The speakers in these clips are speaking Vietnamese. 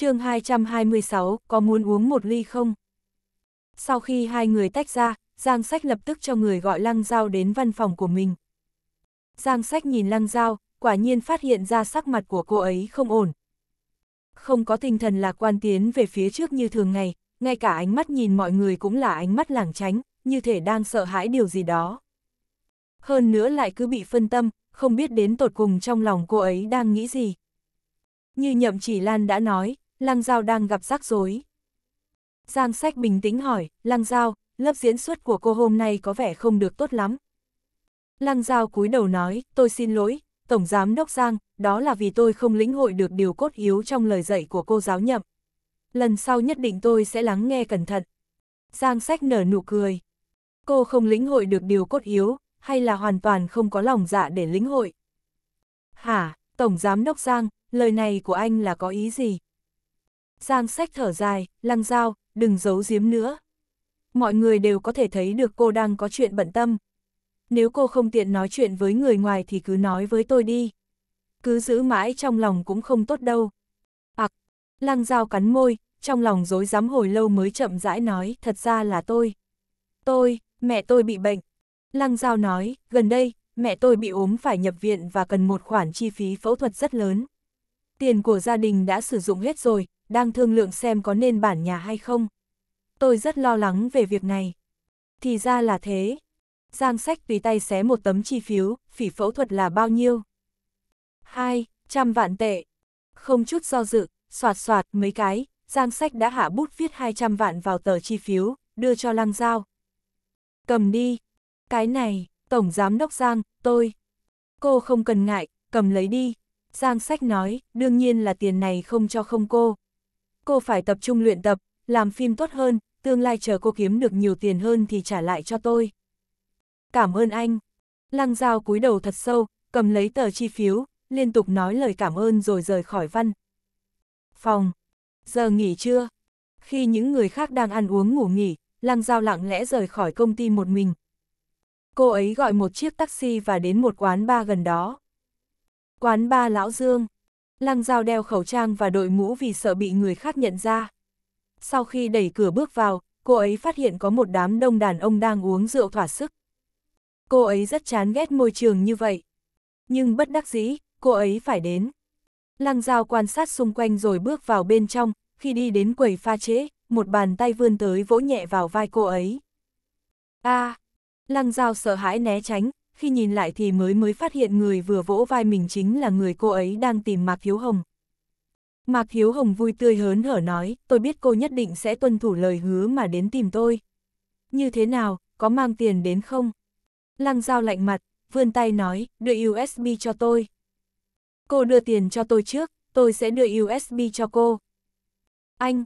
chương 226, có muốn uống một ly không? Sau khi hai người tách ra, Giang Sách lập tức cho người gọi Lăng Giao đến văn phòng của mình. Giang Sách nhìn Lăng Giao, quả nhiên phát hiện ra sắc mặt của cô ấy không ổn. Không có tinh thần lạc quan tiến về phía trước như thường ngày, ngay cả ánh mắt nhìn mọi người cũng là ánh mắt lảng tránh, như thể đang sợ hãi điều gì đó. Hơn nữa lại cứ bị phân tâm, không biết đến tột cùng trong lòng cô ấy đang nghĩ gì. Như nhậm chỉ Lan đã nói, Lăng Giao đang gặp rắc rối. Giang Sách bình tĩnh hỏi, Lăng Giao, lớp diễn xuất của cô hôm nay có vẻ không được tốt lắm. Lăng Giao cúi đầu nói, tôi xin lỗi, Tổng Giám Đốc Giang, đó là vì tôi không lĩnh hội được điều cốt yếu trong lời dạy của cô giáo nhậm. Lần sau nhất định tôi sẽ lắng nghe cẩn thận. Giang Sách nở nụ cười. Cô không lĩnh hội được điều cốt yếu, hay là hoàn toàn không có lòng dạ để lĩnh hội? Hả, Tổng Giám Đốc Giang, lời này của anh là có ý gì? Giang sách thở dài, lăng dao, đừng giấu giếm nữa. Mọi người đều có thể thấy được cô đang có chuyện bận tâm. Nếu cô không tiện nói chuyện với người ngoài thì cứ nói với tôi đi. Cứ giữ mãi trong lòng cũng không tốt đâu. Ặc, lăng dao cắn môi, trong lòng dối dám hồi lâu mới chậm rãi nói, thật ra là tôi. Tôi, mẹ tôi bị bệnh. Lăng Giao nói, gần đây, mẹ tôi bị ốm phải nhập viện và cần một khoản chi phí phẫu thuật rất lớn. Tiền của gia đình đã sử dụng hết rồi, đang thương lượng xem có nên bản nhà hay không. Tôi rất lo lắng về việc này. Thì ra là thế. Giang sách tùy tay xé một tấm chi phiếu, phỉ phẫu thuật là bao nhiêu? Hai, trăm vạn tệ. Không chút do dự, soạt soạt mấy cái, Giang sách đã hạ bút viết hai trăm vạn vào tờ chi phiếu, đưa cho Lăng Giao. Cầm đi. Cái này, Tổng Giám Đốc Giang, tôi. Cô không cần ngại, cầm lấy đi. Giang sách nói, đương nhiên là tiền này không cho không cô, cô phải tập trung luyện tập, làm phim tốt hơn, tương lai chờ cô kiếm được nhiều tiền hơn thì trả lại cho tôi. Cảm ơn anh. Lăng Giao cúi đầu thật sâu, cầm lấy tờ chi phiếu, liên tục nói lời cảm ơn rồi rời khỏi văn. Phòng. Giờ nghỉ trưa. Khi những người khác đang ăn uống ngủ nghỉ, Lăng Giao lặng lẽ rời khỏi công ty một mình. Cô ấy gọi một chiếc taxi và đến một quán bar gần đó. Quán bar Lão Dương. Lăng Giao đeo khẩu trang và đội mũ vì sợ bị người khác nhận ra. Sau khi đẩy cửa bước vào, cô ấy phát hiện có một đám đông đàn ông đang uống rượu thỏa sức. Cô ấy rất chán ghét môi trường như vậy. Nhưng bất đắc dĩ, cô ấy phải đến. Lăng Giao quan sát xung quanh rồi bước vào bên trong, khi đi đến quầy pha chế, một bàn tay vươn tới vỗ nhẹ vào vai cô ấy. a à, Lăng Giao sợ hãi né tránh, khi nhìn lại thì mới mới phát hiện người vừa vỗ vai mình chính là người cô ấy đang tìm Mạc Hiếu Hồng. Mạc Hiếu Hồng vui tươi hớn hở nói, tôi biết cô nhất định sẽ tuân thủ lời hứa mà đến tìm tôi. Như thế nào, có mang tiền đến không? Lăng dao lạnh mặt, vươn tay nói, đưa USB cho tôi. Cô đưa tiền cho tôi trước, tôi sẽ đưa USB cho cô. Anh,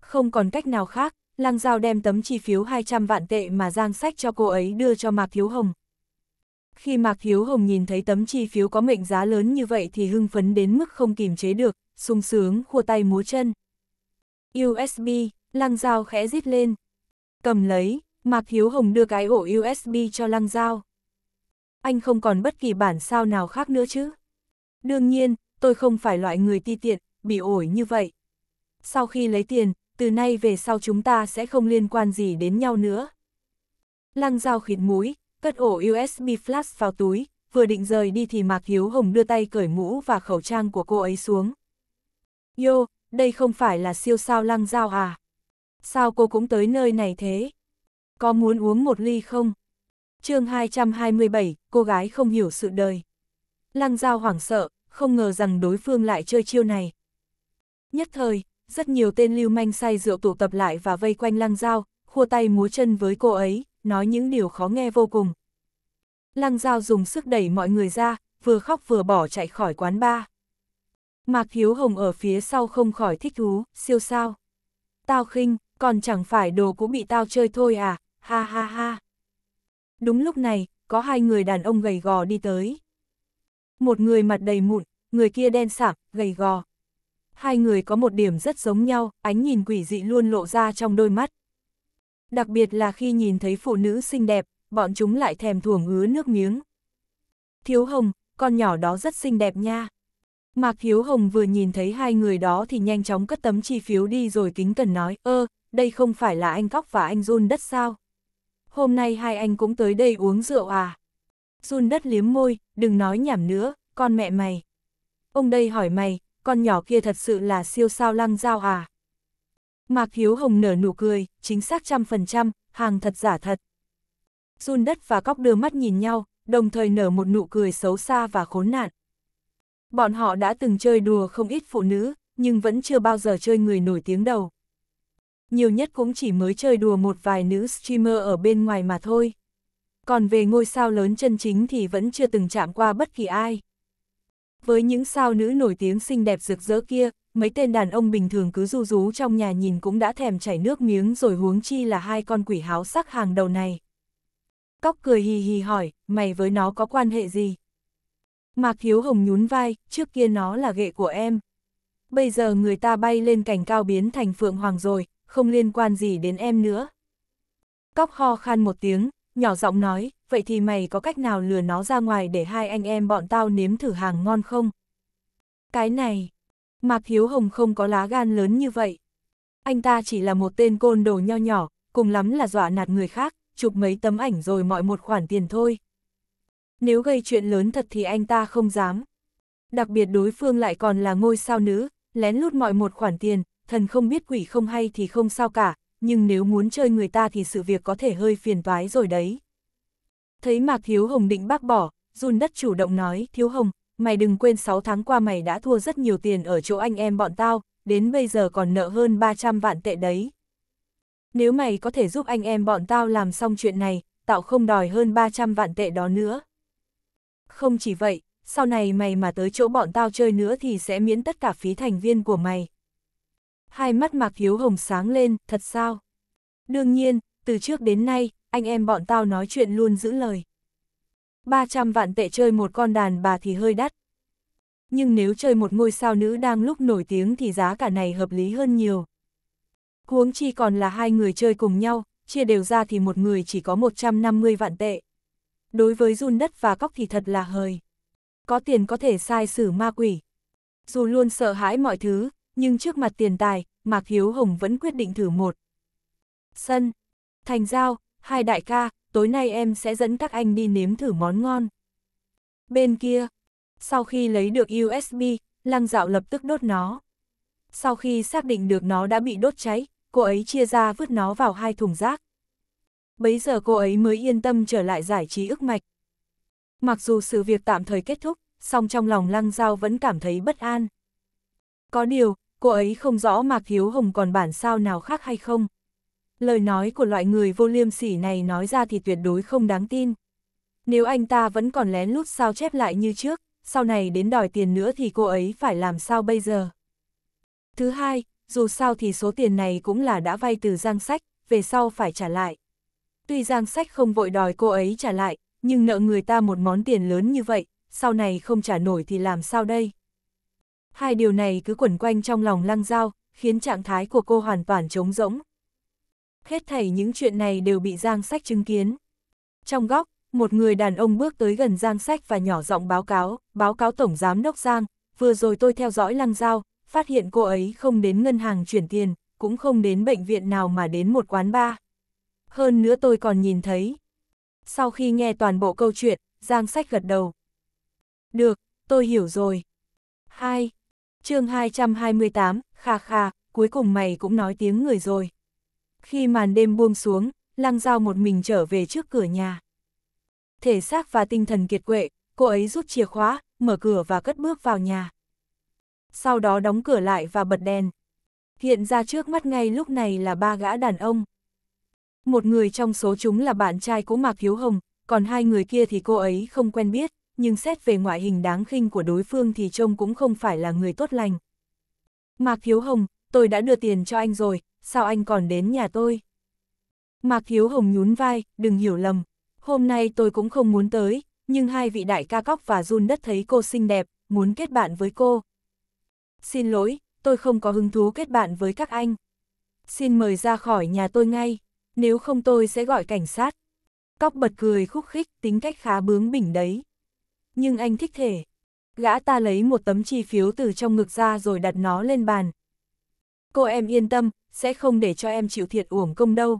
không còn cách nào khác, Lăng Giao đem tấm chi phiếu 200 vạn tệ mà Giang Sách cho cô ấy đưa cho Mạc Thiếu Hồng, khi Mạc Hiếu Hồng nhìn thấy tấm chi phiếu có mệnh giá lớn như vậy thì hưng phấn đến mức không kìm chế được, sung sướng khua tay múa chân. USB, Lăng Giao khẽ rít lên. Cầm lấy, Mạc Hiếu Hồng đưa cái ổ USB cho Lăng Giao. Anh không còn bất kỳ bản sao nào khác nữa chứ. Đương nhiên, tôi không phải loại người ti tiện, bị ổi như vậy. Sau khi lấy tiền, từ nay về sau chúng ta sẽ không liên quan gì đến nhau nữa. Lăng Giao khịt mũi, cất ổ USB flash vào túi, vừa định rời đi thì Mạc Hiếu Hồng đưa tay cởi mũ và khẩu trang của cô ấy xuống. Yo, đây không phải là siêu sao lăng dao à? Sao cô cũng tới nơi này thế? Có muốn uống một ly không? chương 227, cô gái không hiểu sự đời. Lăng dao hoảng sợ, không ngờ rằng đối phương lại chơi chiêu này. Nhất thời, rất nhiều tên lưu manh say rượu tụ tập lại và vây quanh lăng dao, khua tay múa chân với cô ấy, nói những điều khó nghe vô cùng, Lăng Giao dùng sức đẩy mọi người ra, vừa khóc vừa bỏ chạy khỏi quán ba. Mạc Hiếu Hồng ở phía sau không khỏi thích thú, siêu sao. Tao khinh, còn chẳng phải đồ cũng bị tao chơi thôi à, ha ha ha. Đúng lúc này, có hai người đàn ông gầy gò đi tới. Một người mặt đầy mụn, người kia đen sạm, gầy gò. Hai người có một điểm rất giống nhau, ánh nhìn quỷ dị luôn lộ ra trong đôi mắt. Đặc biệt là khi nhìn thấy phụ nữ xinh đẹp, bọn chúng lại thèm thuồng ứa nước miếng. Thiếu Hồng, con nhỏ đó rất xinh đẹp nha. Mạc Hiếu Hồng vừa nhìn thấy hai người đó thì nhanh chóng cất tấm chi phiếu đi rồi kính cần nói, ơ, đây không phải là anh Cóc và anh run đất sao? Hôm nay hai anh cũng tới đây uống rượu à? run đất liếm môi, đừng nói nhảm nữa, con mẹ mày. Ông đây hỏi mày, con nhỏ kia thật sự là siêu sao lăng dao à? Mạc Hiếu Hồng nở nụ cười, chính xác trăm phần trăm, hàng thật giả thật run đất và cóc đưa mắt nhìn nhau, đồng thời nở một nụ cười xấu xa và khốn nạn. Bọn họ đã từng chơi đùa không ít phụ nữ, nhưng vẫn chưa bao giờ chơi người nổi tiếng đầu. Nhiều nhất cũng chỉ mới chơi đùa một vài nữ streamer ở bên ngoài mà thôi. Còn về ngôi sao lớn chân chính thì vẫn chưa từng chạm qua bất kỳ ai. Với những sao nữ nổi tiếng xinh đẹp rực rỡ kia, mấy tên đàn ông bình thường cứ du rú trong nhà nhìn cũng đã thèm chảy nước miếng rồi huống chi là hai con quỷ háo sắc hàng đầu này. Cóc cười hì hì hỏi, mày với nó có quan hệ gì? Mạc Hiếu Hồng nhún vai, trước kia nó là ghệ của em. Bây giờ người ta bay lên cảnh cao biến thành Phượng Hoàng rồi, không liên quan gì đến em nữa. Cóc ho khan một tiếng, nhỏ giọng nói, vậy thì mày có cách nào lừa nó ra ngoài để hai anh em bọn tao nếm thử hàng ngon không? Cái này, Mạc Hiếu Hồng không có lá gan lớn như vậy. Anh ta chỉ là một tên côn đồ nho nhỏ, cùng lắm là dọa nạt người khác, chụp mấy tấm ảnh rồi mọi một khoản tiền thôi. Nếu gây chuyện lớn thật thì anh ta không dám. Đặc biệt đối phương lại còn là ngôi sao nữ, lén lút mọi một khoản tiền, thần không biết quỷ không hay thì không sao cả, nhưng nếu muốn chơi người ta thì sự việc có thể hơi phiền toái rồi đấy. Thấy Mạc Thiếu Hồng định bác bỏ, run đất chủ động nói, Thiếu Hồng, mày đừng quên 6 tháng qua mày đã thua rất nhiều tiền ở chỗ anh em bọn tao, đến bây giờ còn nợ hơn 300 vạn tệ đấy nếu mày có thể giúp anh em bọn tao làm xong chuyện này, tao không đòi hơn 300 vạn tệ đó nữa. Không chỉ vậy, sau này mày mà tới chỗ bọn tao chơi nữa thì sẽ miễn tất cả phí thành viên của mày. Hai mắt Mạc Hiếu Hồng sáng lên, thật sao? Đương nhiên, từ trước đến nay, anh em bọn tao nói chuyện luôn giữ lời. 300 vạn tệ chơi một con đàn bà thì hơi đắt. Nhưng nếu chơi một ngôi sao nữ đang lúc nổi tiếng thì giá cả này hợp lý hơn nhiều. Huống chi còn là hai người chơi cùng nhau, chia đều ra thì một người chỉ có 150 vạn tệ. Đối với run đất và cóc thì thật là hời. Có tiền có thể sai xử ma quỷ. Dù luôn sợ hãi mọi thứ, nhưng trước mặt tiền tài, Mạc Hiếu Hồng vẫn quyết định thử một. Sân, Thành Giao, hai đại ca, tối nay em sẽ dẫn các anh đi nếm thử món ngon. Bên kia, sau khi lấy được USB, Lăng Dạo lập tức đốt nó. Sau khi xác định được nó đã bị đốt cháy, cô ấy chia ra vứt nó vào hai thùng rác. Bấy giờ cô ấy mới yên tâm trở lại giải trí ức mạch. Mặc dù sự việc tạm thời kết thúc, song trong lòng Lăng Giao vẫn cảm thấy bất an. Có điều, cô ấy không rõ Mạc hiếu Hồng còn bản sao nào khác hay không. Lời nói của loại người vô liêm sỉ này nói ra thì tuyệt đối không đáng tin. Nếu anh ta vẫn còn lén lút sao chép lại như trước, sau này đến đòi tiền nữa thì cô ấy phải làm sao bây giờ? Thứ hai, dù sao thì số tiền này cũng là đã vay từ Giang Sách, về sau phải trả lại. Tuy Giang Sách không vội đòi cô ấy trả lại, nhưng nợ người ta một món tiền lớn như vậy, sau này không trả nổi thì làm sao đây? Hai điều này cứ quẩn quanh trong lòng lăng dao, khiến trạng thái của cô hoàn toàn trống rỗng. Hết thảy những chuyện này đều bị Giang Sách chứng kiến. Trong góc, một người đàn ông bước tới gần Giang Sách và nhỏ giọng báo cáo, báo cáo Tổng Giám Đốc Giang, vừa rồi tôi theo dõi lăng dao, phát hiện cô ấy không đến ngân hàng chuyển tiền, cũng không đến bệnh viện nào mà đến một quán bar. Hơn nữa tôi còn nhìn thấy. Sau khi nghe toàn bộ câu chuyện, Giang Sách gật đầu. Được, tôi hiểu rồi. 2. chương 228, kha kha, cuối cùng mày cũng nói tiếng người rồi. Khi màn đêm buông xuống, Lăng Giao một mình trở về trước cửa nhà. Thể xác và tinh thần kiệt quệ, cô ấy rút chìa khóa, mở cửa và cất bước vào nhà sau đó đóng cửa lại và bật đèn. Hiện ra trước mắt ngay lúc này là ba gã đàn ông. Một người trong số chúng là bạn trai của Mạc Hiếu Hồng, còn hai người kia thì cô ấy không quen biết, nhưng xét về ngoại hình đáng khinh của đối phương thì trông cũng không phải là người tốt lành. Mạc Hiếu Hồng, tôi đã đưa tiền cho anh rồi, sao anh còn đến nhà tôi? Mạc Hiếu Hồng nhún vai, đừng hiểu lầm. Hôm nay tôi cũng không muốn tới, nhưng hai vị đại ca cóc và run đất thấy cô xinh đẹp, muốn kết bạn với cô, Xin lỗi, tôi không có hứng thú kết bạn với các anh. Xin mời ra khỏi nhà tôi ngay, nếu không tôi sẽ gọi cảnh sát. Cóc bật cười khúc khích, tính cách khá bướng bỉnh đấy. Nhưng anh thích thể. Gã ta lấy một tấm chi phiếu từ trong ngực ra rồi đặt nó lên bàn. Cô em yên tâm, sẽ không để cho em chịu thiệt uổng công đâu.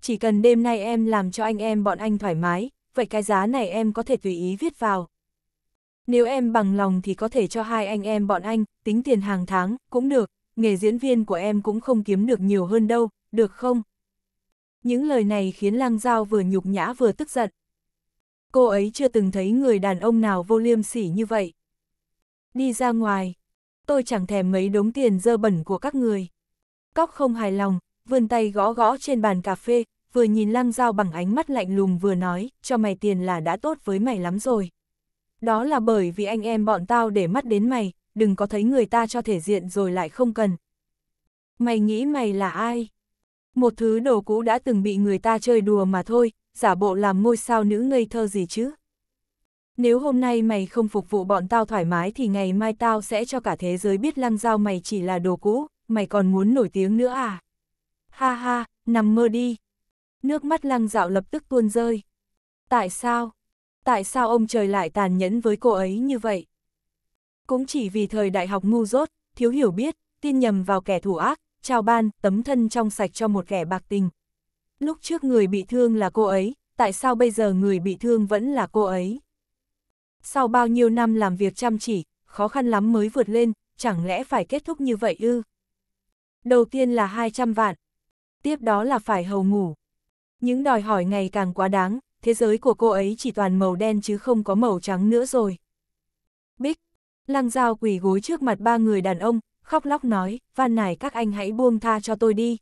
Chỉ cần đêm nay em làm cho anh em bọn anh thoải mái, vậy cái giá này em có thể tùy ý viết vào. Nếu em bằng lòng thì có thể cho hai anh em bọn anh, tính tiền hàng tháng, cũng được, nghề diễn viên của em cũng không kiếm được nhiều hơn đâu, được không? Những lời này khiến Lang Giao vừa nhục nhã vừa tức giận. Cô ấy chưa từng thấy người đàn ông nào vô liêm sỉ như vậy. Đi ra ngoài, tôi chẳng thèm mấy đống tiền dơ bẩn của các người. Cóc không hài lòng, vươn tay gõ gõ trên bàn cà phê, vừa nhìn Lang Giao bằng ánh mắt lạnh lùng vừa nói, cho mày tiền là đã tốt với mày lắm rồi đó là bởi vì anh em bọn tao để mắt đến mày, đừng có thấy người ta cho thể diện rồi lại không cần. Mày nghĩ mày là ai? Một thứ đồ cũ đã từng bị người ta chơi đùa mà thôi, giả bộ làm ngôi sao nữ ngây thơ gì chứ? Nếu hôm nay mày không phục vụ bọn tao thoải mái thì ngày mai tao sẽ cho cả thế giới biết lăng dao mày chỉ là đồ cũ, mày còn muốn nổi tiếng nữa à? Ha ha, nằm mơ đi. Nước mắt lăng dạo lập tức tuôn rơi. Tại sao? tại sao ông trời lại tàn nhẫn với cô ấy như vậy? Cũng chỉ vì thời đại học ngu dốt, thiếu hiểu biết, tin nhầm vào kẻ thủ ác, trao ban, tấm thân trong sạch cho một kẻ bạc tình. Lúc trước người bị thương là cô ấy, tại sao bây giờ người bị thương vẫn là cô ấy? Sau bao nhiêu năm làm việc chăm chỉ, khó khăn lắm mới vượt lên, chẳng lẽ phải kết thúc như vậy ư? Đầu tiên là 200 vạn, tiếp đó là phải hầu ngủ. Những đòi hỏi ngày càng quá đáng, thế giới của cô ấy chỉ toàn màu đen chứ không có màu trắng nữa rồi. Bích, lăng dao quỳ gối trước mặt ba người đàn ông, khóc lóc nói, van nài các anh hãy buông tha cho tôi đi.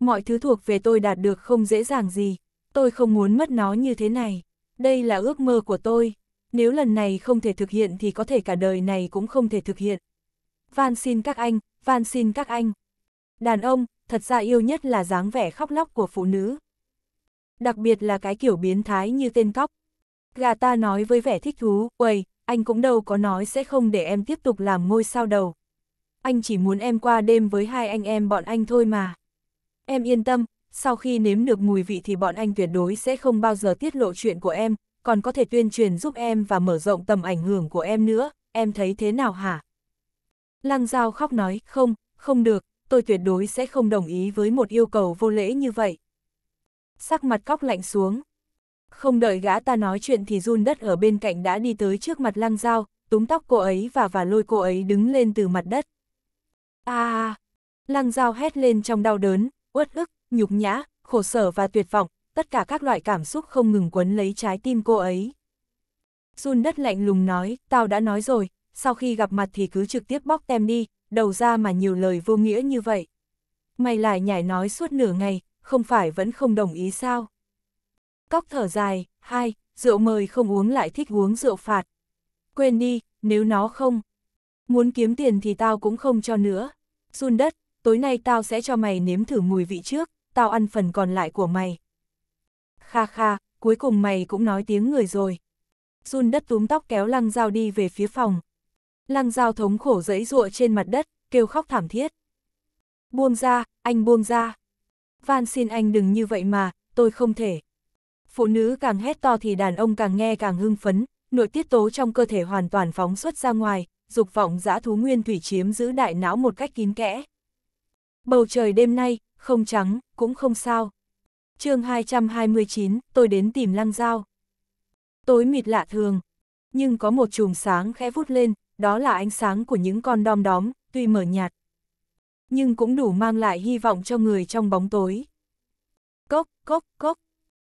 Mọi thứ thuộc về tôi đạt được không dễ dàng gì, tôi không muốn mất nó như thế này. Đây là ước mơ của tôi, nếu lần này không thể thực hiện thì có thể cả đời này cũng không thể thực hiện. Van xin các anh, van xin các anh. Đàn ông, thật ra yêu nhất là dáng vẻ khóc lóc của phụ nữ đặc biệt là cái kiểu biến thái như tên cóc. Gà ta nói với vẻ thích thú, uầy, anh cũng đâu có nói sẽ không để em tiếp tục làm ngôi sao đầu. Anh chỉ muốn em qua đêm với hai anh em bọn anh thôi mà. Em yên tâm, sau khi nếm được mùi vị thì bọn anh tuyệt đối sẽ không bao giờ tiết lộ chuyện của em, còn có thể tuyên truyền giúp em và mở rộng tầm ảnh hưởng của em nữa, em thấy thế nào hả? Lăng Giao khóc nói, không, không được, tôi tuyệt đối sẽ không đồng ý với một yêu cầu vô lễ như vậy sắc mặt cóc lạnh xuống. Không đợi gã ta nói chuyện thì run đất ở bên cạnh đã đi tới trước mặt lăng dao, túm tóc cô ấy và và lôi cô ấy đứng lên từ mặt đất. a à, lăng dao hét lên trong đau đớn, uất ức, nhục nhã, khổ sở và tuyệt vọng, tất cả các loại cảm xúc không ngừng quấn lấy trái tim cô ấy. Jun đất lạnh lùng nói, tao đã nói rồi, sau khi gặp mặt thì cứ trực tiếp bóc tem đi, đầu ra mà nhiều lời vô nghĩa như vậy. Mày lại nhảy nói suốt nửa ngày, không phải vẫn không đồng ý sao? Cóc thở dài, hai, rượu mời không uống lại thích uống rượu phạt. Quên đi, nếu nó không. Muốn kiếm tiền thì tao cũng không cho nữa. Run đất, tối nay tao sẽ cho mày nếm thử mùi vị trước, tao ăn phần còn lại của mày. Kha kha, cuối cùng mày cũng nói tiếng người rồi. Run đất túm tóc kéo lăng dao đi về phía phòng. Lăng dao thống khổ dẫy ruộ trên mặt đất, kêu khóc thảm thiết. Buông ra, anh buông ra van xin anh đừng như vậy mà, tôi không thể. Phụ nữ càng hét to thì đàn ông càng nghe càng hưng phấn, nội tiết tố trong cơ thể hoàn toàn phóng xuất ra ngoài, dục vọng dã thú nguyên thủy chiếm giữ đại não một cách kín kẽ. Bầu trời đêm nay, không trắng, cũng không sao. chương 229, tôi đến tìm lăng dao. Tối mịt lạ thường, nhưng có một chùm sáng khẽ vút lên, đó là ánh sáng của những con đom đóm, tuy mờ nhạt, nhưng cũng đủ mang lại hy vọng cho người trong bóng tối. Cốc, cốc, cốc.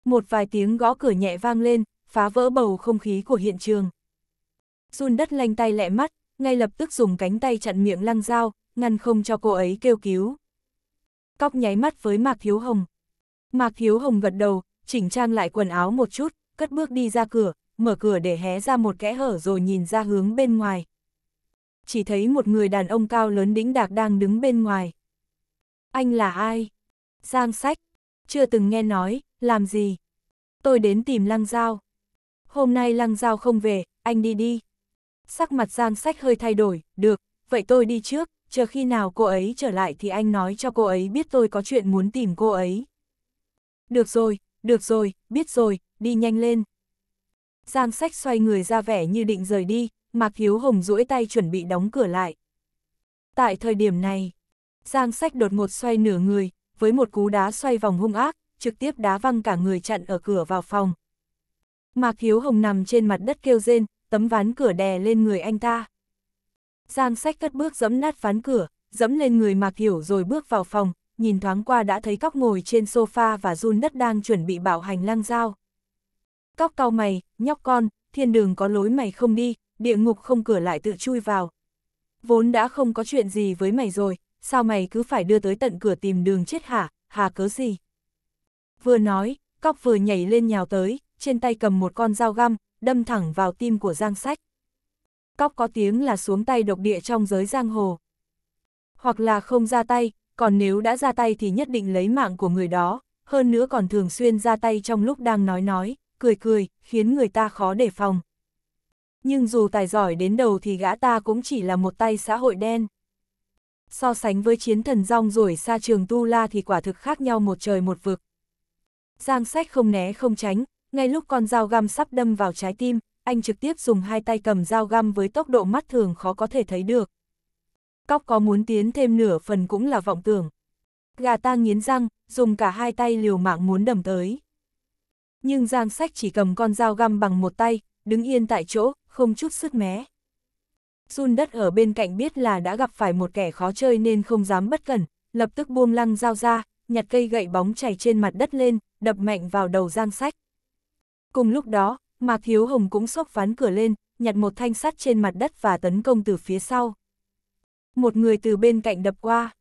Một vài tiếng gõ cửa nhẹ vang lên, phá vỡ bầu không khí của hiện trường. Jun đất lanh tay lẹ mắt, ngay lập tức dùng cánh tay chặn miệng lăng dao, ngăn không cho cô ấy kêu cứu. Cóc nháy mắt với Mạc Thiếu Hồng. Mạc Thiếu Hồng gật đầu, chỉnh trang lại quần áo một chút, cất bước đi ra cửa, mở cửa để hé ra một kẽ hở rồi nhìn ra hướng bên ngoài, chỉ thấy một người đàn ông cao lớn đĩnh đạc đang đứng bên ngoài. Anh là ai? Giang sách. Chưa từng nghe nói, làm gì? Tôi đến tìm Lăng Giao. Hôm nay Lăng Giao không về, anh đi đi. Sắc mặt Giang sách hơi thay đổi, được, vậy tôi đi trước, chờ khi nào cô ấy trở lại thì anh nói cho cô ấy biết tôi có chuyện muốn tìm cô ấy. Được rồi, được rồi, biết rồi, đi nhanh lên. Giang sách xoay người ra vẻ như định rời đi, Mạc Hiếu Hồng duỗi tay chuẩn bị đóng cửa lại. Tại thời điểm này, Giang Sách đột ngột xoay nửa người, với một cú đá xoay vòng hung ác, trực tiếp đá văng cả người chặn ở cửa vào phòng. Mạc Hiếu Hồng nằm trên mặt đất kêu rên, tấm ván cửa đè lên người anh ta. Giang Sách cất bước giẫm nát ván cửa, giẫm lên người Mạc Hiểu rồi bước vào phòng, nhìn thoáng qua đã thấy Cóc ngồi trên sofa và run đất đang chuẩn bị bảo hành lăng dao. Cóc cau mày, nhóc con, thiên đường có lối mày không đi, địa ngục không cửa lại tự chui vào. Vốn đã không có chuyện gì với mày rồi, sao mày cứ phải đưa tới tận cửa tìm đường chết hả, hà cớ gì? Vừa nói, cóc vừa nhảy lên nhào tới, trên tay cầm một con dao găm, đâm thẳng vào tim của Giang Sách. Cóc có tiếng là xuống tay độc địa trong giới giang hồ. Hoặc là không ra tay, còn nếu đã ra tay thì nhất định lấy mạng của người đó, hơn nữa còn thường xuyên ra tay trong lúc đang nói nói, cười cười, khiến người ta khó đề phòng. Nhưng dù tài giỏi đến đầu thì gã ta cũng chỉ là một tay xã hội đen. So sánh với chiến thần rong rủi xa trường Tu La thì quả thực khác nhau một trời một vực. Giang sách không né không tránh, ngay lúc con dao găm sắp đâm vào trái tim, anh trực tiếp dùng hai tay cầm dao găm với tốc độ mắt thường khó có thể thấy được. Cóc có muốn tiến thêm nửa phần cũng là vọng tưởng. Gà ta nghiến răng, dùng cả hai tay liều mạng muốn đầm tới. Nhưng Giang Sách chỉ cầm con dao găm bằng một tay, đứng yên tại chỗ, không chút sức mé. Jun đất ở bên cạnh biết là đã gặp phải một kẻ khó chơi nên không dám bất cẩn, lập tức buông lăng dao ra, nhặt cây gậy bóng chảy trên mặt đất lên, đập mạnh vào đầu giang sách. Cùng lúc đó, Mạc Hiếu Hồng cũng xốc ván cửa lên, nhặt một thanh sắt trên mặt đất và tấn công từ phía sau. Một người từ bên cạnh đập qua,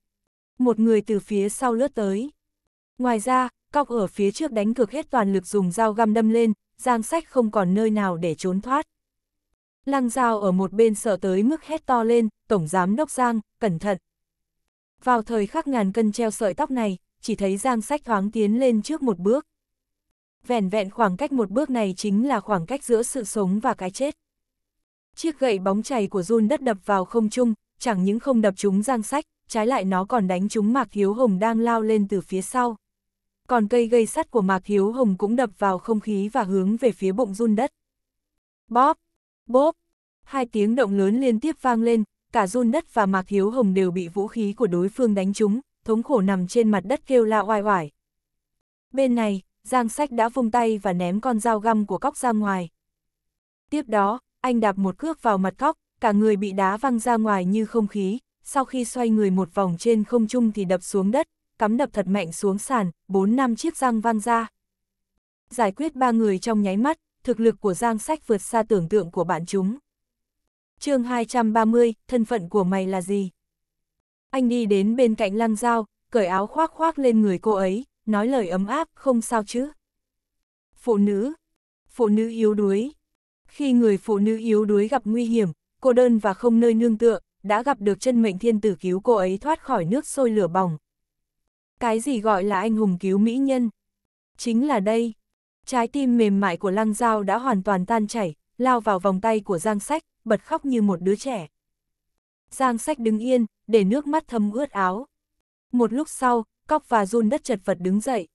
một người từ phía sau lướt tới. Ngoài ra, cọc ở phía trước đánh cược hết toàn lực dùng dao găm đâm lên, giang sách không còn nơi nào để trốn thoát. Lăng Giao ở một bên sợ tới mức hét to lên, Tổng Giám Đốc Giang, cẩn thận. Vào thời khắc ngàn cân treo sợi tóc này, chỉ thấy Giang sách thoáng tiến lên trước một bước. Vẹn vẹn khoảng cách một bước này chính là khoảng cách giữa sự sống và cái chết. Chiếc gậy bóng chày của run đất đập vào không trung, chẳng những không đập trúng Giang sách, trái lại nó còn đánh trúng Mạc Hiếu Hồng đang lao lên từ phía sau. Còn cây gây sắt của Mạc Hiếu Hồng cũng đập vào không khí và hướng về phía bụng run đất. Bóp, bóp, hai tiếng động lớn liên tiếp vang lên, cả run đất và Mạc Hiếu Hồng đều bị vũ khí của đối phương đánh trúng, thống khổ nằm trên mặt đất kêu la oai oải. Bên này, Giang Sách đã vung tay và ném con dao găm của cóc ra ngoài. Tiếp đó, anh đạp một cước vào mặt cóc, cả người bị đá văng ra ngoài như không khí, sau khi xoay người một vòng trên không trung thì đập xuống đất, cắm đập thật mạnh xuống sàn, bốn năm chiếc răng văng ra. Giải quyết ba người trong nháy mắt, thực lực của Giang Sách vượt xa tưởng tượng của bạn chúng chương 230, thân phận của mày là gì? Anh đi đến bên cạnh lăng giao cởi áo khoác khoác lên người cô ấy, nói lời ấm áp, không sao chứ. Phụ nữ, phụ nữ yếu đuối. Khi người phụ nữ yếu đuối gặp nguy hiểm, cô đơn và không nơi nương tựa, đã gặp được chân mệnh thiên tử cứu cô ấy thoát khỏi nước sôi lửa bỏng. Cái gì gọi là anh hùng cứu mỹ nhân? Chính là đây. Trái tim mềm mại của Lăng Giao đã hoàn toàn tan chảy, lao vào vòng tay của Giang Sách, bật khóc như một đứa trẻ. Giang sách đứng yên, để nước mắt thấm ướt áo. Một lúc sau, cóc và run đất chật vật đứng dậy.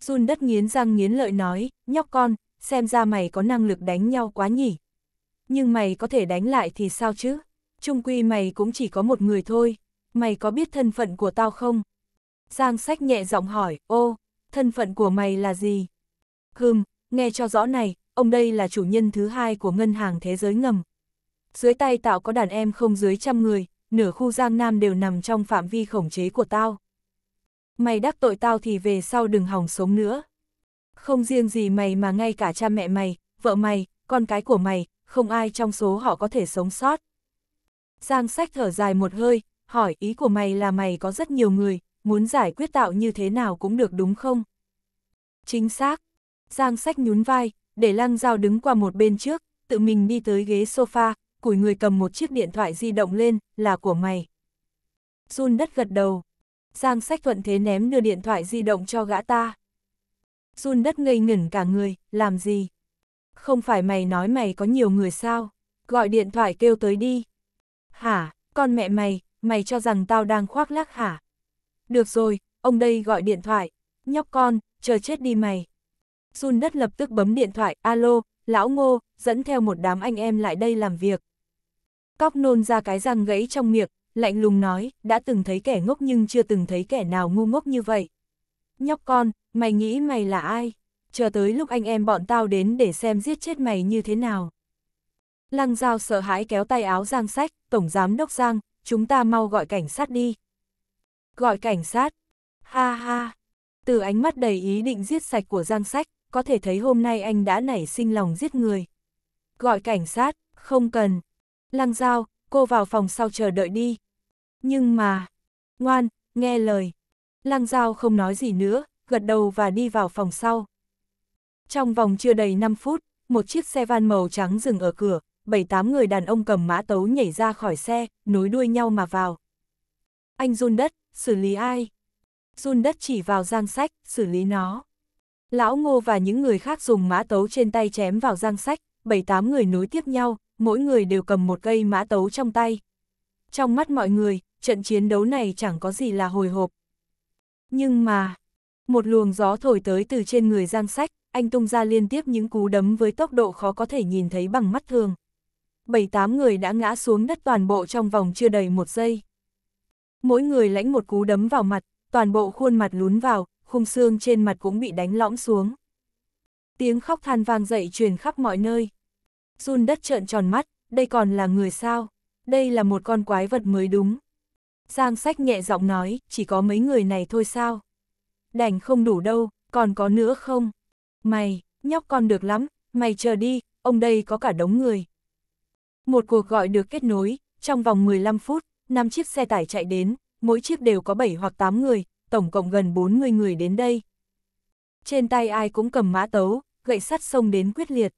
Run đất nghiến răng nghiến lợi nói, nhóc con, xem ra mày có năng lực đánh nhau quá nhỉ. Nhưng mày có thể đánh lại thì sao chứ? Trung quy mày cũng chỉ có một người thôi. Mày có biết thân phận của tao không? Giang sách nhẹ giọng hỏi, ô, thân phận của mày là gì? Hừm, nghe cho rõ này, ông đây là chủ nhân thứ hai của ngân hàng thế giới ngầm dưới tay tạo có đàn em không dưới trăm người, nửa khu Giang Nam đều nằm trong phạm vi khổng chế của tao. Mày đắc tội tao thì về sau đừng hỏng sống nữa. Không riêng gì mày mà ngay cả cha mẹ mày, vợ mày, con cái của mày, không ai trong số họ có thể sống sót. Giang sách thở dài một hơi, hỏi ý của mày là mày có rất nhiều người, muốn giải quyết tạo như thế nào cũng được đúng không? Chính xác. Giang sách nhún vai, để lăng dao đứng qua một bên trước, tự mình đi tới ghế sofa, củi người cầm một chiếc điện thoại di động lên, là của mày. Jun đất gật đầu. Giang sách thuận thế ném đưa điện thoại di động cho gã ta. Jun đất ngây ngẩn cả người, làm gì? Không phải mày nói mày có nhiều người sao? Gọi điện thoại kêu tới đi. Hả, con mẹ mày, mày cho rằng tao đang khoác lác hả? Được rồi, ông đây gọi điện thoại. Nhóc con, chờ chết đi mày. Jun đất lập tức bấm điện thoại, alo, lão ngô, dẫn theo một đám anh em lại đây làm việc. Cóc nôn ra cái răng gãy trong miệng, lạnh lùng nói, đã từng thấy kẻ ngốc nhưng chưa từng thấy kẻ nào ngu ngốc như vậy. Nhóc con, mày nghĩ mày là ai? Chờ tới lúc anh em bọn tao đến để xem giết chết mày như thế nào. Lăng Giao sợ hãi kéo tay áo Giang Sách, Tổng Giám Đốc Giang, chúng ta mau gọi cảnh sát đi. Gọi cảnh sát? Ha ha! Từ ánh mắt đầy ý định giết sạch của Giang Sách, có thể thấy hôm nay anh đã nảy sinh lòng giết người. Gọi cảnh sát, không cần, Lăng Giao, cô vào phòng sau chờ đợi đi. Nhưng mà... Ngoan, nghe lời. Lăng Giao không nói gì nữa, gật đầu và đi vào phòng sau. Trong vòng chưa đầy 5 phút, một chiếc xe van màu trắng dừng ở cửa, bảy tám người đàn ông cầm mã tấu nhảy ra khỏi xe, nối đuôi nhau mà vào. Anh run đất, xử lý ai? Run đất chỉ vào giang sách, xử lý nó. Lão Ngô và những người khác dùng mã tấu trên tay chém vào giang sách, bảy tám người nối tiếp nhau, mỗi người đều cầm một cây mã tấu trong tay. Trong mắt mọi người, trận chiến đấu này chẳng có gì là hồi hộp. Nhưng mà, một luồng gió thổi tới từ trên người Giang Sách, anh tung ra liên tiếp những cú đấm với tốc độ khó có thể nhìn thấy bằng mắt thường. Bảy tám người đã ngã xuống đất toàn bộ trong vòng chưa đầy một giây. Mỗi người lãnh một cú đấm vào mặt, toàn bộ khuôn mặt lún vào, khung xương trên mặt cũng bị đánh lõm xuống. Tiếng khóc than vang dậy truyền khắp mọi nơi run đất trợn tròn mắt, đây còn là người sao, đây là một con quái vật mới đúng. Giang sách nhẹ giọng nói, chỉ có mấy người này thôi sao. Đành không đủ đâu, còn có nữa không? Mày, nhóc con được lắm, mày chờ đi, ông đây có cả đống người. Một cuộc gọi được kết nối, trong vòng 15 phút, 5 chiếc xe tải chạy đến, mỗi chiếc đều có 7 hoặc 8 người, tổng cộng gần 40 người đến đây. Trên tay ai cũng cầm mã tấu, gậy sắt xông đến quyết liệt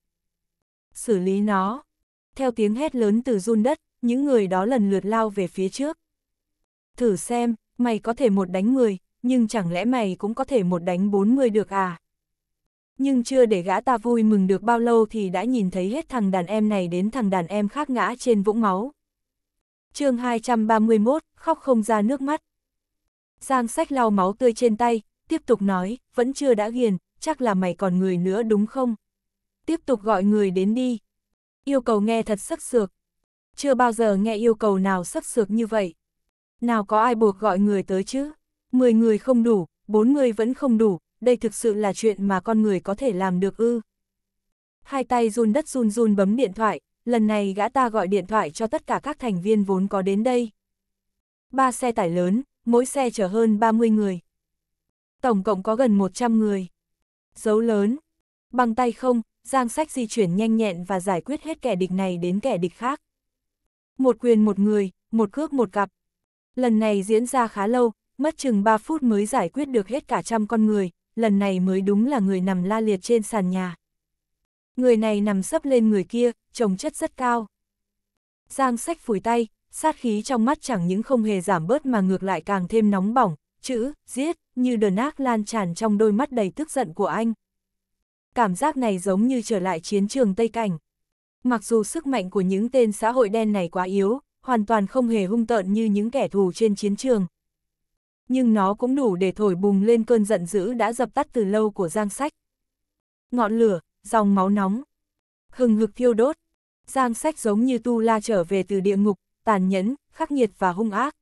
xử lý nó. Theo tiếng hét lớn từ run đất, những người đó lần lượt lao về phía trước. Thử xem, mày có thể một đánh 10, nhưng chẳng lẽ mày cũng có thể một đánh 40 được à? Nhưng chưa để gã ta vui mừng được bao lâu thì đã nhìn thấy hết thằng đàn em này đến thằng đàn em khác ngã trên vũng máu. chương 231, khóc không ra nước mắt. Giang sách lau máu tươi trên tay, tiếp tục nói, vẫn chưa đã ghiền, chắc là mày còn người nữa đúng không? tiếp tục gọi người đến đi. Yêu cầu nghe thật sắc sược. Chưa bao giờ nghe yêu cầu nào sắc sược như vậy. Nào có ai buộc gọi người tới chứ? Mười người không đủ, bốn người vẫn không đủ, đây thực sự là chuyện mà con người có thể làm được ư. Hai tay run đất run run bấm điện thoại, lần này gã ta gọi điện thoại cho tất cả các thành viên vốn có đến đây. Ba xe tải lớn, mỗi xe chở hơn 30 người. Tổng cộng có gần 100 người. Dấu lớn, bằng tay không, Giang Sách di chuyển nhanh nhẹn và giải quyết hết kẻ địch này đến kẻ địch khác. Một quyền một người, một cước một cặp. Lần này diễn ra khá lâu, mất chừng 3 phút mới giải quyết được hết cả trăm con người, lần này mới đúng là người nằm la liệt trên sàn nhà. Người này nằm sấp lên người kia, trồng chất rất cao. Giang Sách phủi tay, sát khí trong mắt chẳng những không hề giảm bớt mà ngược lại càng thêm nóng bỏng, chữ, giết, như đờn ác lan tràn trong đôi mắt đầy tức giận của anh cảm giác này giống như trở lại chiến trường Tây Cảnh. Mặc dù sức mạnh của những tên xã hội đen này quá yếu, hoàn toàn không hề hung tợn như những kẻ thù trên chiến trường. Nhưng nó cũng đủ để thổi bùng lên cơn giận dữ đã dập tắt từ lâu của Giang Sách. Ngọn lửa, dòng máu nóng, hừng hực thiêu đốt. Giang Sách giống như tu la trở về từ địa ngục, tàn nhẫn, khắc nghiệt và hung ác.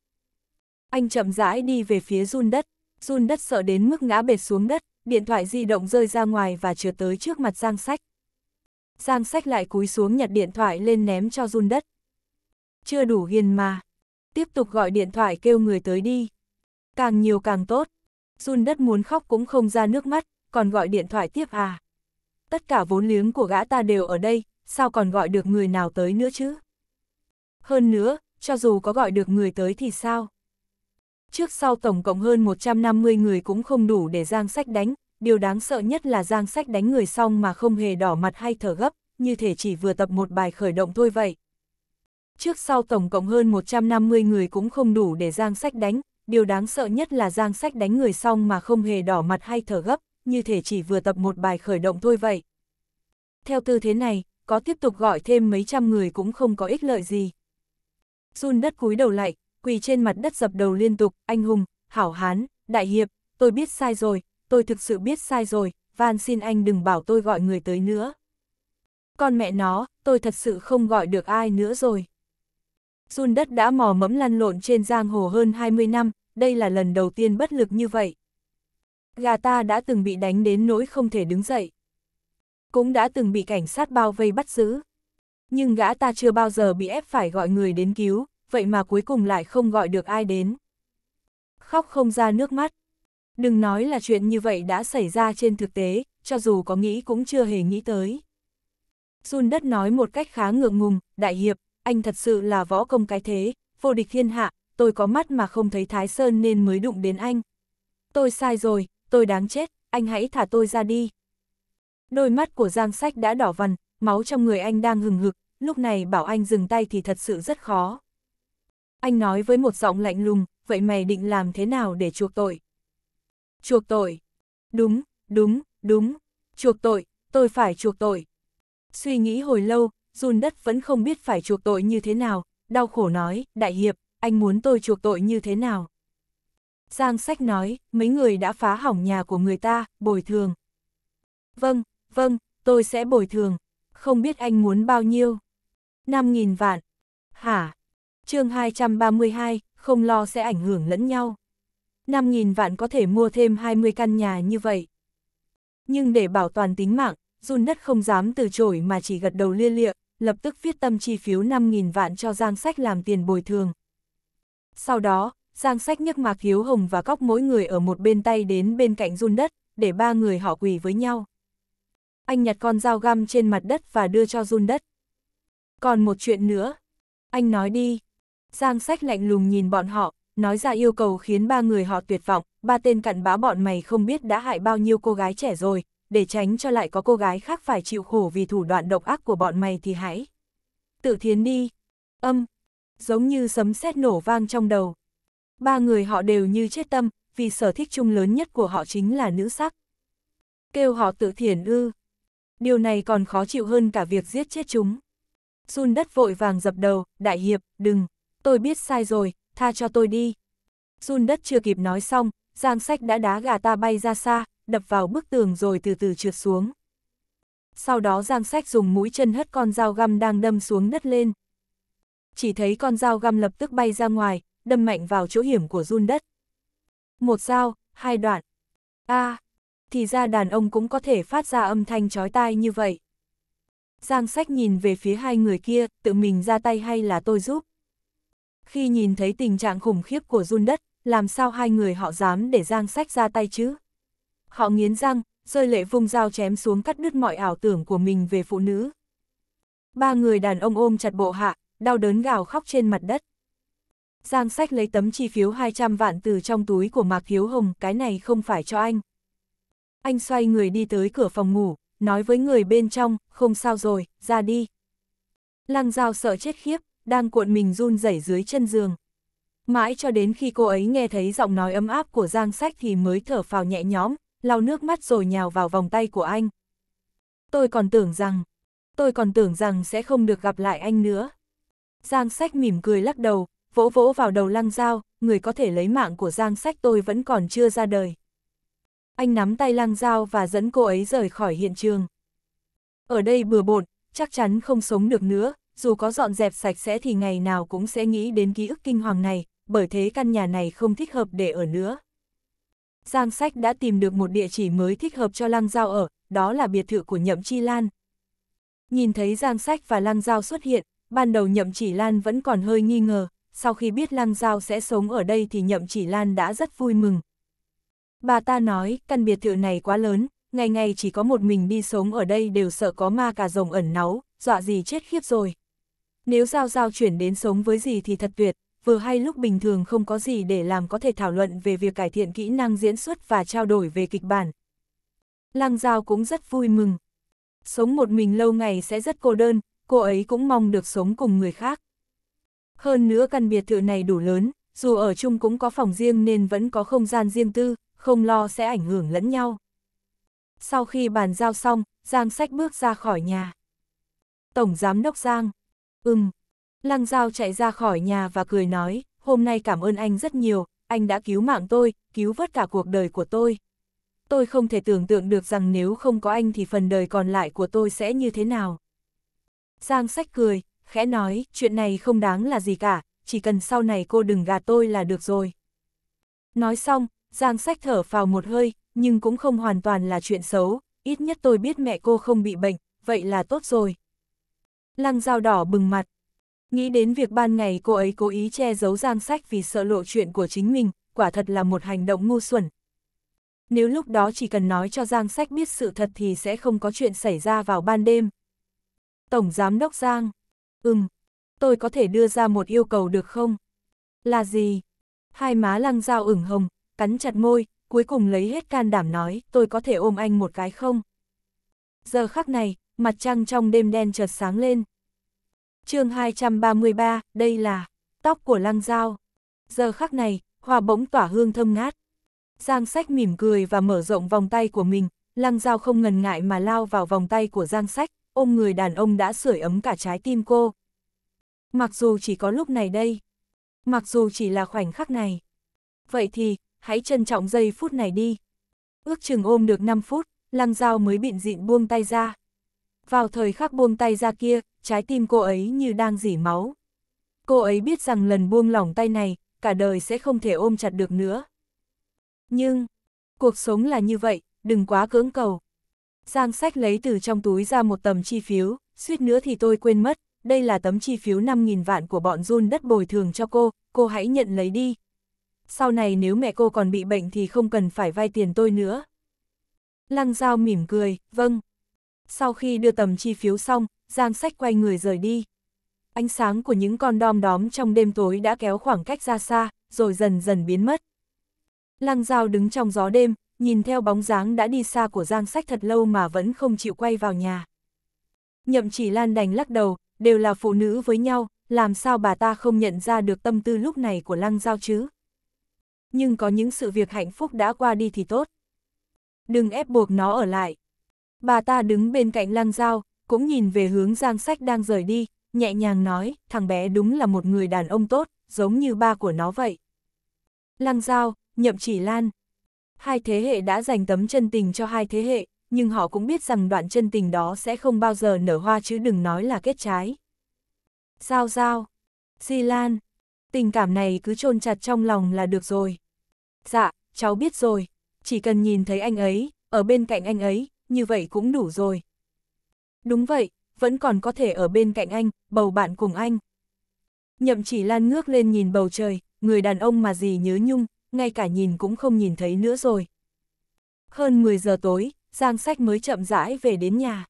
Anh chậm rãi đi về phía run đất, run đất sợ đến mức ngã bệt xuống đất điện thoại di động rơi ra ngoài và trượt tới trước mặt Giang Sách. Giang Sách lại cúi xuống nhặt điện thoại lên ném cho run đất. Chưa đủ hiền mà. Tiếp tục gọi điện thoại kêu người tới đi. Càng nhiều càng tốt. Run đất muốn khóc cũng không ra nước mắt, còn gọi điện thoại tiếp à. Tất cả vốn liếng của gã ta đều ở đây, sao còn gọi được người nào tới nữa chứ? Hơn nữa, cho dù có gọi được người tới thì sao? Trước sau tổng cộng hơn 150 người cũng không đủ để giang sách đánh, điều đáng sợ nhất là giang sách đánh người xong mà không hề đỏ mặt hay thở gấp, như thể chỉ vừa tập một bài khởi động thôi vậy. Trước sau tổng cộng hơn 150 người cũng không đủ để giang sách đánh, điều đáng sợ nhất là giang sách đánh người xong mà không hề đỏ mặt hay thở gấp, như thể chỉ vừa tập một bài khởi động thôi vậy. Theo tư thế này, có tiếp tục gọi thêm mấy trăm người cũng không có ích lợi gì. Jun đất cúi đầu lại, quỳ trên mặt đất dập đầu liên tục, anh hùng, hảo hán, đại hiệp, tôi biết sai rồi, tôi thực sự biết sai rồi, van xin anh đừng bảo tôi gọi người tới nữa. Con mẹ nó, tôi thật sự không gọi được ai nữa rồi. run đất đã mò mẫm lăn lộn trên giang hồ hơn 20 năm, đây là lần đầu tiên bất lực như vậy. Gà ta đã từng bị đánh đến nỗi không thể đứng dậy. Cũng đã từng bị cảnh sát bao vây bắt giữ. Nhưng gã ta chưa bao giờ bị ép phải gọi người đến cứu, vậy mà cuối cùng lại không gọi được ai đến. Khóc không ra nước mắt. Đừng nói là chuyện như vậy đã xảy ra trên thực tế, cho dù có nghĩ cũng chưa hề nghĩ tới. Jun đất nói một cách khá ngượng ngùng, đại hiệp, anh thật sự là võ công cái thế, vô địch thiên hạ, tôi có mắt mà không thấy Thái Sơn nên mới đụng đến anh. Tôi sai rồi, tôi đáng chết, anh hãy thả tôi ra đi. Đôi mắt của Giang Sách đã đỏ vằn, máu trong người anh đang hừng hực, lúc này bảo anh dừng tay thì thật sự rất khó. Anh nói với một giọng lạnh lùng, vậy mày định làm thế nào để chuộc tội? Chuộc tội. Đúng, đúng, đúng. Chuộc tội, tôi phải chuộc tội. Suy nghĩ hồi lâu, run đất vẫn không biết phải chuộc tội như thế nào, đau khổ nói, đại hiệp, anh muốn tôi chuộc tội như thế nào? Giang sách nói, mấy người đã phá hỏng nhà của người ta, bồi thường. Vâng, vâng, tôi sẽ bồi thường. Không biết anh muốn bao nhiêu? 5.000 vạn. Hả? chương 232, không lo sẽ ảnh hưởng lẫn nhau. 5.000 vạn có thể mua thêm 20 căn nhà như vậy. Nhưng để bảo toàn tính mạng, run đất không dám từ chối mà chỉ gật đầu lia lịa, lập tức viết tâm chi phiếu 5.000 vạn cho Giang Sách làm tiền bồi thường. Sau đó, Giang Sách nhấc Mạc Hiếu Hồng và cóc mỗi người ở một bên tay đến bên cạnh run đất, để ba người họ quỳ với nhau. Anh nhặt con dao găm trên mặt đất và đưa cho run đất. Còn một chuyện nữa. Anh nói đi. Giang sách lạnh lùng nhìn bọn họ, nói ra yêu cầu khiến ba người họ tuyệt vọng, ba tên cặn bã bọn mày không biết đã hại bao nhiêu cô gái trẻ rồi, để tránh cho lại có cô gái khác phải chịu khổ vì thủ đoạn độc ác của bọn mày thì hãy. Tự thiến đi. Âm. Giống như sấm sét nổ vang trong đầu. Ba người họ đều như chết tâm, vì sở thích chung lớn nhất của họ chính là nữ sắc. Kêu họ tự thiền ư. Điều này còn khó chịu hơn cả việc giết chết chúng. Sun đất vội vàng dập đầu, đại hiệp, đừng, tôi biết sai rồi, tha cho tôi đi. Run đất chưa kịp nói xong, Giang Sách đã đá gà ta bay ra xa, đập vào bức tường rồi từ từ trượt xuống. Sau đó Giang Sách dùng mũi chân hất con dao găm đang đâm xuống đất lên. Chỉ thấy con dao găm lập tức bay ra ngoài, đâm mạnh vào chỗ hiểm của run đất. Một dao, hai đoạn. a à, thì ra đàn ông cũng có thể phát ra âm thanh chói tai như vậy. Giang Sách nhìn về phía hai người kia, tự mình ra tay hay là tôi giúp. Khi nhìn thấy tình trạng khủng khiếp của run đất, làm sao hai người họ dám để Giang Sách ra tay chứ? Họ nghiến răng, rơi lệ vung dao chém xuống cắt đứt mọi ảo tưởng của mình về phụ nữ. Ba người đàn ông ôm chặt bộ hạ, đau đớn gào khóc trên mặt đất. Giang Sách lấy tấm chi phiếu 200 vạn từ trong túi của Mạc Hiếu Hồng, cái này không phải cho anh. Anh xoay người đi tới cửa phòng ngủ, nói với người bên trong, không sao rồi, ra đi. Lăng Giao sợ chết khiếp, đang cuộn mình run rẩy dưới chân giường. Mãi cho đến khi cô ấy nghe thấy giọng nói ấm áp của Giang Sách thì mới thở phào nhẹ nhõm, lau nước mắt rồi nhào vào vòng tay của anh. Tôi còn tưởng rằng, tôi còn tưởng rằng sẽ không được gặp lại anh nữa. Giang Sách mỉm cười lắc đầu, vỗ vỗ vào đầu lăng dao, người có thể lấy mạng của Giang Sách tôi vẫn còn chưa ra đời. Anh nắm tay lăng dao và dẫn cô ấy rời khỏi hiện trường. Ở đây bừa bộn, chắc chắn không sống được nữa, dù có dọn dẹp sạch sẽ thì ngày nào cũng sẽ nghĩ đến ký ức kinh hoàng này, bởi thế căn nhà này không thích hợp để ở nữa. Giang Sách đã tìm được một địa chỉ mới thích hợp cho Lăng Giao ở, đó là biệt thự của Nhậm Chi Lan. Nhìn thấy Giang Sách và Lăng Giao xuất hiện, ban đầu Nhậm Chỉ Lan vẫn còn hơi nghi ngờ, sau khi biết Lăng Giao sẽ sống ở đây thì Nhậm Chỉ Lan đã rất vui mừng. Bà ta nói, căn biệt thự này quá lớn, ngày ngày chỉ có một mình đi sống ở đây đều sợ có ma cà rồng ẩn náu, dọa gì chết khiếp rồi. Nếu Giao Giao chuyển đến sống với gì thì thật tuyệt, vừa hay lúc bình thường không có gì để làm có thể thảo luận về việc cải thiện kỹ năng diễn xuất và trao đổi về kịch bản. Lăng Giao cũng rất vui mừng. Sống một mình lâu ngày sẽ rất cô đơn, cô ấy cũng mong được sống cùng người khác. Hơn nữa căn biệt thự này đủ lớn, dù ở chung cũng có phòng riêng nên vẫn có không gian riêng tư, không lo sẽ ảnh hưởng lẫn nhau. Sau khi bàn giao xong, Giang Sách bước ra khỏi nhà. Tổng Giám Đốc Giang Ừm. Lăng Giao chạy ra khỏi nhà và cười nói, hôm nay cảm ơn anh rất nhiều, anh đã cứu mạng tôi, cứu vớt cả cuộc đời của tôi. Tôi không thể tưởng tượng được rằng nếu không có anh thì phần đời còn lại của tôi sẽ như thế nào. Giang sách cười, khẽ nói, chuyện này không đáng là gì cả, chỉ cần sau này cô đừng gạt tôi là được rồi. Nói xong, Giang sách thở vào một hơi, nhưng cũng không hoàn toàn là chuyện xấu, ít nhất tôi biết mẹ cô không bị bệnh, vậy là tốt rồi. Lăng dao đỏ bừng mặt. Nghĩ đến việc ban ngày cô ấy cố ý che giấu giang sách vì sợ lộ chuyện của chính mình, quả thật là một hành động ngu xuẩn. Nếu lúc đó chỉ cần nói cho giang sách biết sự thật thì sẽ không có chuyện xảy ra vào ban đêm. Tổng Giám Đốc Giang. Ừm, tôi có thể đưa ra một yêu cầu được không? Là gì? Hai má lăng dao ửng hồng, cắn chặt môi, cuối cùng lấy hết can đảm nói, tôi có thể ôm anh một cái không? Giờ khắc này, mặt trăng trong đêm đen chợt sáng lên. chương 233, đây là tóc của lăng dao. Giờ khắc này, hoa bỗng tỏa hương thơm ngát. Giang sách mỉm cười và mở rộng vòng tay của mình, lăng dao không ngần ngại mà lao vào vòng tay của giang sách, ôm người đàn ông đã sưởi ấm cả trái tim cô. Mặc dù chỉ có lúc này đây, mặc dù chỉ là khoảnh khắc này. Vậy thì, hãy trân trọng giây phút này đi. Ước chừng ôm được 5 phút, lăng dao mới bịn dịn buông tay ra, vào thời khắc buông tay ra kia, trái tim cô ấy như đang dỉ máu. Cô ấy biết rằng lần buông lỏng tay này, cả đời sẽ không thể ôm chặt được nữa. Nhưng, cuộc sống là như vậy, đừng quá cưỡng cầu. Giang sách lấy từ trong túi ra một tầm chi phiếu, suýt nữa thì tôi quên mất, đây là tấm chi phiếu 5.000 vạn của bọn run đất bồi thường cho cô, cô hãy nhận lấy đi. Sau này nếu mẹ cô còn bị bệnh thì không cần phải vay tiền tôi nữa. Lăng Giao mỉm cười, vâng sau khi đưa tầm chi phiếu xong, Giang Sách quay người rời đi. Ánh sáng của những con đom đóm trong đêm tối đã kéo khoảng cách ra xa, rồi dần dần biến mất. Lăng Giao đứng trong gió đêm, nhìn theo bóng dáng đã đi xa của Giang Sách thật lâu mà vẫn không chịu quay vào nhà. Nhậm chỉ lan đành lắc đầu, đều là phụ nữ với nhau, làm sao bà ta không nhận ra được tâm tư lúc này của Lăng Giao chứ? Nhưng có những sự việc hạnh phúc đã qua đi thì tốt. Đừng ép buộc nó ở lại. Bà ta đứng bên cạnh lang giao cũng nhìn về hướng giang sách đang rời đi, nhẹ nhàng nói, thằng bé đúng là một người đàn ông tốt, giống như ba của nó vậy. Lăng Giao, Nhậm Chỉ Lan Hai thế hệ đã dành tấm chân tình cho hai thế hệ, nhưng họ cũng biết rằng đoạn chân tình đó sẽ không bao giờ nở hoa chứ đừng nói là kết trái. Giao Giao, Di Lan, tình cảm này cứ chôn chặt trong lòng là được rồi. Dạ, cháu biết rồi, chỉ cần nhìn thấy anh ấy, ở bên cạnh anh ấy, như vậy cũng đủ rồi. Đúng vậy, vẫn còn có thể ở bên cạnh anh, bầu bạn cùng anh. Nhậm chỉ lan ngước lên nhìn bầu trời, người đàn ông mà gì nhớ nhung, ngay cả nhìn cũng không nhìn thấy nữa rồi. Hơn 10 giờ tối, Giang Sách mới chậm rãi về đến nhà.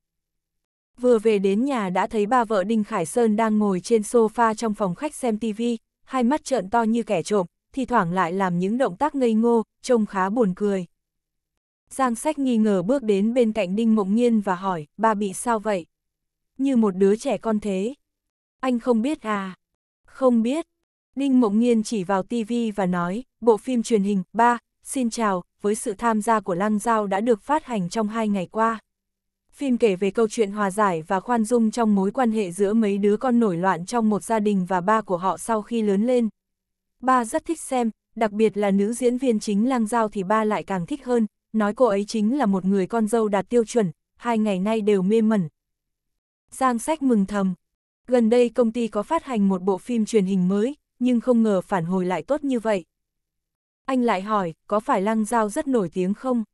Vừa về đến nhà đã thấy ba vợ Đinh Khải Sơn đang ngồi trên sofa trong phòng khách xem tivi, hai mắt trợn to như kẻ trộm, thì thoảng lại làm những động tác ngây ngô, trông khá buồn cười. Giang sách nghi ngờ bước đến bên cạnh Đinh Mộng Nhiên và hỏi, bà bị sao vậy? Như một đứa trẻ con thế. Anh không biết à? Không biết. Đinh Mộng Nhiên chỉ vào TV và nói, bộ phim truyền hình, ba, xin chào, với sự tham gia của Lăng Giao đã được phát hành trong hai ngày qua. Phim kể về câu chuyện hòa giải và khoan dung trong mối quan hệ giữa mấy đứa con nổi loạn trong một gia đình và ba của họ sau khi lớn lên. Ba rất thích xem, đặc biệt là nữ diễn viên chính Lăng Giao thì ba lại càng thích hơn, nói cô ấy chính là một người con dâu đạt tiêu chuẩn, hai ngày nay đều mê mẩn. Giang sách mừng thầm. Gần đây công ty có phát hành một bộ phim truyền hình mới, nhưng không ngờ phản hồi lại tốt như vậy. Anh lại hỏi, có phải Lăng Giao rất nổi tiếng không?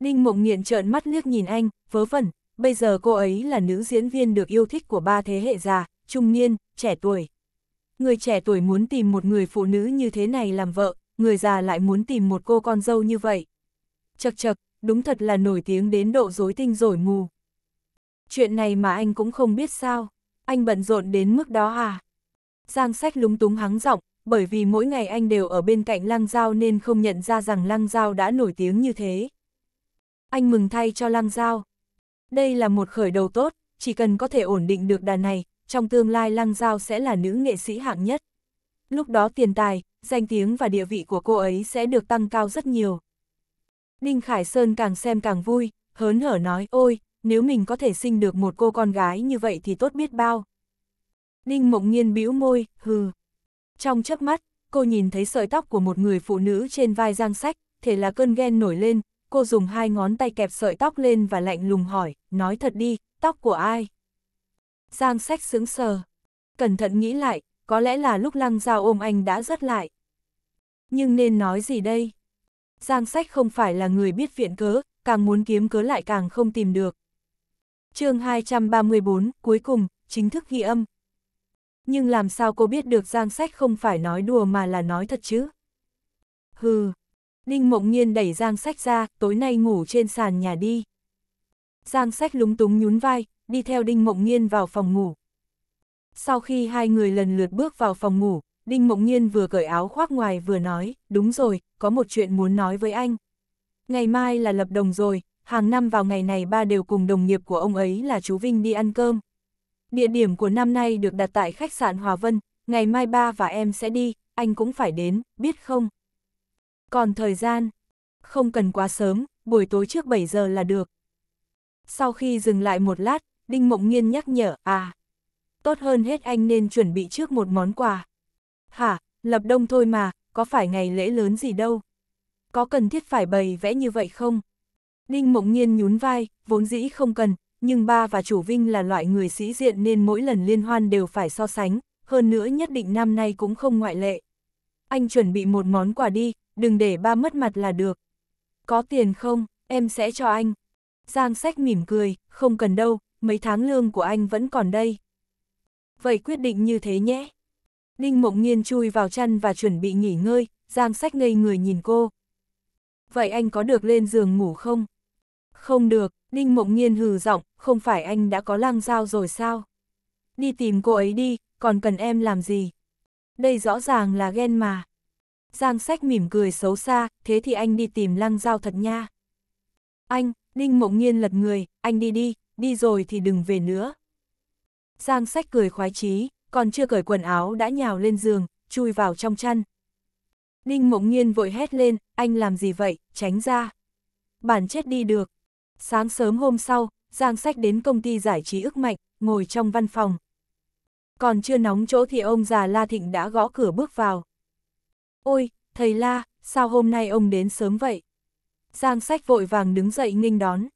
Đinh Mộng Nghiện trợn mắt liếc nhìn anh, vớ vẩn, bây giờ cô ấy là nữ diễn viên được yêu thích của ba thế hệ già, trung niên, trẻ tuổi. Người trẻ tuổi muốn tìm một người phụ nữ như thế này làm vợ, người già lại muốn tìm một cô con dâu như vậy chật chật, đúng thật là nổi tiếng đến độ rối tinh rồi mù. Chuyện này mà anh cũng không biết sao, anh bận rộn đến mức đó à? Giang sách lúng túng hắng giọng, bởi vì mỗi ngày anh đều ở bên cạnh Lăng Giao nên không nhận ra rằng Lăng Giao đã nổi tiếng như thế. Anh mừng thay cho Lăng Giao. Đây là một khởi đầu tốt, chỉ cần có thể ổn định được đàn này, trong tương lai Lăng Giao sẽ là nữ nghệ sĩ hạng nhất. Lúc đó tiền tài, danh tiếng và địa vị của cô ấy sẽ được tăng cao rất nhiều. Đinh Khải Sơn càng xem càng vui, hớn hở nói ôi, nếu mình có thể sinh được một cô con gái như vậy thì tốt biết bao. Đinh Mộng Nhiên bĩu môi, hừ. Trong chớp mắt, cô nhìn thấy sợi tóc của một người phụ nữ trên vai Giang Sách, thể là cơn ghen nổi lên, cô dùng hai ngón tay kẹp sợi tóc lên và lạnh lùng hỏi, nói thật đi, tóc của ai? Giang Sách sững sờ. Cẩn thận nghĩ lại, có lẽ là lúc Lăng Giao ôm anh đã rất lại. Nhưng nên nói gì đây? Giang Sách không phải là người biết viện cớ, càng muốn kiếm cớ lại càng không tìm được. chương 234, cuối cùng, chính thức ghi âm. Nhưng làm sao cô biết được Giang Sách không phải nói đùa mà là nói thật chứ? Hừ, Đinh Mộng Nhiên đẩy Giang Sách ra, tối nay ngủ trên sàn nhà đi. Giang Sách lúng túng nhún vai, đi theo Đinh Mộng Nhiên vào phòng ngủ. Sau khi hai người lần lượt bước vào phòng ngủ, Đinh Mộng Nhiên vừa cởi áo khoác ngoài vừa nói, đúng rồi, có một chuyện muốn nói với anh. Ngày mai là lập đồng rồi, hàng năm vào ngày này ba đều cùng đồng nghiệp của ông ấy là chú Vinh đi ăn cơm. Địa điểm của năm nay được đặt tại khách sạn Hòa Vân, ngày mai ba và em sẽ đi, anh cũng phải đến, biết không? Còn thời gian, không cần quá sớm, buổi tối trước 7 giờ là được. Sau khi dừng lại một lát, Đinh Mộng Nhiên nhắc nhở, à, tốt hơn hết anh nên chuẩn bị trước một món quà. Hả, lập đông thôi mà, có phải ngày lễ lớn gì đâu. Có cần thiết phải bày vẽ như vậy không? Đinh Mộng Nhiên nhún vai, vốn dĩ không cần, nhưng ba và chủ Vinh là loại người sĩ diện nên mỗi lần liên hoan đều phải so sánh, hơn nữa nhất định năm nay cũng không ngoại lệ. Anh chuẩn bị một món quà đi, đừng để ba mất mặt là được. Có tiền không, em sẽ cho anh. Giang sách mỉm cười, không cần đâu, mấy tháng lương của anh vẫn còn đây. Vậy quyết định như thế nhé. Ninh Mộng Nhiên chui vào chăn và chuẩn bị nghỉ ngơi, Giang Sách ngây người nhìn cô. Vậy anh có được lên giường ngủ không? Không được, Ninh Mộng Nhiên hừ giọng, không phải anh đã có lang dao rồi sao? Đi tìm cô ấy đi, còn cần em làm gì? Đây rõ ràng là ghen mà. Giang Sách mỉm cười xấu xa, thế thì anh đi tìm lang dao thật nha. Anh, Ninh Mộng Nhiên lật người, anh đi đi, đi rồi thì đừng về nữa. Giang Sách cười khoái chí, còn chưa cởi quần áo đã nhào lên giường, chui vào trong chăn. Ninh mộng Nhiên vội hét lên, anh làm gì vậy, tránh ra. Bản chết đi được. Sáng sớm hôm sau, Giang Sách đến công ty giải trí ức mạnh, ngồi trong văn phòng. Còn chưa nóng chỗ thì ông già La Thịnh đã gõ cửa bước vào. Ôi, thầy La, sao hôm nay ông đến sớm vậy? Giang Sách vội vàng đứng dậy nghênh đón.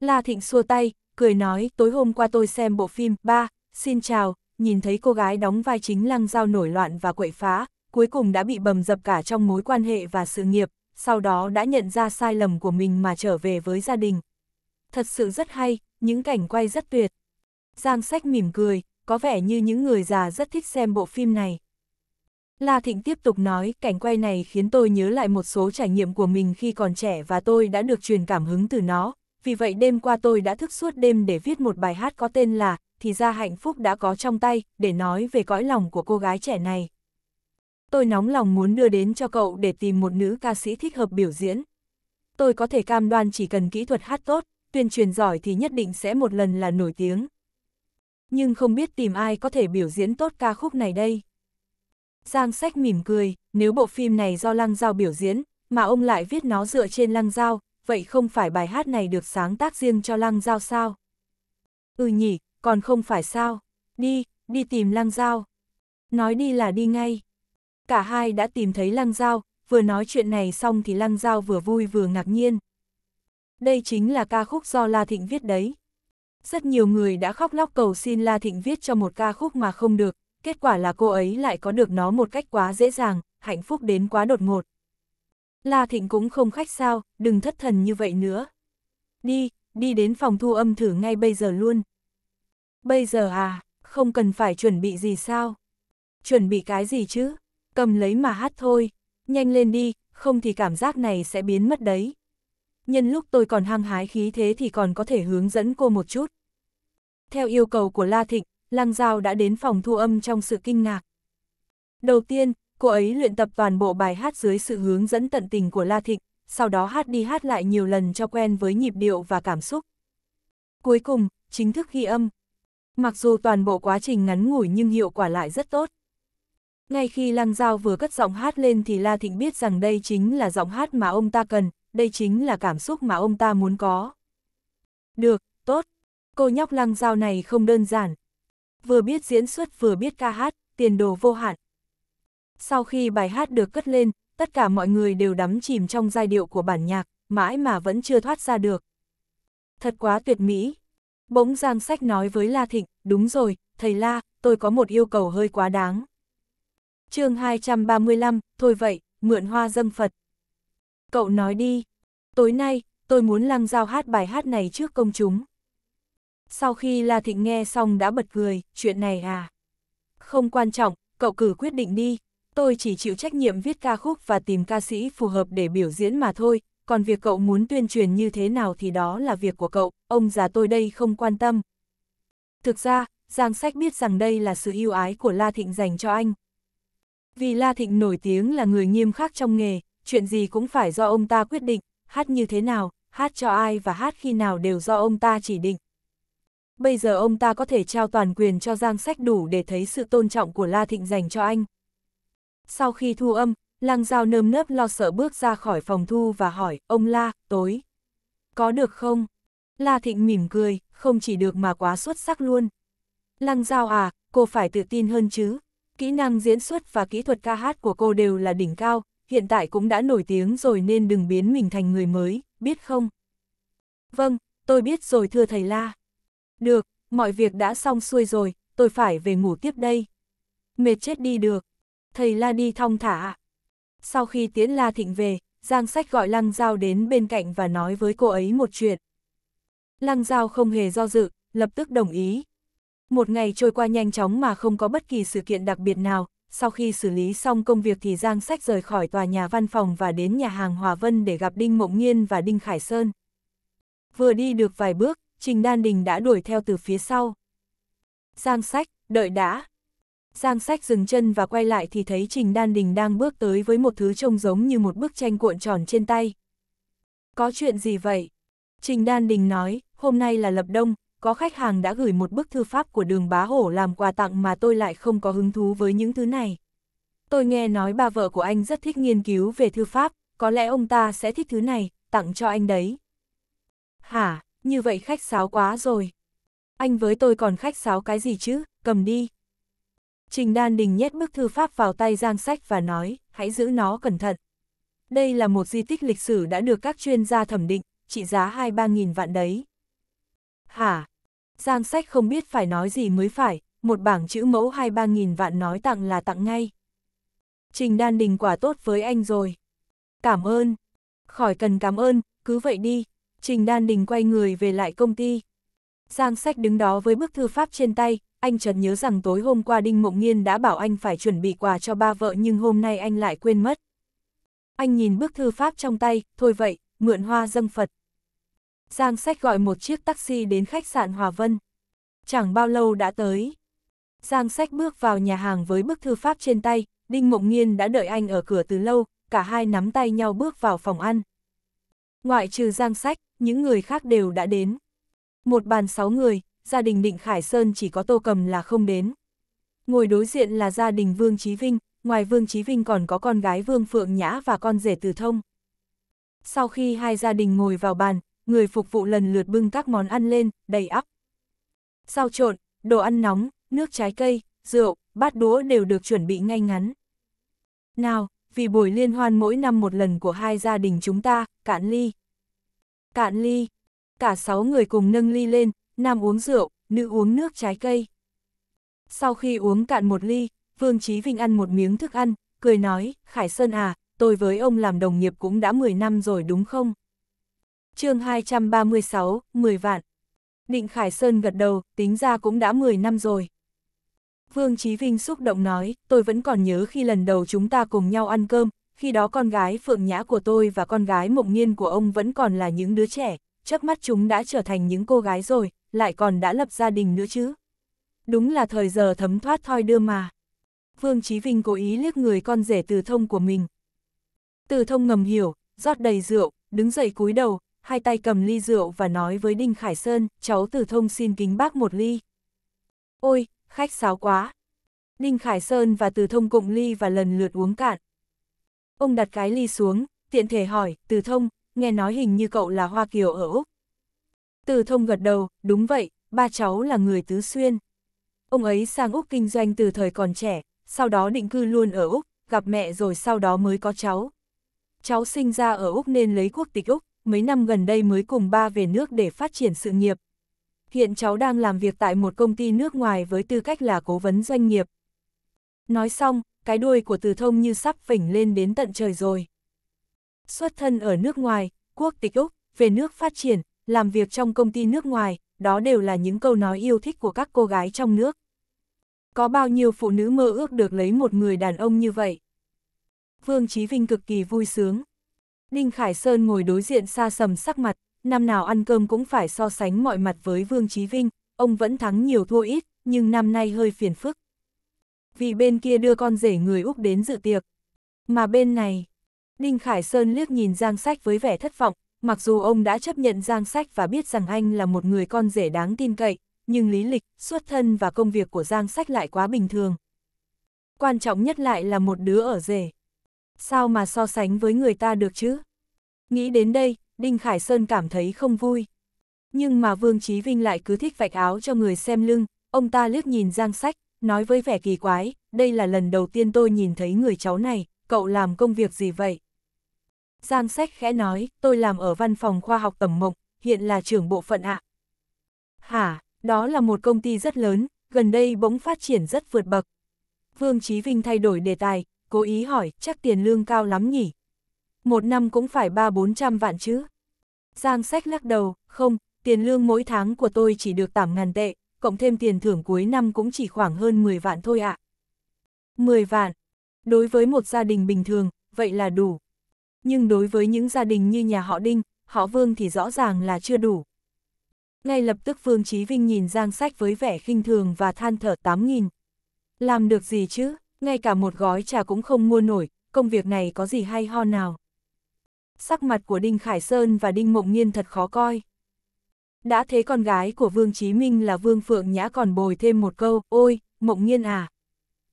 La Thịnh xua tay, cười nói, tối hôm qua tôi xem bộ phim, ba, xin chào, nhìn thấy cô gái đóng vai chính lăng giao nổi loạn và quậy phá, cuối cùng đã bị bầm dập cả trong mối quan hệ và sự nghiệp, sau đó đã nhận ra sai lầm của mình mà trở về với gia đình. Thật sự rất hay, những cảnh quay rất tuyệt. Giang sách mỉm cười, có vẻ như những người già rất thích xem bộ phim này. La Thịnh tiếp tục nói, cảnh quay này khiến tôi nhớ lại một số trải nghiệm của mình khi còn trẻ và tôi đã được truyền cảm hứng từ nó, vì vậy đêm qua tôi đã thức suốt đêm để viết một bài hát có tên là thì ra hạnh phúc đã có trong tay, để nói về cõi lòng của cô gái trẻ này. Tôi nóng lòng muốn đưa đến cho cậu để tìm một nữ ca sĩ thích hợp biểu diễn. Tôi có thể cam đoan chỉ cần kỹ thuật hát tốt, tuyên truyền giỏi thì nhất định sẽ một lần là nổi tiếng. Nhưng không biết tìm ai có thể biểu diễn tốt ca khúc này đây. Giang sách mỉm cười, nếu bộ phim này do Lăng Giao biểu diễn, mà ông lại viết nó dựa trên Lăng Giao, vậy không phải bài hát này được sáng tác riêng cho Lăng Giao sao? Ừ nhỉ, còn không phải sao, đi, đi tìm lăng giao. Nói đi là đi ngay. Cả hai đã tìm thấy lăng giao. vừa nói chuyện này xong thì lăng giao vừa vui vừa ngạc nhiên. Đây chính là ca khúc do La Thịnh viết đấy. Rất nhiều người đã khóc lóc cầu xin La Thịnh viết cho một ca khúc mà không được, kết quả là cô ấy lại có được nó một cách quá dễ dàng, hạnh phúc đến quá đột ngột. La Thịnh cũng không khách sao, đừng thất thần như vậy nữa. Đi, đi đến phòng thu âm thử ngay bây giờ luôn. Bây giờ à, không cần phải chuẩn bị gì sao? Chuẩn bị cái gì chứ? Cầm lấy mà hát thôi, nhanh lên đi, không thì cảm giác này sẽ biến mất đấy. Nhân lúc tôi còn hăng hái khí thế thì còn có thể hướng dẫn cô một chút. Theo yêu cầu của La Thịnh, Lăng Giao đã đến phòng thu âm trong sự kinh ngạc. Đầu tiên, cô ấy luyện tập toàn bộ bài hát dưới sự hướng dẫn tận tình của La Thịnh, sau đó hát đi hát lại nhiều lần cho quen với nhịp điệu và cảm xúc. Cuối cùng, chính thức ghi âm, mặc dù toàn bộ quá trình ngắn ngủi nhưng hiệu quả lại rất tốt. Ngay khi Lăng Giao vừa cất giọng hát lên thì La Thịnh biết rằng đây chính là giọng hát mà ông ta cần, đây chính là cảm xúc mà ông ta muốn có. Được, tốt, cô nhóc Lăng Giao này không đơn giản. Vừa biết diễn xuất vừa biết ca hát, tiền đồ vô hạn. Sau khi bài hát được cất lên, tất cả mọi người đều đắm chìm trong giai điệu của bản nhạc, mãi mà vẫn chưa thoát ra được. Thật quá tuyệt mỹ. Bỗng Giang Sách nói với La Thịnh, đúng rồi, thầy La, tôi có một yêu cầu hơi quá đáng. chương 235, thôi vậy, mượn hoa dâng Phật. Cậu nói đi, tối nay, tôi muốn lăng giao hát bài hát này trước công chúng. Sau khi La Thịnh nghe xong đã bật cười, chuyện này à? Không quan trọng, cậu cử quyết định đi, tôi chỉ chịu trách nhiệm viết ca khúc và tìm ca sĩ phù hợp để biểu diễn mà thôi, còn việc cậu muốn tuyên truyền như thế nào thì đó là việc của cậu, ông già tôi đây không quan tâm. Thực ra, Giang Sách biết rằng đây là sự yêu ái của La Thịnh dành cho anh. Vì La Thịnh nổi tiếng là người nghiêm khắc trong nghề, chuyện gì cũng phải do ông ta quyết định, hát như thế nào, hát cho ai và hát khi nào đều do ông ta chỉ định. Bây giờ ông ta có thể trao toàn quyền cho Giang Sách đủ để thấy sự tôn trọng của La Thịnh dành cho anh. Sau khi thu âm, Lăng Giao nơm nớp lo sợ bước ra khỏi phòng thu và hỏi, ông La, tối. Có được không? La Thịnh mỉm cười, không chỉ được mà quá xuất sắc luôn. Lăng Giao à, cô phải tự tin hơn chứ. Kỹ năng diễn xuất và kỹ thuật ca hát của cô đều là đỉnh cao, hiện tại cũng đã nổi tiếng rồi nên đừng biến mình thành người mới, biết không? Vâng, tôi biết rồi thưa thầy La. Được, mọi việc đã xong xuôi rồi, tôi phải về ngủ tiếp đây. Mệt chết đi được. Thầy La đi thong thả, à sau khi tiễn La Thịnh về, Giang Sách gọi Lăng Giao đến bên cạnh và nói với cô ấy một chuyện. Lăng Giao không hề do dự, lập tức đồng ý. Một ngày trôi qua nhanh chóng mà không có bất kỳ sự kiện đặc biệt nào, sau khi xử lý xong công việc thì Giang Sách rời khỏi tòa nhà văn phòng và đến nhà hàng Hòa Vân để gặp Đinh Mộng Nhiên và Đinh Khải Sơn. Vừa đi được vài bước, Trình Đan Đình đã đuổi theo từ phía sau. Giang Sách, đợi đã, Giang sách dừng chân và quay lại thì thấy Trình Đan Đình đang bước tới với một thứ trông giống như một bức tranh cuộn tròn trên tay. Có chuyện gì vậy? Trình Đan Đình nói, hôm nay là lập đông, có khách hàng đã gửi một bức thư pháp của đường bá hổ làm quà tặng mà tôi lại không có hứng thú với những thứ này. Tôi nghe nói bà vợ của anh rất thích nghiên cứu về thư pháp, có lẽ ông ta sẽ thích thứ này, tặng cho anh đấy. Hả, như vậy khách sáo quá rồi. Anh với tôi còn khách sáo cái gì chứ, cầm đi. Trình Đan Đình nhét bức thư pháp vào tay Giang Sách và nói, hãy giữ nó cẩn thận. Đây là một di tích lịch sử đã được các chuyên gia thẩm định, trị giá 2-3.000 vạn đấy. Hả? Giang Sách không biết phải nói gì mới phải, một bảng chữ mẫu 2-3.000 vạn nói tặng là tặng ngay. Trình Đan Đình quả tốt với anh rồi. Cảm ơn. Khỏi cần cảm ơn, cứ vậy đi. Trình Đan Đình quay người về lại công ty. Giang Sách đứng đó với bức thư pháp trên tay, anh chợt nhớ rằng tối hôm qua Đinh Mộng Nghiên đã bảo anh phải chuẩn bị quà cho ba vợ nhưng hôm nay anh lại quên mất. Anh nhìn bức thư pháp trong tay, thôi vậy, mượn hoa dâng Phật. Giang sách gọi một chiếc taxi đến khách sạn Hòa Vân. Chẳng bao lâu đã tới. Giang sách bước vào nhà hàng với bức thư pháp trên tay, Đinh Mộng Nghiên đã đợi anh ở cửa từ lâu, cả hai nắm tay nhau bước vào phòng ăn. Ngoại trừ Giang sách, những người khác đều đã đến. Một bàn sáu người, gia đình Định Khải Sơn chỉ có Tô Cầm là không đến. Ngồi đối diện là gia đình Vương Chí Vinh, ngoài Vương Chí Vinh còn có con gái Vương Phượng Nhã và con rể Từ Thông. Sau khi hai gia đình ngồi vào bàn, người phục vụ lần lượt bưng các món ăn lên, đầy ắp. sau trộn, đồ ăn nóng, nước trái cây, rượu, bát đũa đều được chuẩn bị ngay ngắn. Nào, vì buổi liên hoan mỗi năm một lần của hai gia đình chúng ta, cạn ly. Cạn ly. Cả sáu người cùng nâng ly lên, nam uống rượu, nữ uống nước trái cây. Sau khi uống cạn một ly, Vương Chí Vinh ăn một miếng thức ăn, cười nói, Khải Sơn à, tôi với ông làm đồng nghiệp cũng đã 10 năm rồi đúng không? chương 236, 10 vạn. Định Khải Sơn gật đầu, tính ra cũng đã 10 năm rồi. Vương Chí Vinh xúc động nói, tôi vẫn còn nhớ khi lần đầu chúng ta cùng nhau ăn cơm, khi đó con gái Phượng Nhã của tôi và con gái Mộng Nhiên của ông vẫn còn là những đứa trẻ, chớp mắt chúng đã trở thành những cô gái rồi, lại còn đã lập gia đình nữa chứ. Đúng là thời giờ thấm thoát thoi đưa mà. Vương Chí Vinh cố ý liếc người con rể từ thông của mình. Từ thông ngầm hiểu, rót đầy rượu, đứng dậy cúi đầu, hai tay cầm ly rượu và nói với Đinh Khải Sơn, cháu từ thông xin kính bác một ly. Ôi, khách sáo quá. Đinh Khải Sơn và từ thông cụng ly và lần lượt uống cạn. Ông đặt cái ly xuống, tiện thể hỏi, từ thông, nghe nói hình như cậu là Hoa Kiều ở Úc. Từ thông gật đầu, đúng vậy, ba cháu là người tứ xuyên. Ông ấy sang Úc kinh doanh từ thời còn trẻ, sau đó định cư luôn ở Úc, gặp mẹ rồi sau đó mới có cháu. Cháu sinh ra ở Úc nên lấy quốc tịch Úc, mấy năm gần đây mới cùng ba về nước để phát triển sự nghiệp. Hiện cháu đang làm việc tại một công ty nước ngoài với tư cách là cố vấn doanh nghiệp. Nói xong, cái đuôi của từ thông như sắp phỉnh lên đến tận trời rồi. Xuất thân ở nước ngoài, quốc tịch Úc, về nước phát triển, làm việc trong công ty nước ngoài, đó đều là những câu nói yêu thích của các cô gái trong nước. Có bao nhiêu phụ nữ mơ ước được lấy một người đàn ông như vậy? Vương Chí Vinh cực kỳ vui sướng. Đinh Khải Sơn ngồi đối diện xa sầm sắc mặt, năm nào ăn cơm cũng phải so sánh mọi mặt với Vương Chí Vinh, ông vẫn thắng nhiều thua ít, nhưng năm nay hơi phiền phức. Vì bên kia đưa con rể người Úc đến dự tiệc, mà bên này, Đinh Khải Sơn liếc nhìn Giang Sách với vẻ thất vọng, Mặc dù ông đã chấp nhận Giang Sách và biết rằng anh là một người con rể đáng tin cậy, nhưng lý lịch, xuất thân và công việc của Giang Sách lại quá bình thường. Quan trọng nhất lại là một đứa ở rể. Sao mà so sánh với người ta được chứ? Nghĩ đến đây, Đinh Khải Sơn cảm thấy không vui. Nhưng mà Vương Chí Vinh lại cứ thích vạch áo cho người xem lưng, ông ta liếc nhìn Giang Sách, nói với vẻ kỳ quái, đây là lần đầu tiên tôi nhìn thấy người cháu này, cậu làm công việc gì vậy? Giang sách khẽ nói, tôi làm ở văn phòng khoa học tầm mộng, hiện là trưởng bộ phận ạ. À. Hả, đó là một công ty rất lớn, gần đây bỗng phát triển rất vượt bậc. Vương Chí Vinh thay đổi đề tài, cố ý hỏi, chắc tiền lương cao lắm nhỉ? Một năm cũng phải ba bốn trăm vạn chứ. Giang sách lắc đầu, không, tiền lương mỗi tháng của tôi chỉ được 8 ngàn tệ, cộng thêm tiền thưởng cuối năm cũng chỉ khoảng hơn 10 vạn thôi ạ. À. 10 vạn. Đối với một gia đình bình thường, vậy là đủ nhưng đối với những gia đình như nhà họ Đinh, họ Vương thì rõ ràng là chưa đủ. Ngay lập tức Vương Chí Vinh nhìn Giang Sách với vẻ khinh thường và than thở 8.000. Làm được gì chứ, ngay cả một gói trà cũng không mua nổi, công việc này có gì hay ho nào. Sắc mặt của Đinh Khải Sơn và Đinh Mộng Nhiên thật khó coi. Đã thế con gái của Vương Chí Minh là Vương Phượng Nhã còn bồi thêm một câu, ôi, Mộng Nhiên à.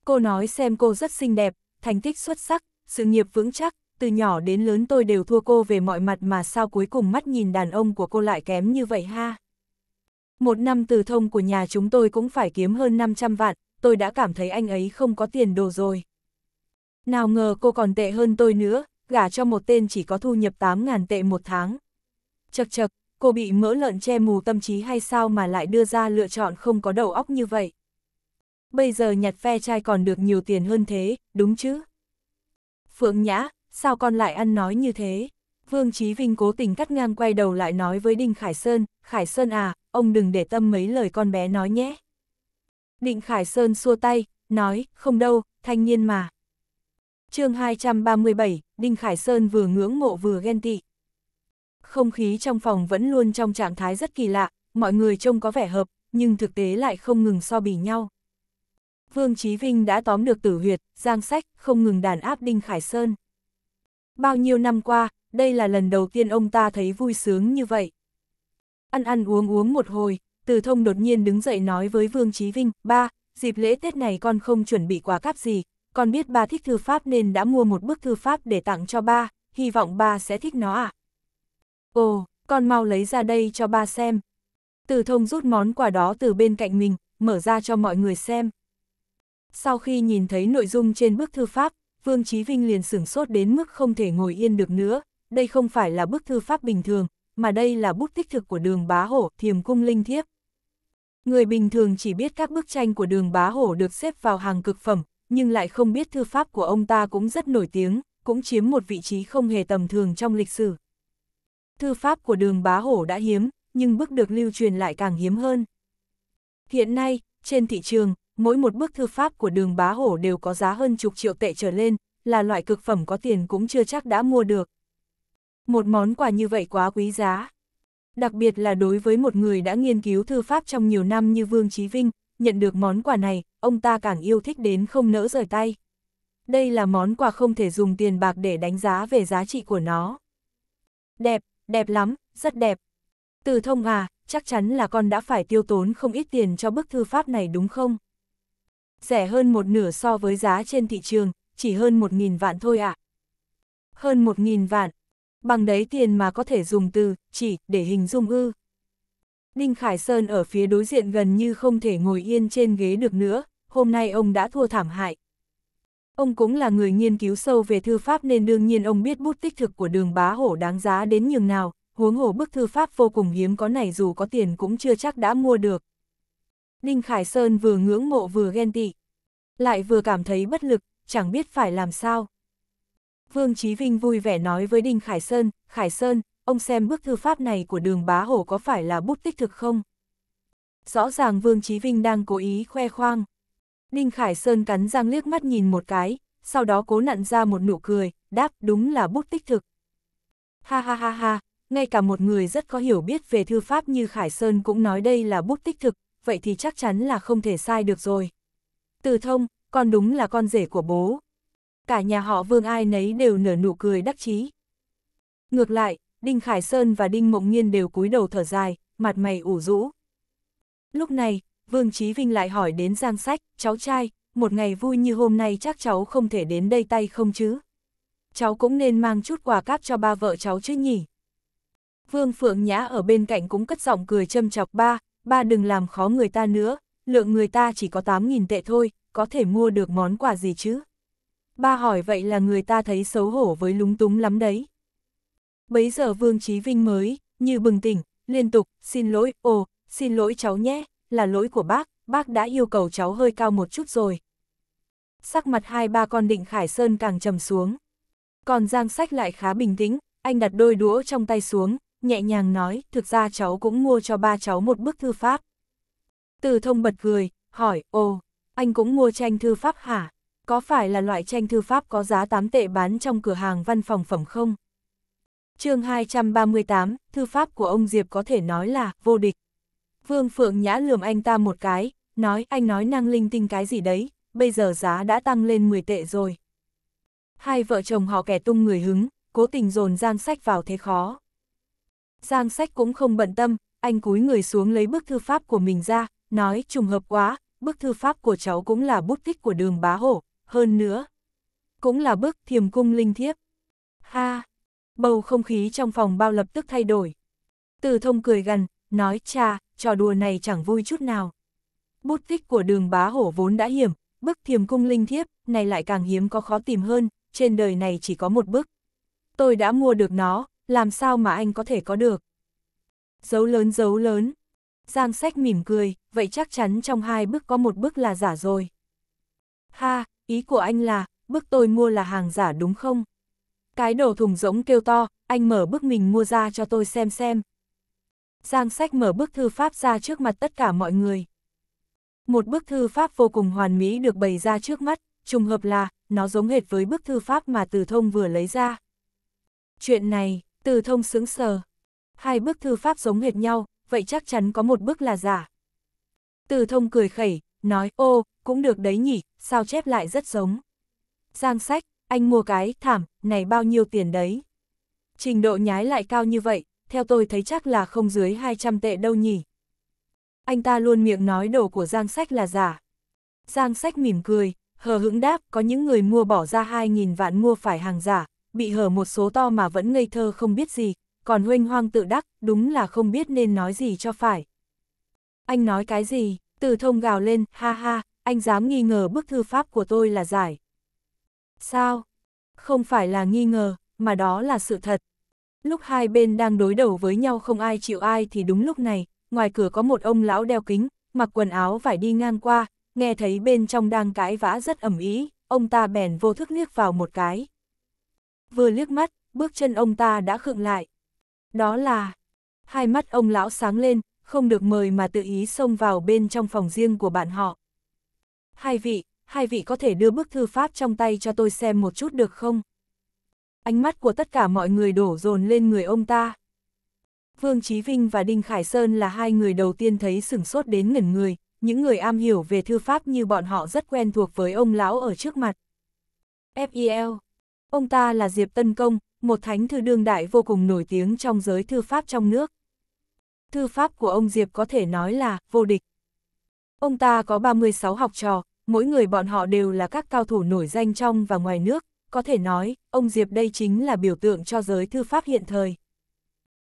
Cô nói xem cô rất xinh đẹp, thành tích xuất sắc, sự nghiệp vững chắc, từ nhỏ đến lớn tôi đều thua cô về mọi mặt mà sao cuối cùng mắt nhìn đàn ông của cô lại kém như vậy ha. Một năm từ thông của nhà chúng tôi cũng phải kiếm hơn 500 vạn, tôi đã cảm thấy anh ấy không có tiền đồ rồi. Nào ngờ cô còn tệ hơn tôi nữa, gả cho một tên chỉ có thu nhập 8.000 tệ một tháng. Chật chật, cô bị mỡ lợn che mù tâm trí hay sao mà lại đưa ra lựa chọn không có đầu óc như vậy. Bây giờ nhặt phe trai còn được nhiều tiền hơn thế, đúng chứ? Phượng Nhã, sao con lại ăn nói như thế? Vương Chí Vinh cố tình cắt ngang quay đầu lại nói với Đinh Khải Sơn, Khải Sơn à, ông đừng để tâm mấy lời con bé nói nhé. Đinh Khải Sơn xua tay, nói, không đâu, thanh niên mà. chương 237, Đinh Khải Sơn vừa ngưỡng mộ vừa ghen tị. Không khí trong phòng vẫn luôn trong trạng thái rất kỳ lạ, mọi người trông có vẻ hợp, nhưng thực tế lại không ngừng so bì nhau. Vương Chí Vinh đã tóm được tử huyệt, giang sách, không ngừng đàn áp Đinh Khải Sơn. Bao nhiêu năm qua, đây là lần đầu tiên ông ta thấy vui sướng như vậy. Ăn ăn uống uống một hồi, từ thông đột nhiên đứng dậy nói với Vương Chí Vinh, ba, dịp lễ Tết này con không chuẩn bị quà cáp gì, con biết ba thích thư pháp nên đã mua một bức thư pháp để tặng cho ba, hy vọng ba sẽ thích nó À? Ồ, con mau lấy ra đây cho ba xem. Từ thông rút món quà đó từ bên cạnh mình, mở ra cho mọi người xem. Sau khi nhìn thấy nội dung trên bức thư pháp, Vương Chí Vinh liền sửng sốt đến mức không thể ngồi yên được nữa, đây không phải là bức thư pháp bình thường, mà đây là bút tích thực của đường bá hổ, thiềm cung linh thiếp. Người bình thường chỉ biết các bức tranh của đường bá hổ được xếp vào hàng cực phẩm, nhưng lại không biết thư pháp của ông ta cũng rất nổi tiếng, cũng chiếm một vị trí không hề tầm thường trong lịch sử. Thư pháp của đường bá hổ đã hiếm, nhưng bức được lưu truyền lại càng hiếm hơn. Hiện nay, trên thị trường, mỗi một bức thư pháp của đường bá hổ đều có giá hơn chục triệu tệ trở lên, là loại cực phẩm có tiền cũng chưa chắc đã mua được. Một món quà như vậy quá quý giá. Đặc biệt là đối với một người đã nghiên cứu thư pháp trong nhiều năm như Vương Chí Vinh, nhận được món quà này, ông ta càng yêu thích đến không nỡ rời tay. Đây là món quà không thể dùng tiền bạc để đánh giá về giá trị của nó. Đẹp, đẹp lắm, rất đẹp. Từ thông à, chắc chắn là con đã phải tiêu tốn không ít tiền cho bức thư pháp này đúng không? rẻ hơn một nửa so với giá trên thị trường, chỉ hơn 1.000 vạn thôi ạ. À. Hơn 1.000 vạn, bằng đấy tiền mà có thể dùng từ, chỉ, để hình dung ư. Đinh Khải Sơn ở phía đối diện gần như không thể ngồi yên trên ghế được nữa, hôm nay ông đã thua thảm hại. Ông cũng là người nghiên cứu sâu về thư pháp nên đương nhiên ông biết bút tích thực của đường bá hổ đáng giá đến nhường nào, huống hổ bức thư pháp vô cùng hiếm có này dù có tiền cũng chưa chắc đã mua được. Ninh Khải Sơn vừa ngưỡng mộ vừa ghen tị, lại vừa cảm thấy bất lực, chẳng biết phải làm sao. Vương Chí Vinh vui vẻ nói với Đinh Khải Sơn, Khải Sơn, ông xem bức thư pháp này của đường bá hổ có phải là bút tích thực không? Rõ ràng Vương Chí Vinh đang cố ý khoe khoang. Đinh Khải Sơn cắn răng liếc mắt nhìn một cái, sau đó cố nặn ra một nụ cười, đáp đúng là bút tích thực. Ha ha ha ha, ngay cả một người rất có hiểu biết về thư pháp như Khải Sơn cũng nói đây là bút tích thực, vậy thì chắc chắn là không thể sai được rồi. Từ thông, con đúng là con rể của bố. Cả nhà họ Vương ai nấy đều nở nụ cười đắc chí. Ngược lại, Đinh Khải Sơn và Đinh Mộng nhiên đều cúi đầu thở dài, mặt mày ủ rũ. Lúc này, Vương Chí Vinh lại hỏi đến Giang Sách, cháu trai, một ngày vui như hôm nay chắc cháu không thể đến đây tay không chứ? Cháu cũng nên mang chút quà cáp cho ba vợ cháu chứ nhỉ? Vương Phượng Nhã ở bên cạnh cũng cất giọng cười châm chọc ba, ba đừng làm khó người ta nữa, lượng người ta chỉ có 8.000 tệ thôi, có thể mua được món quà gì chứ? Ba hỏi vậy là người ta thấy xấu hổ với lúng túng lắm đấy. Bấy giờ Vương Chí Vinh mới, như bừng tỉnh, liên tục, xin lỗi, ồ, xin lỗi cháu nhé, là lỗi của bác, bác đã yêu cầu cháu hơi cao một chút rồi. Sắc mặt hai ba con định Khải Sơn càng trầm xuống. Còn Giang Sách lại khá bình tĩnh, anh đặt đôi đũa trong tay xuống, nhẹ nhàng nói, thực ra cháu cũng mua cho ba cháu một bức thư pháp. Từ thông bật cười, hỏi, ồ, anh cũng mua tranh thư pháp hả? Có phải là loại tranh thư pháp có giá 8 tệ bán trong cửa hàng văn phòng phẩm không? chương 238, thư pháp của ông Diệp có thể nói là vô địch. Vương Phượng Nhã lườm anh ta một cái, nói anh nói năng linh tinh cái gì đấy, bây giờ giá đã tăng lên 10 tệ rồi. Hai vợ chồng họ kẻ tung người hứng, cố tình dồn Giang Sách vào thế khó. Giang sách cũng không bận tâm, anh cúi người xuống lấy bức thư pháp của mình ra, nói trùng hợp quá, bức thư pháp của cháu cũng là bút tích của đường bá hổ, hơn nữa. Cũng là bức thiềm cung linh thiếp. Ha! bầu không khí trong phòng bao lập tức thay đổi. Từ thông cười gần, nói cha, trò đùa này chẳng vui chút nào. Bút tích của đường bá hổ vốn đã hiểm, bức thiềm cung linh thiếp, này lại càng hiếm có khó tìm hơn, trên đời này chỉ có một bức. Tôi đã mua được nó, làm sao mà anh có thể có được. Dấu lớn dấu lớn. Giang sách mỉm cười, vậy chắc chắn trong hai bước có một bước là giả rồi. Ha, ý của anh là, bước tôi mua là hàng giả đúng không? Cái đồ thùng rỗng kêu to, anh mở bức mình mua ra cho tôi xem xem. Giang sách mở bức thư pháp ra trước mặt tất cả mọi người. Một bức thư pháp vô cùng hoàn mỹ được bày ra trước mắt, trùng hợp là, nó giống hệt với bức thư pháp mà từ thông vừa lấy ra. Chuyện này, từ thông sướng sờ. Hai bức thư pháp giống hệt nhau, vậy chắc chắn có một bức là giả. Từ thông cười khẩy, nói ô, cũng được đấy nhỉ, sao chép lại rất giống. Giang sách, anh mua cái, thảm, này bao nhiêu tiền đấy. Trình độ nhái lại cao như vậy, theo tôi thấy chắc là không dưới 200 tệ đâu nhỉ. Anh ta luôn miệng nói đồ của Giang sách là giả. Giang sách mỉm cười, hờ hững đáp, có những người mua bỏ ra 2.000 vạn mua phải hàng giả, bị hở một số to mà vẫn ngây thơ không biết gì, còn huynh hoang tự đắc, đúng là không biết nên nói gì cho phải. Anh nói cái gì, từ thông gào lên, ha ha, anh dám nghi ngờ bức thư pháp của tôi là giải. Sao? Không phải là nghi ngờ, mà đó là sự thật. Lúc hai bên đang đối đầu với nhau không ai chịu ai thì đúng lúc này, ngoài cửa có một ông lão đeo kính, mặc quần áo vải đi ngang qua, nghe thấy bên trong đang cãi vã rất ẩm ý, ông ta bèn vô thức liếc vào một cái vừa liếc mắt, bước chân ông ta đã khựng lại. Đó là, hai mắt ông lão sáng lên, không được mời mà tự ý xông vào bên trong phòng riêng của bạn họ. Hai vị, hai vị có thể đưa bức thư pháp trong tay cho tôi xem một chút được không? Ánh mắt của tất cả mọi người đổ dồn lên người ông ta. Vương Chí Vinh và Đinh Khải Sơn là hai người đầu tiên thấy sửng sốt đến ngẩn người, những người am hiểu về thư pháp như bọn họ rất quen thuộc với ông lão ở trước mặt. FEL Ông ta là Diệp Tân Công, một thánh thư đương đại vô cùng nổi tiếng trong giới thư pháp trong nước. Thư pháp của ông Diệp có thể nói là vô địch. Ông ta có 36 học trò, mỗi người bọn họ đều là các cao thủ nổi danh trong và ngoài nước, có thể nói, ông Diệp đây chính là biểu tượng cho giới thư pháp hiện thời.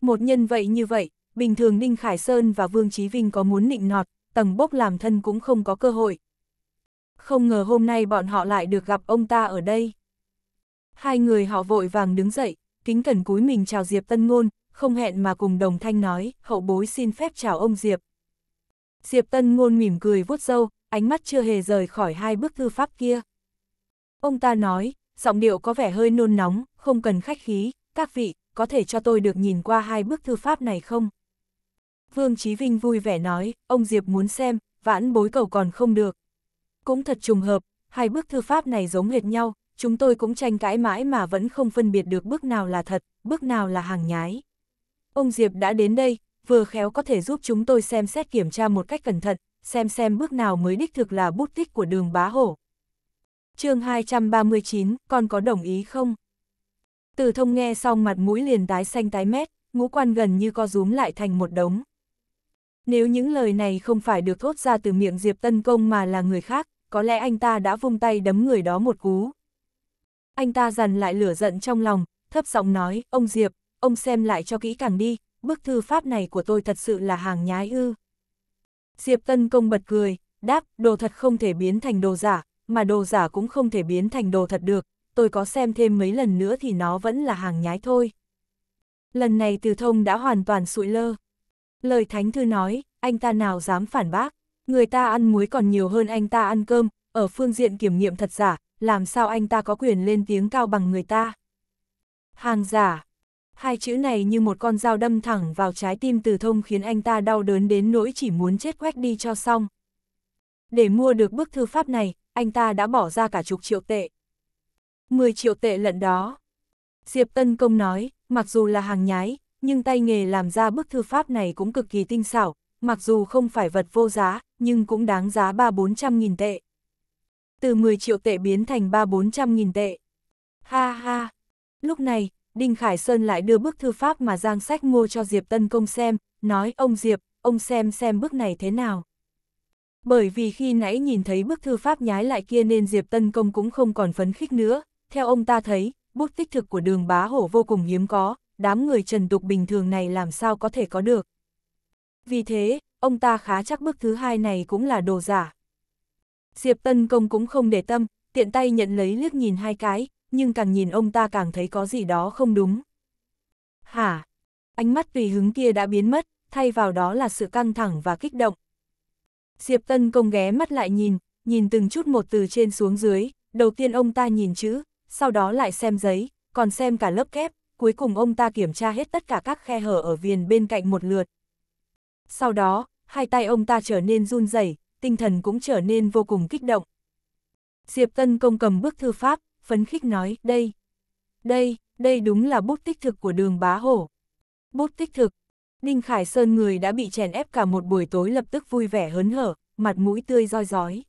Một nhân vậy như vậy, bình thường Ninh Khải Sơn và Vương Chí Vinh có muốn nịnh nọt, tầng bốc làm thân cũng không có cơ hội. Không ngờ hôm nay bọn họ lại được gặp ông ta ở đây. Hai người họ vội vàng đứng dậy, kính cẩn cúi mình chào Diệp Tân Ngôn, không hẹn mà cùng đồng thanh nói, hậu bối xin phép chào ông Diệp. Diệp Tân Ngôn mỉm cười vuốt râu, ánh mắt chưa hề rời khỏi hai bức thư pháp kia. Ông ta nói, giọng điệu có vẻ hơi nôn nóng, không cần khách khí, các vị, có thể cho tôi được nhìn qua hai bức thư pháp này không? Vương Chí Vinh vui vẻ nói, ông Diệp muốn xem, vãn bối cầu còn không được. Cũng thật trùng hợp, hai bức thư pháp này giống hệt nhau, chúng tôi cũng tranh cãi mãi mà vẫn không phân biệt được bước nào là thật, bước nào là hàng nhái. Ông Diệp đã đến đây, vừa khéo có thể giúp chúng tôi xem xét kiểm tra một cách cẩn thận, xem xem bước nào mới đích thực là bút tích của đường bá hổ. chương 239, con có đồng ý không? Từ thông nghe xong mặt mũi liền tái xanh tái mét, ngũ quan gần như co rúm lại thành một đống. Nếu những lời này không phải được thốt ra từ miệng Diệp Tân Công mà là người khác, có lẽ anh ta đã vung tay đấm người đó một cú, anh ta dằn lại lửa giận trong lòng, thấp giọng nói, ông Diệp, ông xem lại cho kỹ càng đi, bức thư pháp này của tôi thật sự là hàng nhái ư. Diệp Tân Công bật cười, đáp, đồ thật không thể biến thành đồ giả, mà đồ giả cũng không thể biến thành đồ thật được, tôi có xem thêm mấy lần nữa thì nó vẫn là hàng nhái thôi. Lần này từ thông đã hoàn toàn sụi lơ. Lời thánh thư nói, anh ta nào dám phản bác, người ta ăn muối còn nhiều hơn anh ta ăn cơm, ở phương diện kiểm nghiệm thật giả, làm sao anh ta có quyền lên tiếng cao bằng người ta? Hàng giả. Hai chữ này như một con dao đâm thẳng vào trái tim từ thông khiến anh ta đau đớn đến nỗi chỉ muốn chết quách đi cho xong. Để mua được bức thư pháp này, anh ta đã bỏ ra cả chục triệu tệ. Mười triệu tệ lận đó. Diệp Tân Công nói, mặc dù là hàng nhái, nhưng tay nghề làm ra bức thư pháp này cũng cực kỳ tinh xảo, mặc dù không phải vật vô giá, nhưng cũng đáng giá ba bốn trăm nghìn tệ từ 10 triệu tệ biến thành 3-400 nghìn tệ. Ha ha! Lúc này, Đinh Khải Sơn lại đưa bức thư pháp mà Giang Sách mua cho Diệp Tân Công xem, nói ông Diệp, ông xem xem bức này thế nào. Bởi vì khi nãy nhìn thấy bức thư pháp nhái lại kia nên Diệp Tân Công cũng không còn phấn khích nữa, theo ông ta thấy, bút tích thực của đường bá hổ vô cùng hiếm có, đám người trần tục bình thường này làm sao có thể có được. Vì thế, ông ta khá chắc bức thứ hai này cũng là đồ giả. Diệp Tân Công cũng không để tâm, tiện tay nhận lấy liếc nhìn hai cái, nhưng càng nhìn ông ta càng thấy có gì đó không đúng. Hả? Ánh mắt tùy hứng kia đã biến mất, thay vào đó là sự căng thẳng và kích động. Diệp Tân Công ghé mắt lại nhìn, nhìn từng chút một từ trên xuống dưới, đầu tiên ông ta nhìn chữ, sau đó lại xem giấy, còn xem cả lớp kép, cuối cùng ông ta kiểm tra hết tất cả các khe hở ở viền bên cạnh một lượt. Sau đó, hai tay ông ta trở nên run rẩy, tinh thần cũng trở nên vô cùng kích động. Diệp Tân Công cầm bức thư pháp, phấn khích nói, đây, đây, đây đúng là bút tích thực của đường bá hổ. Bút tích thực, Ninh Khải Sơn người đã bị chèn ép cả một buổi tối lập tức vui vẻ hớn hở, mặt mũi tươi roi rói.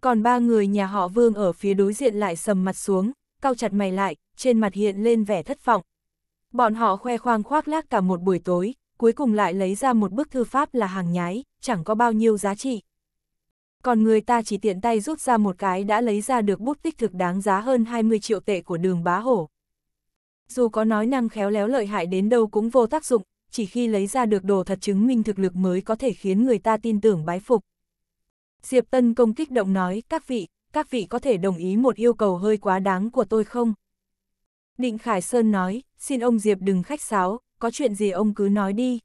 Còn ba người nhà họ Vương ở phía đối diện lại sầm mặt xuống, cau chặt mày lại, trên mặt hiện lên vẻ thất vọng. Bọn họ khoe khoang khoác lác cả một buổi tối, cuối cùng lại lấy ra một bức thư pháp là hàng nhái, chẳng có bao nhiêu giá trị. Còn người ta chỉ tiện tay rút ra một cái đã lấy ra được bút tích thực đáng giá hơn 20 triệu tệ của đường bá hổ. Dù có nói năng khéo léo lợi hại đến đâu cũng vô tác dụng, chỉ khi lấy ra được đồ thật chứng minh thực lực mới có thể khiến người ta tin tưởng bái phục. Diệp Tân công kích động nói, các vị, các vị có thể đồng ý một yêu cầu hơi quá đáng của tôi không? Định Khải Sơn nói, xin ông Diệp đừng khách sáo, có chuyện gì ông cứ nói đi.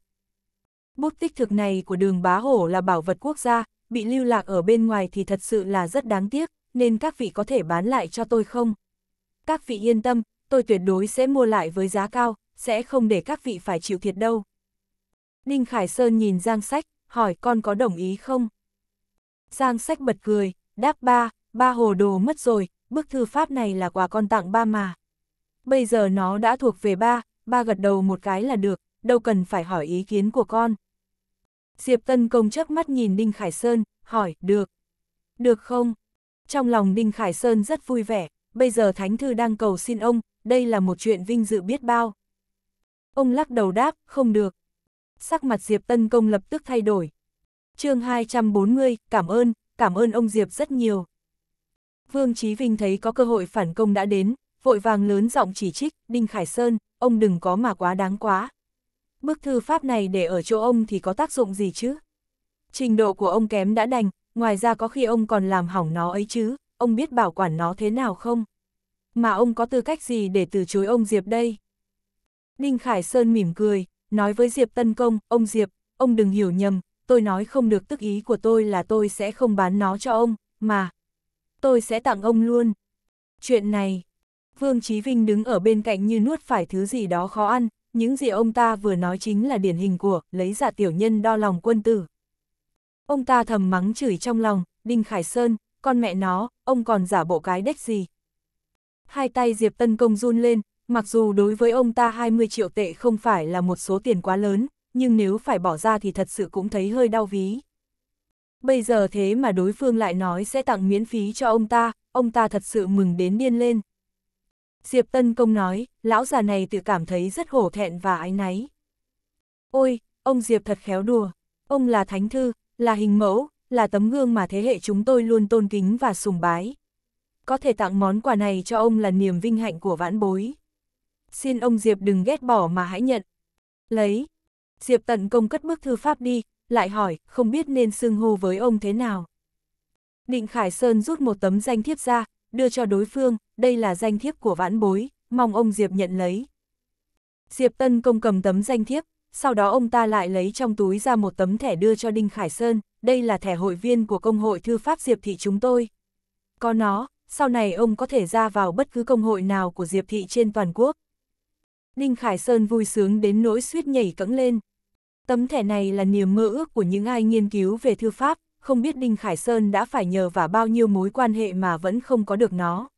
Bút tích thực này của đường bá hổ là bảo vật quốc gia, bị lưu lạc ở bên ngoài thì thật sự là rất đáng tiếc, nên các vị có thể bán lại cho tôi không? Các vị yên tâm, tôi tuyệt đối sẽ mua lại với giá cao, sẽ không để các vị phải chịu thiệt đâu. đinh Khải Sơn nhìn Giang Sách, hỏi con có đồng ý không? Giang Sách bật cười, đáp ba, ba hồ đồ mất rồi, bức thư pháp này là quà con tặng ba mà. Bây giờ nó đã thuộc về ba, ba gật đầu một cái là được, đâu cần phải hỏi ý kiến của con. Diệp Tân Công chớp mắt nhìn Đinh Khải Sơn, hỏi, được. Được không? Trong lòng Đinh Khải Sơn rất vui vẻ, bây giờ Thánh Thư đang cầu xin ông, đây là một chuyện vinh dự biết bao. Ông lắc đầu đáp, không được. Sắc mặt Diệp Tân Công lập tức thay đổi. chương 240, cảm ơn, cảm ơn ông Diệp rất nhiều. Vương Chí Vinh thấy có cơ hội phản công đã đến, vội vàng lớn giọng chỉ trích, Đinh Khải Sơn, ông đừng có mà quá đáng quá. Bức thư pháp này để ở chỗ ông thì có tác dụng gì chứ? Trình độ của ông kém đã đành, ngoài ra có khi ông còn làm hỏng nó ấy chứ, ông biết bảo quản nó thế nào không? Mà ông có tư cách gì để từ chối ông Diệp đây? Đinh Khải Sơn mỉm cười, nói với Diệp Tân Công, ông Diệp, ông đừng hiểu nhầm, tôi nói không được tức ý của tôi là tôi sẽ không bán nó cho ông, mà tôi sẽ tặng ông luôn. Chuyện này, Vương Chí Vinh đứng ở bên cạnh như nuốt phải thứ gì đó khó ăn, những gì ông ta vừa nói chính là điển hình của lấy giả dạ tiểu nhân đo lòng quân tử. Ông ta thầm mắng chửi trong lòng, Đinh Khải Sơn, con mẹ nó, ông còn giả bộ cái đếch gì. Hai tay Diệp Tân Công run lên, mặc dù đối với ông ta 20 triệu tệ không phải là một số tiền quá lớn, nhưng nếu phải bỏ ra thì thật sự cũng thấy hơi đau ví. Bây giờ thế mà đối phương lại nói sẽ tặng miễn phí cho ông ta, ông ta thật sự mừng đến điên lên. Diệp Tân Công nói, lão già này tự cảm thấy rất hổ thẹn và ái náy. Ôi, ông Diệp thật khéo đùa, ông là thánh thư, là hình mẫu, là tấm gương mà thế hệ chúng tôi luôn tôn kính và sùng bái. Có thể tặng món quà này cho ông là niềm vinh hạnh của vãn bối. Xin ông Diệp đừng ghét bỏ mà hãy nhận. Lấy. Diệp Tận Công cất bức thư pháp đi, lại hỏi, không biết nên xưng hô với ông thế nào. Định Khải Sơn rút một tấm danh thiếp ra, đưa cho đối phương, đây là danh thiếp của vãn bối, mong ông Diệp nhận lấy. Diệp Tân Công cầm tấm danh thiếp, sau đó ông ta lại lấy trong túi ra một tấm thẻ đưa cho Đinh Khải Sơn, đây là thẻ hội viên của Công hội Thư pháp Diệp Thị chúng tôi. Có nó, sau này ông có thể ra vào bất cứ công hội nào của Diệp Thị trên toàn quốc. Đinh Khải Sơn vui sướng đến nỗi suýt nhảy cẫng lên. Tấm thẻ này là niềm mơ ước của những ai nghiên cứu về thư pháp, không biết Đinh Khải Sơn đã phải nhờ và bao nhiêu mối quan hệ mà vẫn không có được nó.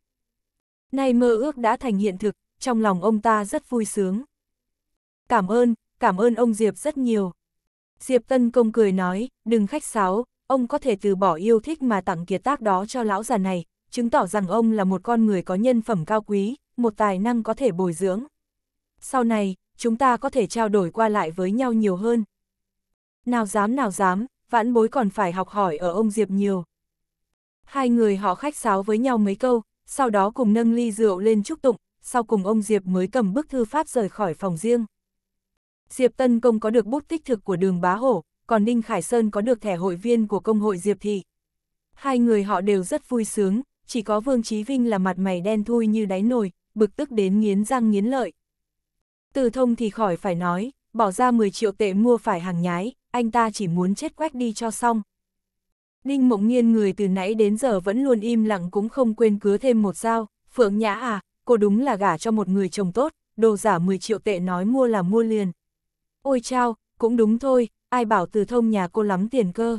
Nay mơ ước đã thành hiện thực, trong lòng ông ta rất vui sướng. Cảm ơn, cảm ơn ông Diệp rất nhiều. Diệp Tân Công cười nói, đừng khách sáo, ông có thể từ bỏ yêu thích mà tặng kiệt tác đó cho lão già này, chứng tỏ rằng ông là một con người có nhân phẩm cao quý, một tài năng có thể bồi dưỡng. Sau này, chúng ta có thể trao đổi qua lại với nhau nhiều hơn. Nào dám nào dám, vãn bối còn phải học hỏi ở ông Diệp nhiều. Hai người họ khách sáo với nhau mấy câu, sau đó cùng nâng ly rượu lên chúc tụng, sau cùng ông Diệp mới cầm bức thư pháp rời khỏi phòng riêng. Diệp Tân Công có được bút tích thực của đường Bá Hổ, còn Ninh Khải Sơn có được thẻ hội viên của công hội Diệp Thị. Hai người họ đều rất vui sướng, chỉ có Vương Chí Vinh là mặt mày đen thui như đáy nồi, bực tức đến nghiến răng nghiến lợi. Từ thông thì khỏi phải nói, bỏ ra 10 triệu tệ mua phải hàng nhái, anh ta chỉ muốn chết quách đi cho xong. Ninh mộng nghiên người từ nãy đến giờ vẫn luôn im lặng cũng không quên cứa thêm một sao. Phượng Nhã à, cô đúng là gả cho một người chồng tốt, đồ giả 10 triệu tệ nói mua là mua liền. Ôi chao, cũng đúng thôi, ai bảo từ thông nhà cô lắm tiền cơ.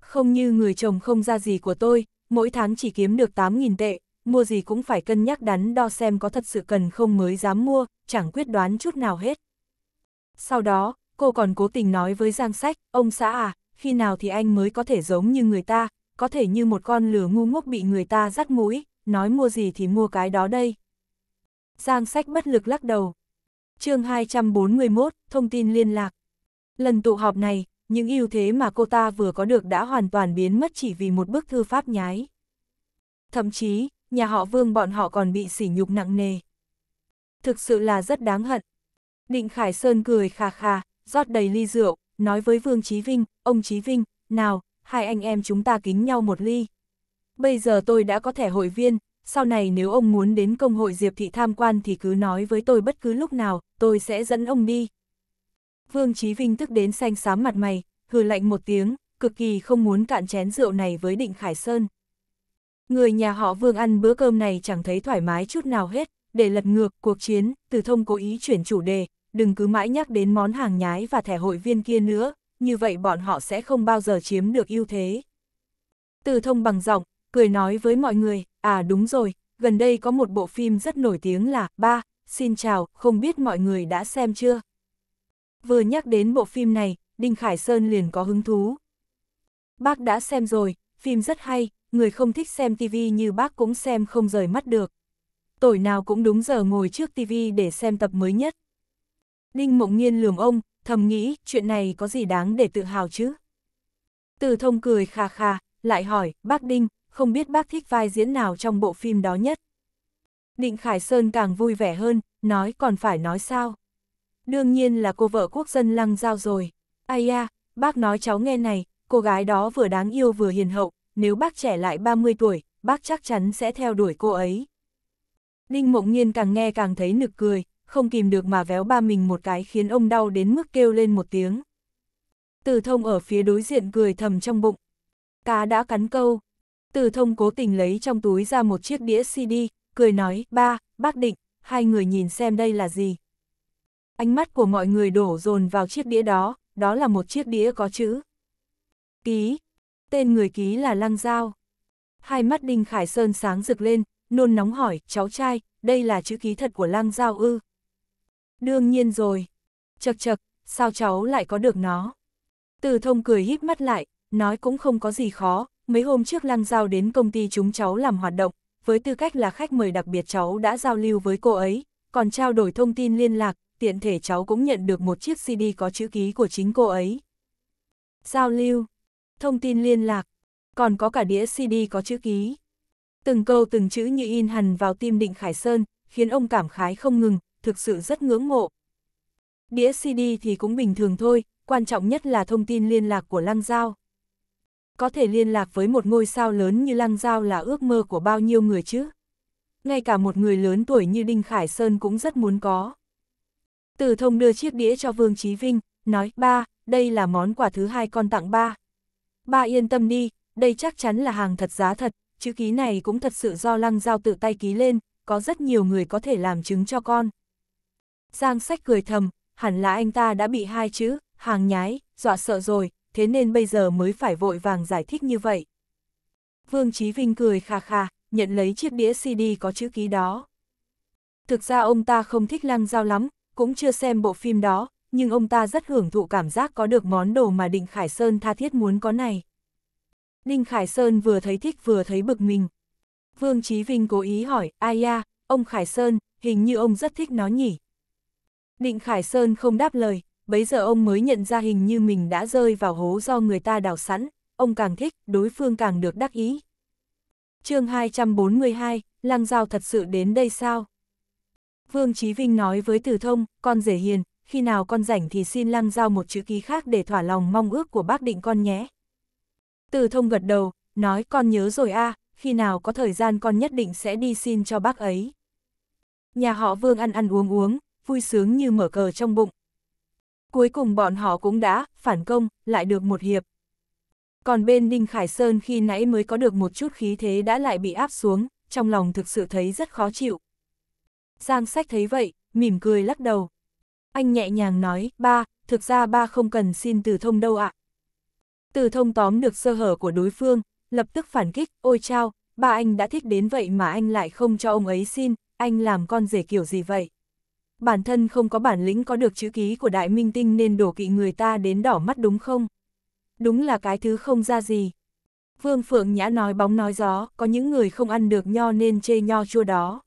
Không như người chồng không ra gì của tôi, mỗi tháng chỉ kiếm được 8.000 tệ, mua gì cũng phải cân nhắc đắn đo xem có thật sự cần không mới dám mua, chẳng quyết đoán chút nào hết. Sau đó, cô còn cố tình nói với Giang Sách, ông xã à, khi nào thì anh mới có thể giống như người ta, có thể như một con lừa ngu ngốc bị người ta dắt mũi, nói mua gì thì mua cái đó đây. Giang sách bất lực lắc đầu. chương 241, thông tin liên lạc. Lần tụ họp này, những ưu thế mà cô ta vừa có được đã hoàn toàn biến mất chỉ vì một bức thư pháp nhái. Thậm chí, nhà họ vương bọn họ còn bị sỉ nhục nặng nề. Thực sự là rất đáng hận. Định Khải Sơn cười khà khà, rót đầy ly rượu, nói với Vương Chí Vinh, ông Chí Vinh, nào, hai anh em chúng ta kính nhau một ly. Bây giờ tôi đã có thẻ hội viên, sau này nếu ông muốn đến công hội Diệp Thị tham quan thì cứ nói với tôi bất cứ lúc nào, tôi sẽ dẫn ông đi. Vương Chí Vinh tức đến xanh xám mặt mày, hừ lạnh một tiếng, cực kỳ không muốn cạn chén rượu này với Định Khải Sơn. Người nhà họ Vương ăn bữa cơm này chẳng thấy thoải mái chút nào hết, để lật ngược cuộc chiến, từ thông cố ý chuyển chủ đề, đừng cứ mãi nhắc đến món hàng nhái và thẻ hội viên kia nữa, như vậy bọn họ sẽ không bao giờ chiếm được ưu thế. Từ thông bằng giọng, cười nói với mọi người, à đúng rồi, gần đây có một bộ phim rất nổi tiếng là Ba, xin chào, không biết mọi người đã xem chưa? Vừa nhắc đến bộ phim này, Đinh Khải Sơn liền có hứng thú. Bác đã xem rồi, phim rất hay, người không thích xem TV như bác cũng xem không rời mắt được. Tuổi nào cũng đúng giờ ngồi trước TV để xem tập mới nhất. Ninh Mộng Nhiên lườm ông, thầm nghĩ, chuyện này có gì đáng để tự hào chứ? Từ thông cười khà khà, lại hỏi, bác Đinh, không biết bác thích vai diễn nào trong bộ phim đó nhất? Định Khải Sơn càng vui vẻ hơn, nói còn phải nói sao? Đương nhiên là cô vợ quốc dân lăng giao rồi. Ai à, bác nói cháu nghe này, cô gái đó vừa đáng yêu vừa hiền hậu, nếu bác trẻ lại 30 tuổi, bác chắc chắn sẽ theo đuổi cô ấy. Ninh Mộng Nhiên càng nghe càng thấy nực cười, không kìm được mà véo ba mình một cái khiến ông đau đến mức kêu lên một tiếng. Từ thông ở phía đối diện cười thầm trong bụng. Cá đã cắn câu. Từ thông cố tình lấy trong túi ra một chiếc đĩa CD, cười nói, ba, bác định, hai người nhìn xem đây là gì. Ánh mắt của mọi người đổ dồn vào chiếc đĩa đó, đó là một chiếc đĩa có chữ. Ký. Tên người ký là Lăng Giao. Hai mắt Đinh Khải Sơn sáng rực lên, nôn nóng hỏi, cháu trai, đây là chữ ký thật của Lăng Giao ư. Đương nhiên rồi. Chật chật, sao cháu lại có được nó? Từ thông cười híp mắt lại, nói cũng không có gì khó, mấy hôm trước Lăng Giao đến công ty chúng cháu làm hoạt động, với tư cách là khách mời đặc biệt cháu đã giao lưu với cô ấy, còn trao đổi thông tin liên lạc, tiện thể cháu cũng nhận được một chiếc CD có chữ ký của chính cô ấy. Giao lưu, thông tin liên lạc, còn có cả đĩa CD có chữ ký. Từng câu từng chữ như in hằn vào tim Định Khải Sơn, khiến ông cảm khái không ngừng, thực sự rất ngưỡng mộ. Đĩa CD thì cũng bình thường thôi, quan trọng nhất là thông tin liên lạc của Lăng Giao. Có thể liên lạc với một ngôi sao lớn như Lăng Giao là ước mơ của bao nhiêu người chứ? Ngay cả một người lớn tuổi như Đinh Khải Sơn cũng rất muốn có. Từ thông đưa chiếc đĩa cho Vương Chí Vinh, nói, ba, đây là món quà thứ hai con tặng ba. Ba yên tâm đi, đây chắc chắn là hàng thật giá thật, chữ ký này cũng thật sự do Lăng Giao tự tay ký lên, có rất nhiều người có thể làm chứng cho con. Giang sách cười thầm, hẳn là anh ta đã bị hai chữ, hàng nhái, dọa sợ rồi, thế nên bây giờ mới phải vội vàng giải thích như vậy. Vương Chí Vinh cười khà khà, nhận lấy chiếc đĩa CD có chữ ký đó. Thực ra ông ta không thích lăng dao lắm, cũng chưa xem bộ phim đó, nhưng ông ta rất hưởng thụ cảm giác có được món đồ mà Đinh Khải Sơn tha thiết muốn có này. Đinh Khải Sơn vừa thấy thích vừa thấy bực mình. Vương Chí Vinh cố ý hỏi, ai ya, ông Khải Sơn, hình như ông rất thích nó nhỉ, Định Khải Sơn không đáp lời, bấy giờ ông mới nhận ra hình như mình đã rơi vào hố do người ta đào sẵn, ông càng thích, đối phương càng được đắc ý. chương 242, Lăng Giao thật sự đến đây sao? Vương Chí Vinh nói với Từ Thông, con rể hiền, khi nào con rảnh thì xin Lăng Giao một chữ ký khác để thỏa lòng mong ước của bác định con nhé. Từ Thông gật đầu, nói con nhớ rồi a à, khi nào có thời gian con nhất định sẽ đi xin cho bác ấy. Nhà họ Vương ăn ăn uống uống, vui sướng như mở cờ trong bụng. Cuối cùng bọn họ cũng đã, phản công, lại được một hiệp. Còn bên Đinh Khải Sơn khi nãy mới có được một chút khí thế đã lại bị áp xuống, trong lòng thực sự thấy rất khó chịu. Giang sách thấy vậy, mỉm cười lắc đầu. Anh nhẹ nhàng nói, ba, thực ra ba không cần xin từ thông đâu ạ. Từ thông tóm được sơ hở của đối phương, lập tức phản kích, ôi chao, ba anh đã thích đến vậy mà anh lại không cho ông ấy xin, anh làm con rể kiểu gì vậy? bản thân không có bản lĩnh có được chữ ký của đại minh tinh nên đổ kỵ người ta đến đỏ mắt đúng không? Đúng là cái thứ không ra gì. Vương Phượng Nhã nói bóng nói gió, có những người không ăn được nho nên chê nho chua đó.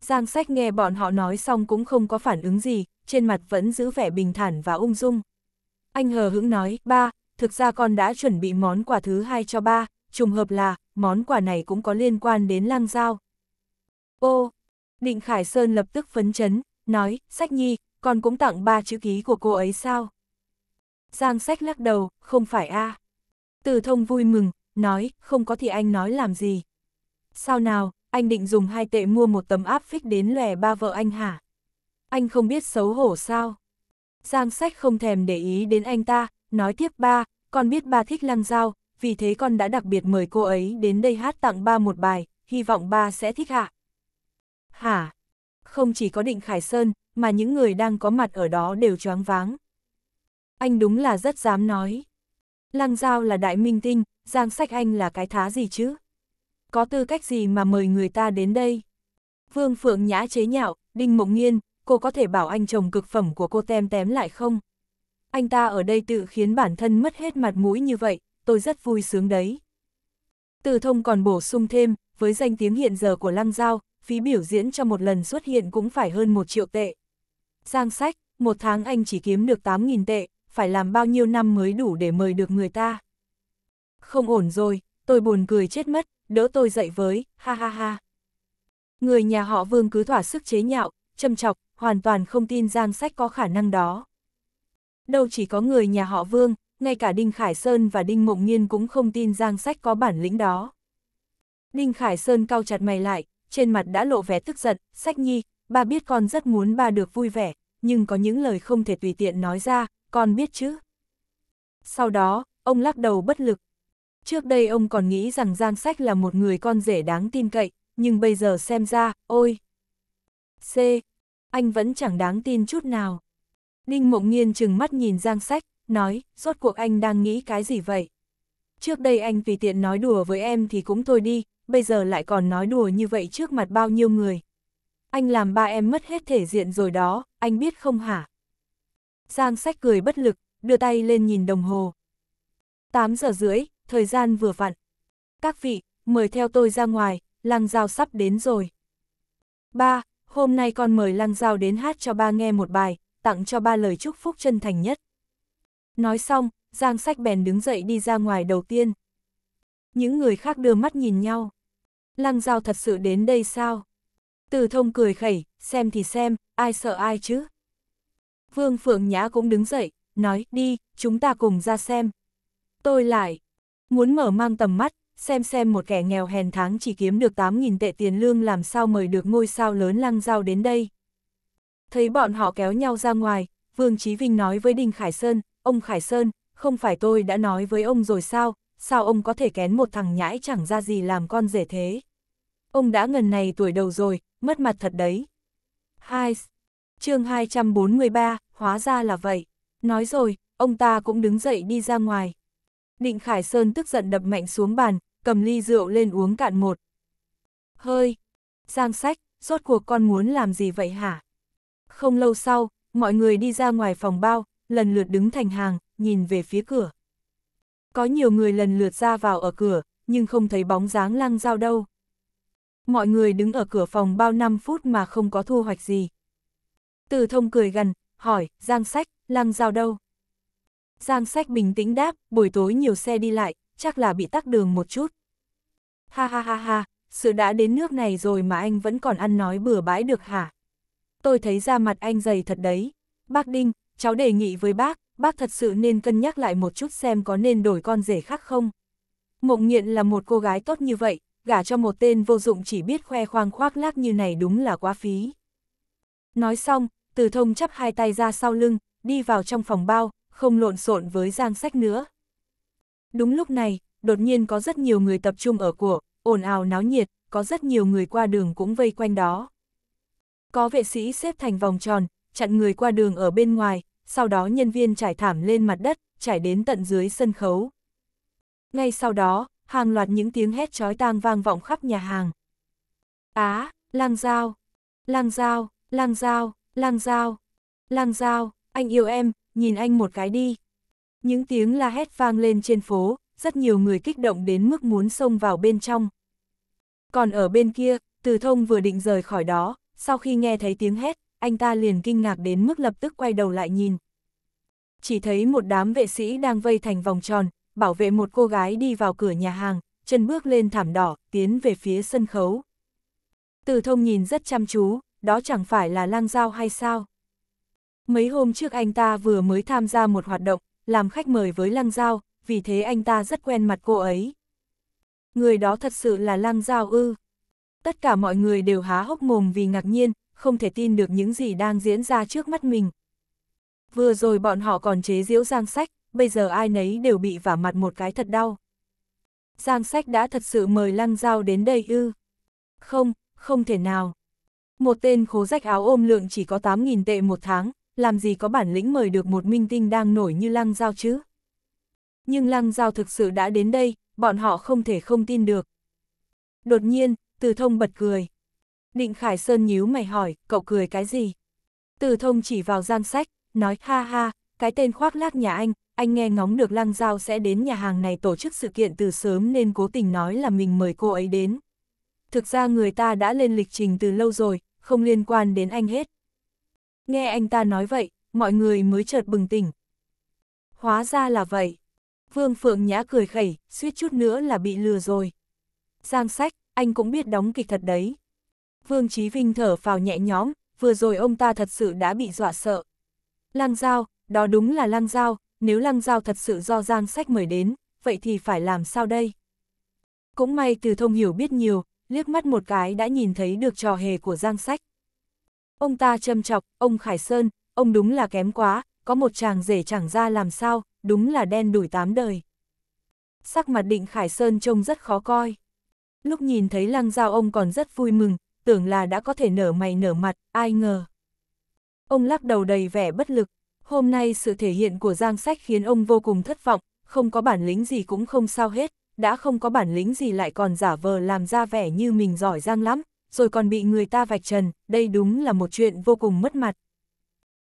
Giang sách nghe bọn họ nói xong cũng không có phản ứng gì, trên mặt vẫn giữ vẻ bình thản và ung dung. Anh hờ hững nói, ba, thực ra con đã chuẩn bị món quà thứ hai cho ba, trùng hợp là, món quà này cũng có liên quan đến lang dao Ô, Định Khải Sơn lập tức phấn chấn, nói, sách nhi, con cũng tặng ba chữ ký của cô ấy sao? Giang sách lắc đầu, không phải a. À. Từ thông vui mừng, nói, không có thì anh nói làm gì. Sao nào, anh định dùng hai tệ mua một tấm áp phích đến lòe ba vợ anh hả? Anh không biết xấu hổ sao? Giang sách không thèm để ý đến anh ta, nói tiếp ba, con biết ba thích lăng dao, vì thế con đã đặc biệt mời cô ấy đến đây hát tặng ba một bài, hy vọng ba sẽ thích hạ. Hả? không chỉ có Định Khải Sơn, mà những người đang có mặt ở đó đều choáng váng. Anh đúng là rất dám nói. Lăng Giao là đại minh tinh, Giang Sách Anh là cái thá gì chứ? Có tư cách gì mà mời người ta đến đây? Vương Phượng Nhã chế nhạo, Đinh Mộng Nghiên, cô có thể bảo anh chồng cực phẩm của cô tem tém lại không? Anh ta ở đây tự khiến bản thân mất hết mặt mũi như vậy, tôi rất vui sướng đấy. Từ thông còn bổ sung thêm, với danh tiếng hiện giờ của Lăng Giao, phí biểu diễn cho một lần xuất hiện cũng phải hơn một triệu tệ. Giang sách, một tháng anh chỉ kiếm được 8.000 tệ, phải làm bao nhiêu năm mới đủ để mời được người ta. Không ổn rồi, tôi buồn cười chết mất, đỡ tôi dậy với, ha ha ha. Người nhà họ Vương cứ thỏa sức chế nhạo, châm chọc, hoàn toàn không tin Giang Sách có khả năng đó. Đâu chỉ có người nhà họ Vương, ngay cả Đinh Khải Sơn và Đinh Mộng Nhiên cũng không tin Giang Sách có bản lĩnh đó. Đinh Khải Sơn cau chặt mày lại, trên mặt đã lộ vẻ tức giận, sách nhi, ba biết con rất muốn ba được vui vẻ, nhưng có những lời không thể tùy tiện nói ra, con biết chứ. Sau đó, ông lắc đầu bất lực. Trước đây ông còn nghĩ rằng Giang Sách là một người con rể đáng tin cậy, nhưng bây giờ xem ra, ôi! C. Anh vẫn chẳng đáng tin chút nào. Ninh Mộng nhiên chừng mắt nhìn Giang Sách, nói, rốt cuộc anh đang nghĩ cái gì vậy? Trước đây anh vì tiện nói đùa với em thì cũng thôi đi, bây giờ lại còn nói đùa như vậy trước mặt bao nhiêu người. Anh làm ba em mất hết thể diện rồi đó, anh biết không hả? Giang sách cười bất lực, đưa tay lên nhìn đồng hồ. 8 giờ rưỡi, thời gian vừa vặn. Các vị, mời theo tôi ra ngoài, Lăng dao sắp đến rồi. Ba, hôm nay con mời Lăng dao đến hát cho ba nghe một bài, tặng cho ba lời chúc phúc chân thành nhất. Nói xong, Giang Sách bèn đứng dậy đi ra ngoài đầu tiên. Những người khác đưa mắt nhìn nhau. Lăng Giao thật sự đến đây sao? Từ thông cười khẩy, xem thì xem, ai sợ ai chứ? Vương Phượng Nhã cũng đứng dậy, nói, đi, chúng ta cùng ra xem. Tôi lại, muốn mở mang tầm mắt, xem xem một kẻ nghèo hèn tháng chỉ kiếm được 8.000 tệ tiền lương làm sao mời được ngôi sao lớn lăng giao đến đây. Thấy bọn họ kéo nhau ra ngoài, Vương Chí Vinh nói với Đinh Khải Sơn, ông Khải Sơn, không phải tôi đã nói với ông rồi sao, sao ông có thể kén một thằng nhãi chẳng ra gì làm con rể thế ông đã ngần này tuổi đầu rồi, mất mặt thật đấy. Hai, chương 243, hóa ra là vậy. Nói rồi, ông ta cũng đứng dậy đi ra ngoài. Định Khải Sơn tức giận đập mạnh xuống bàn, cầm ly rượu lên uống cạn một. Hơi! Giang sách, rốt cuộc con muốn làm gì vậy hả? Không lâu sau, mọi người đi ra ngoài phòng bao, lần lượt đứng thành hàng, nhìn về phía cửa. Có nhiều người lần lượt ra vào ở cửa, nhưng không thấy bóng dáng lăng dao đâu mọi người đứng ở cửa phòng bao năm phút mà không có thu hoạch gì. Từ thông cười gần, hỏi, Giang Sách, Lăng Giao đâu? Giang Sách bình tĩnh đáp, buổi tối nhiều xe đi lại, chắc là bị tắc đường một chút. Ha ha ha ha, sự đã đến nước này rồi mà anh vẫn còn ăn nói bừa bãi được hả? Tôi thấy da mặt anh dày thật đấy. Bác Đinh, cháu đề nghị với bác, bác thật sự nên cân nhắc lại một chút xem có nên đổi con rể khác không. Mộng nghiện là một cô gái tốt như vậy, gả cho một tên vô dụng chỉ biết khoe khoang khoác lác như này đúng là quá phí. Nói xong, từ thông chắp hai tay ra sau lưng, đi vào trong phòng bao, không lộn xộn với giang sách nữa. Đúng lúc này, đột nhiên có rất nhiều người tập trung ở của, ồn ào náo nhiệt, có rất nhiều người qua đường cũng vây quanh đó. Có vệ sĩ xếp thành vòng tròn, chặn người qua đường ở bên ngoài, sau đó nhân viên trải thảm lên mặt đất, trải đến tận dưới sân khấu. Ngay sau đó, hàng loạt những tiếng hét chói tang vang vọng khắp nhà hàng. Á, lang dao, lang dao, lang dao, lang dao, lang dao, anh yêu em, nhìn anh một cái đi. Những tiếng la hét vang lên trên phố, rất nhiều người kích động đến mức muốn xông vào bên trong. Còn ở bên kia, từ thông vừa định rời khỏi đó, sau khi nghe thấy tiếng hét, anh ta liền kinh ngạc đến mức lập tức quay đầu lại nhìn. Chỉ thấy một đám vệ sĩ đang vây thành vòng tròn, bảo vệ một cô gái đi vào cửa nhà hàng, chân bước lên thảm đỏ, tiến về phía sân khấu. Từ thông nhìn rất chăm chú, đó chẳng phải là lang dao hay sao? Mấy hôm trước anh ta vừa mới tham gia một hoạt động, làm khách mời với lang dao vì thế anh ta rất quen mặt cô ấy. Người đó thật sự là lang dao ư. Tất cả mọi người đều há hốc mồm vì ngạc nhiên, không thể tin được những gì đang diễn ra trước mắt mình. Vừa rồi bọn họ còn chế giễu giang sách, bây giờ ai nấy đều bị vả mặt một cái thật đau. Giang sách đã thật sự mời Lăng Giao đến đây ư. Không, không thể nào. Một tên khố rách áo ôm lượng chỉ có 8.000 tệ một tháng, làm gì có bản lĩnh mời được một minh tinh đang nổi như Lăng Giao chứ. Nhưng Lăng Giao thực sự đã đến đây, bọn họ không thể không tin được. Đột nhiên, Từ Thông bật cười. Định Khải Sơn nhíu mày hỏi, cậu cười cái gì? Từ Thông chỉ vào Giang sách, nói ha ha, cái tên khoác lác nhà anh, anh nghe ngóng được Lăng Giao sẽ đến nhà hàng này tổ chức sự kiện từ sớm nên cố tình nói là mình mời cô ấy đến. Thực ra người ta đã lên lịch trình từ lâu rồi, không liên quan đến anh hết. Nghe anh ta nói vậy, mọi người mới chợt bừng tỉnh. Hóa ra là vậy. Vương Phượng Nhã cười khẩy, suýt chút nữa là bị lừa rồi. Giang sách, anh cũng biết đóng kịch thật đấy. Vương Chí Vinh thở vào nhẹ nhõm, vừa rồi ông ta thật sự đã bị dọa sợ. Lăng Giao, đó đúng là Lăng Giao, nếu lăng giao thật sự do giang sách mời đến, vậy thì phải làm sao đây? Cũng may từ thông hiểu biết nhiều, liếc mắt một cái đã nhìn thấy được trò hề của giang sách. Ông ta châm chọc, ông Khải Sơn, ông đúng là kém quá, có một chàng rể chẳng ra làm sao, đúng là đen đuổi tám đời. Sắc mặt định Khải Sơn trông rất khó coi. Lúc nhìn thấy lăng giao ông còn rất vui mừng, tưởng là đã có thể nở mày nở mặt, ai ngờ. Ông lắc đầu đầy vẻ bất lực, Hôm nay sự thể hiện của Giang Sách khiến ông vô cùng thất vọng, không có bản lĩnh gì cũng không sao hết, đã không có bản lĩnh gì lại còn giả vờ làm ra vẻ như mình giỏi giang lắm, rồi còn bị người ta vạch trần, đây đúng là một chuyện vô cùng mất mặt.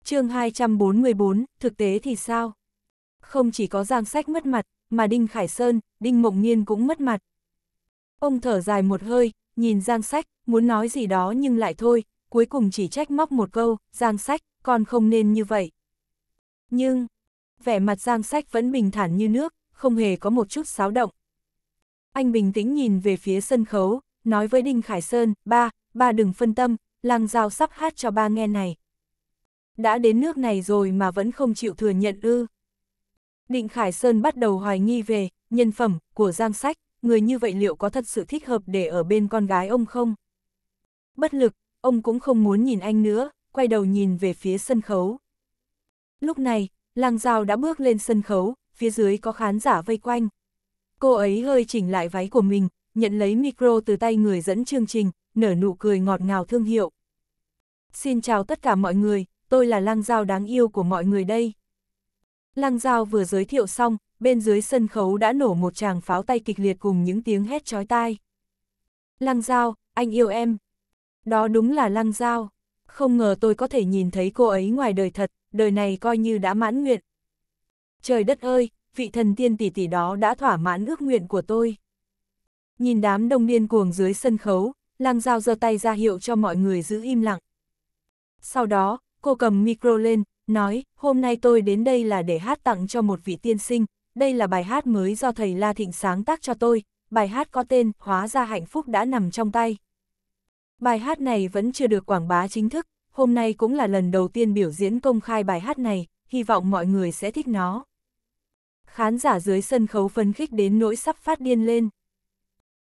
chương 244, thực tế thì sao? Không chỉ có Giang Sách mất mặt, mà Đinh Khải Sơn, Đinh Mộng nhiên cũng mất mặt. Ông thở dài một hơi, nhìn Giang Sách, muốn nói gì đó nhưng lại thôi, cuối cùng chỉ trách móc một câu, Giang Sách, con không nên như vậy, nhưng, vẻ mặt Giang Sách vẫn bình thản như nước, không hề có một chút xáo động. Anh bình tĩnh nhìn về phía sân khấu, nói với Đinh Khải Sơn, ba, ba đừng phân tâm, làng giao sắp hát cho ba nghe này. Đã đến nước này rồi mà vẫn không chịu thừa nhận ư. Định Khải Sơn bắt đầu hoài nghi về nhân phẩm của Giang Sách, người như vậy liệu có thật sự thích hợp để ở bên con gái ông không? Bất lực, ông cũng không muốn nhìn anh nữa, quay đầu nhìn về phía sân khấu. Lúc này, Lang Giao đã bước lên sân khấu, phía dưới có khán giả vây quanh. Cô ấy hơi chỉnh lại váy của mình, nhận lấy micro từ tay người dẫn chương trình, nở nụ cười ngọt ngào thương hiệu. Xin chào tất cả mọi người, tôi là Lang Giao đáng yêu của mọi người đây. Lang Giao vừa giới thiệu xong, bên dưới sân khấu đã nổ một tràng pháo tay kịch liệt cùng những tiếng hét chói tai. Lăng Giao, anh yêu em. Đó đúng là Lăng Giao. Không ngờ tôi có thể nhìn thấy cô ấy ngoài đời thật, đời này coi như đã mãn nguyện. Trời đất ơi, vị thần tiên tỷ tỷ đó đã thỏa mãn ước nguyện của tôi. Nhìn đám đông điên cuồng dưới sân khấu, lang dao giơ tay ra hiệu cho mọi người giữ im lặng. Sau đó, cô cầm micro lên, nói, hôm nay tôi đến đây là để hát tặng cho một vị tiên sinh, đây là bài hát mới do thầy La Thịnh sáng tác cho tôi, bài hát có tên Hóa ra hạnh phúc đã nằm trong tay. Bài hát này vẫn chưa được quảng bá chính thức, hôm nay cũng là lần đầu tiên biểu diễn công khai bài hát này, hy vọng mọi người sẽ thích nó. Khán giả dưới sân khấu phấn khích đến nỗi sắp phát điên lên.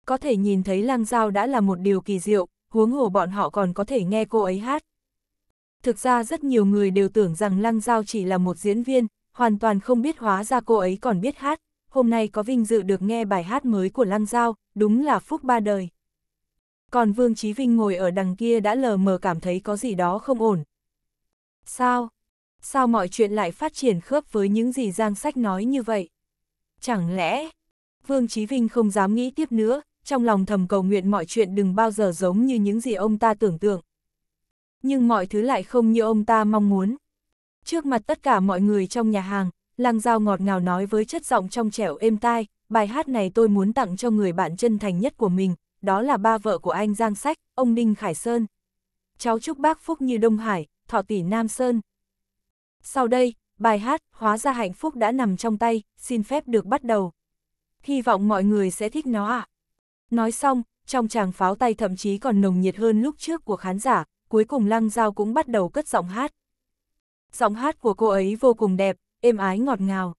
Có thể nhìn thấy lang giao đã là một điều kỳ diệu, huống hồ bọn họ còn có thể nghe cô ấy hát. Thực ra rất nhiều người đều tưởng rằng Lang Giao chỉ là một diễn viên, hoàn toàn không biết hóa ra cô ấy còn biết hát. Hôm nay có vinh dự được nghe bài hát mới của Lang Giao, đúng là phúc ba đời còn Vương Chí Vinh ngồi ở đằng kia đã lờ mờ cảm thấy có gì đó không ổn. Sao? Sao mọi chuyện lại phát triển khớp với những gì Giang Sách nói như vậy? Chẳng lẽ... Vương Chí Vinh không dám nghĩ tiếp nữa, trong lòng thầm cầu nguyện mọi chuyện đừng bao giờ giống như những gì ông ta tưởng tượng. Nhưng mọi thứ lại không như ông ta mong muốn. Trước mặt tất cả mọi người trong nhà hàng, Lăng Giao ngọt ngào nói với chất giọng trong trẻo êm tai, bài hát này tôi muốn tặng cho người bạn chân thành nhất của mình, đó là ba vợ của anh Giang Sách, ông Ninh Khải Sơn. Cháu chúc bác phúc như Đông Hải, thọ tỷ Nam Sơn. Sau đây, bài hát Hóa ra hạnh phúc đã nằm trong tay, xin phép được bắt đầu. Hy vọng mọi người sẽ thích nó ạ. À. Nói xong, trong chàng pháo tay thậm chí còn nồng nhiệt hơn lúc trước của khán giả, cuối cùng Lăng Giao cũng bắt đầu cất giọng hát. Giọng hát của cô ấy vô cùng đẹp, êm ái ngọt ngào.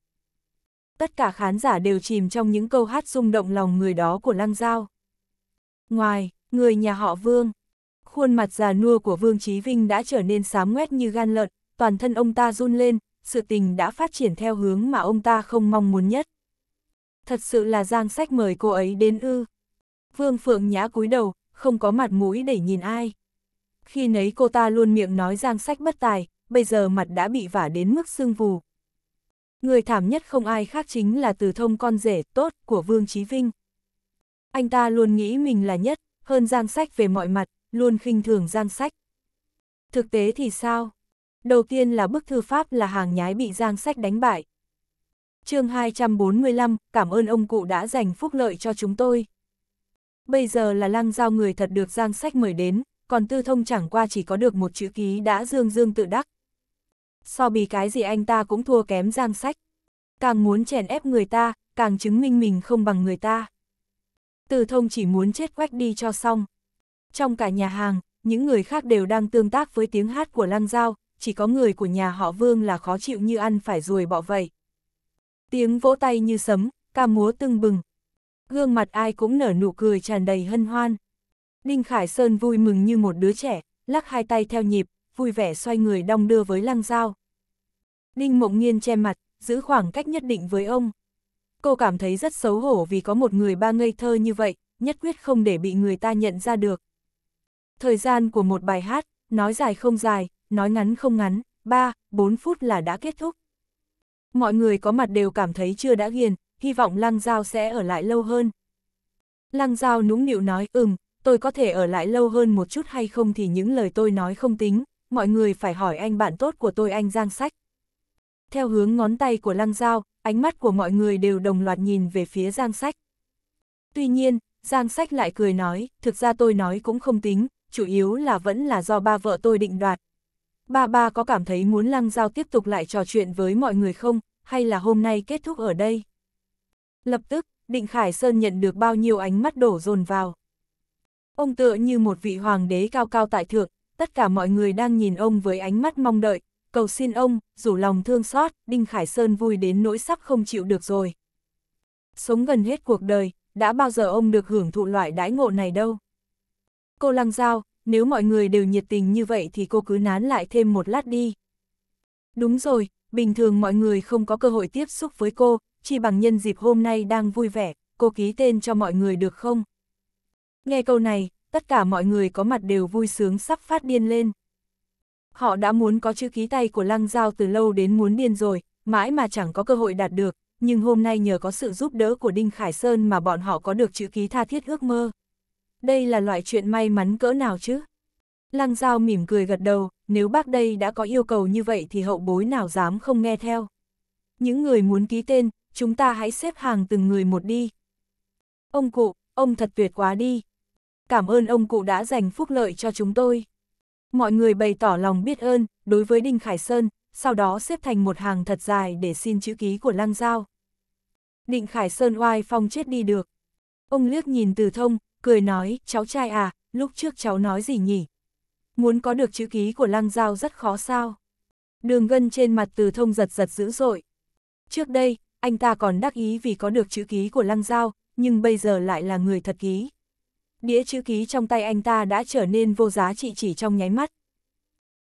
Tất cả khán giả đều chìm trong những câu hát rung động lòng người đó của Lăng Giao. Ngoài, người nhà họ Vương. Khuôn mặt già nua của Vương Chí Vinh đã trở nên xám ngoét như gan lợn, toàn thân ông ta run lên, sự tình đã phát triển theo hướng mà ông ta không mong muốn nhất. Thật sự là Giang Sách mời cô ấy đến ư. Vương Phượng Nhã cúi đầu, không có mặt mũi để nhìn ai. Khi nấy cô ta luôn miệng nói Giang Sách bất tài, bây giờ mặt đã bị vả đến mức sưng vù. Người thảm nhất không ai khác chính là từ thông con rể tốt của Vương Chí Vinh. Anh ta luôn nghĩ mình là nhất, hơn Giang Sách về mọi mặt, luôn khinh thường Giang Sách. Thực tế thì sao? Đầu tiên là bức thư pháp là hàng nhái bị Giang Sách đánh bại. chương 245, cảm ơn ông cụ đã dành phúc lợi cho chúng tôi. Bây giờ là lăng giao người thật được Giang Sách mời đến, còn tư thông chẳng qua chỉ có được một chữ ký đã dương dương tự đắc. So bì cái gì anh ta cũng thua kém Giang Sách. Càng muốn chèn ép người ta, càng chứng minh mình không bằng người ta. Từ thông chỉ muốn chết quách đi cho xong. Trong cả nhà hàng, những người khác đều đang tương tác với tiếng hát của Lăng Giao, chỉ có người của nhà họ Vương là khó chịu như ăn phải ruồi bọ vậy. Tiếng vỗ tay như sấm, ca múa tưng bừng. Gương mặt ai cũng nở nụ cười tràn đầy hân hoan. Đinh Khải Sơn vui mừng như một đứa trẻ, lắc hai tay theo nhịp, vui vẻ xoay người đong đưa với Lăng Giao. Đinh Mộng Nghiên che mặt, giữ khoảng cách nhất định với ông cô cảm thấy rất xấu hổ vì có một người ba ngây thơ như vậy, nhất quyết không để bị người ta nhận ra được. Thời gian của một bài hát, nói dài không dài, nói ngắn không ngắn, 3, 4 phút là đã kết thúc. Mọi người có mặt đều cảm thấy chưa đã ghiền, hy vọng Lăng Giao sẽ ở lại lâu hơn. Lăng Giao nũng nịu nói, ừm, tôi có thể ở lại lâu hơn một chút hay không thì những lời tôi nói không tính, mọi người phải hỏi anh bạn tốt của tôi anh Giang Sách. Theo hướng ngón tay của Lăng Giao, ánh mắt của mọi người đều đồng loạt nhìn về phía Giang Sách. Tuy nhiên, Giang Sách lại cười nói, thực ra tôi nói cũng không tính, chủ yếu là vẫn là do ba vợ tôi định đoạt. Ba ba có cảm thấy muốn Lăng Giao tiếp tục lại trò chuyện với mọi người không, hay là hôm nay kết thúc ở đây? Lập tức, Định Khải Sơn nhận được bao nhiêu ánh mắt đổ dồn vào. Ông tựa như một vị hoàng đế cao cao tại thượng, tất cả mọi người đang nhìn ông với ánh mắt mong đợi, cầu xin ông, rủ lòng thương xót, Đinh Khải Sơn vui đến nỗi sắp không chịu được rồi. Sống gần hết cuộc đời, đã bao giờ ông được hưởng thụ loại đãi ngộ này đâu. Cô Lăng Giao, nếu mọi người đều nhiệt tình như vậy thì cô cứ nán lại thêm một lát đi. Đúng rồi, bình thường mọi người không có cơ hội tiếp xúc với cô, chỉ bằng nhân dịp hôm nay đang vui vẻ, cô ký tên cho mọi người được không? Nghe câu này, tất cả mọi người có mặt đều vui sướng sắp phát điên lên. Họ đã muốn có chữ ký tay của Lăng Giao từ lâu đến muốn điên rồi, mãi mà chẳng có cơ hội đạt được, nhưng hôm nay nhờ có sự giúp đỡ của Đinh Khải Sơn mà bọn họ có được chữ ký tha thiết ước mơ. Đây là loại chuyện may mắn cỡ nào chứ? Lăng Giao mỉm cười gật đầu, nếu bác đây đã có yêu cầu như vậy thì hậu bối nào dám không nghe theo. Những người muốn ký tên, chúng ta hãy xếp hàng từng người một đi. Ông cụ, ông thật tuyệt quá đi. Cảm ơn ông cụ đã dành phúc lợi cho chúng tôi. Mọi người bày tỏ lòng biết ơn đối với Đinh Khải Sơn, sau đó xếp thành một hàng thật dài để xin chữ ký của Lăng Giao. Đinh Khải Sơn oai phong chết đi được. Ông liếc nhìn từ thông, cười nói, cháu trai à, lúc trước cháu nói gì nhỉ? Muốn có được chữ ký của Lăng Giao rất khó sao? Đường gân trên mặt từ thông giật giật dữ dội. Trước đây, anh ta còn đắc ý vì có được chữ ký của Lăng Giao, nhưng bây giờ lại là người thật ký đĩa chữ ký trong tay anh ta đã trở nên vô giá trị chỉ trong nháy mắt.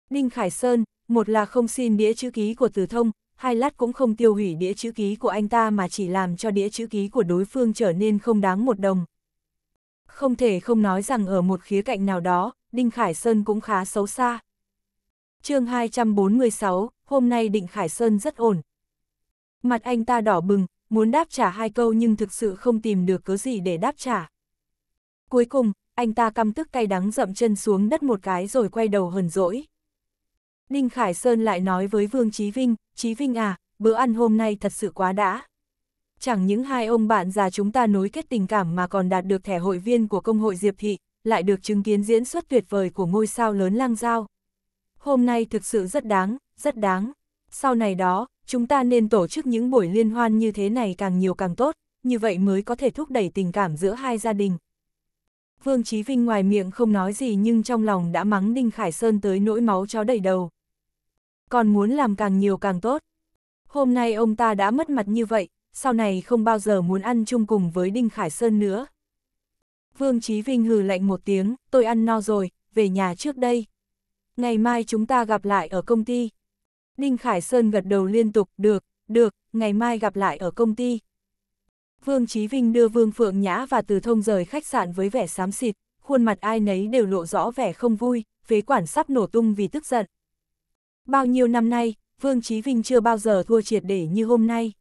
Đinh Khải Sơn, một là không xin đĩa chữ ký của Từ Thông, hai lát cũng không tiêu hủy đĩa chữ ký của anh ta mà chỉ làm cho đĩa chữ ký của đối phương trở nên không đáng một đồng. Không thể không nói rằng ở một khía cạnh nào đó, Đinh Khải Sơn cũng khá xấu xa. chương 246, hôm nay Đinh Khải Sơn rất ổn. Mặt anh ta đỏ bừng, muốn đáp trả hai câu nhưng thực sự không tìm được cớ gì để đáp trả. Cuối cùng, anh ta căm tức cay đắng dậm chân xuống đất một cái rồi quay đầu hờn dỗi. Ninh Khải Sơn lại nói với Vương Chí Vinh, Chí Vinh à, bữa ăn hôm nay thật sự quá đã. Chẳng những hai ông bạn già chúng ta nối kết tình cảm mà còn đạt được thẻ hội viên của công hội Diệp Thị, lại được chứng kiến diễn xuất tuyệt vời của ngôi sao lớn lang giao. Hôm nay thực sự rất đáng, rất đáng. Sau này đó, chúng ta nên tổ chức những buổi liên hoan như thế này càng nhiều càng tốt, như vậy mới có thể thúc đẩy tình cảm giữa hai gia đình. Vương Chí Vinh ngoài miệng không nói gì nhưng trong lòng đã mắng Đinh Khải Sơn tới nỗi máu chó đầy đầu. Còn muốn làm càng nhiều càng tốt. Hôm nay ông ta đã mất mặt như vậy, sau này không bao giờ muốn ăn chung cùng với Đinh Khải Sơn nữa. Vương Chí Vinh hừ lạnh một tiếng, tôi ăn no rồi, về nhà trước đây. Ngày mai chúng ta gặp lại ở công ty. Đinh Khải Sơn gật đầu liên tục, được, được, ngày mai gặp lại ở công ty. Vương Chí Vinh đưa Vương Phượng Nhã và Từ Thông rời khách sạn với vẻ xám xịt, khuôn mặt ai nấy đều lộ rõ vẻ không vui, phế quản sắp nổ tung vì tức giận. Bao nhiêu năm nay, Vương Chí Vinh chưa bao giờ thua triệt để như hôm nay.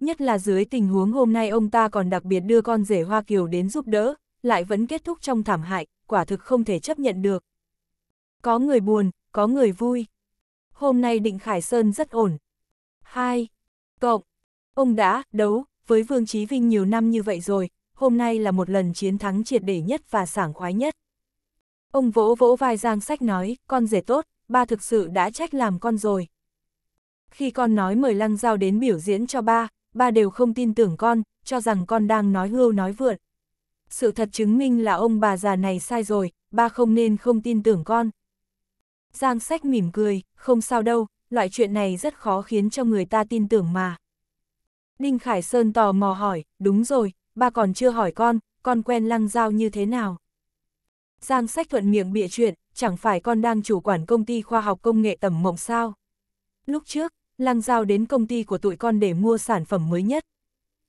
Nhất là dưới tình huống hôm nay ông ta còn đặc biệt đưa con rể Hoa Kiều đến giúp đỡ, lại vẫn kết thúc trong thảm hại, quả thực không thể chấp nhận được. Có người buồn, có người vui. Hôm nay Định Khải Sơn rất ổn. 2. Cộng. Ông đã đấu với Vương Chí Vinh nhiều năm như vậy rồi, hôm nay là một lần chiến thắng triệt để nhất và sảng khoái nhất. Ông vỗ vỗ vai Giang Sách nói, con rể tốt, ba thực sự đã trách làm con rồi. Khi con nói mời Lăng Giao đến biểu diễn cho ba, ba đều không tin tưởng con, cho rằng con đang nói hưu nói vượn. Sự thật chứng minh là ông bà già này sai rồi, ba không nên không tin tưởng con. Giang Sách mỉm cười, không sao đâu, loại chuyện này rất khó khiến cho người ta tin tưởng mà. Đinh Khải Sơn tò mò hỏi, đúng rồi, ba còn chưa hỏi con, con quen lăng giao như thế nào? Giang sách thuận miệng bịa chuyện, chẳng phải con đang chủ quản công ty khoa học công nghệ tầm mộng sao? Lúc trước, lăng giao đến công ty của tụi con để mua sản phẩm mới nhất.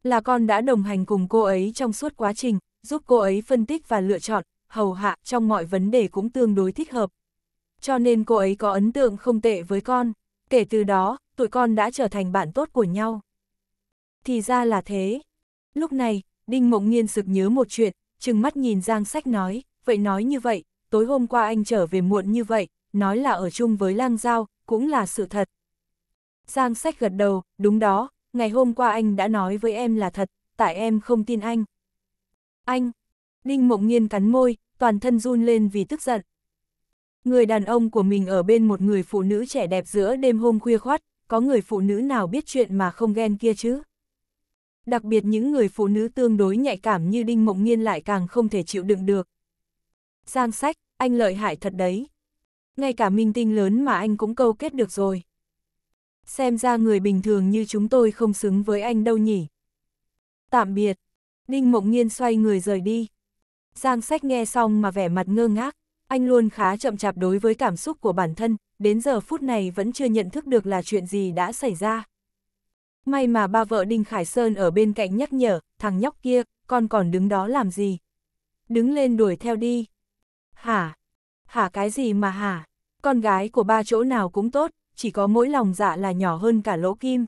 Là con đã đồng hành cùng cô ấy trong suốt quá trình, giúp cô ấy phân tích và lựa chọn, hầu hạ trong mọi vấn đề cũng tương đối thích hợp. Cho nên cô ấy có ấn tượng không tệ với con. Kể từ đó, tụi con đã trở thành bạn tốt của nhau thì ra là thế. Lúc này, Đinh Mộng Nghiên sực nhớ một chuyện, chừng mắt nhìn Giang Sách nói, vậy nói như vậy, tối hôm qua anh trở về muộn như vậy, nói là ở chung với Lang Giao, cũng là sự thật. Giang Sách gật đầu, đúng đó, ngày hôm qua anh đã nói với em là thật, tại em không tin anh. Anh! Đinh Mộng Nghiên cắn môi, toàn thân run lên vì tức giận. Người đàn ông của mình ở bên một người phụ nữ trẻ đẹp giữa đêm hôm khuya khoát, có người phụ nữ nào biết chuyện mà không ghen kia chứ? đặc biệt những người phụ nữ tương đối nhạy cảm như Đinh Mộng Nghiên lại càng không thể chịu đựng được. Giang sách, anh lợi hại thật đấy. Ngay cả minh tinh lớn mà anh cũng câu kết được rồi. Xem ra người bình thường như chúng tôi không xứng với anh đâu nhỉ. Tạm biệt. Đinh Mộng Nghiên xoay người rời đi. Giang sách nghe xong mà vẻ mặt ngơ ngác. Anh luôn khá chậm chạp đối với cảm xúc của bản thân, đến giờ phút này vẫn chưa nhận thức được là chuyện gì đã xảy ra. May mà ba vợ Đinh Khải Sơn ở bên cạnh nhắc nhở, thằng nhóc kia, con còn đứng đó làm gì? Đứng lên đuổi theo đi. Hả? Hả cái gì mà hả? Con gái của ba chỗ nào cũng tốt, chỉ có mỗi lòng dạ là nhỏ hơn cả lỗ kim.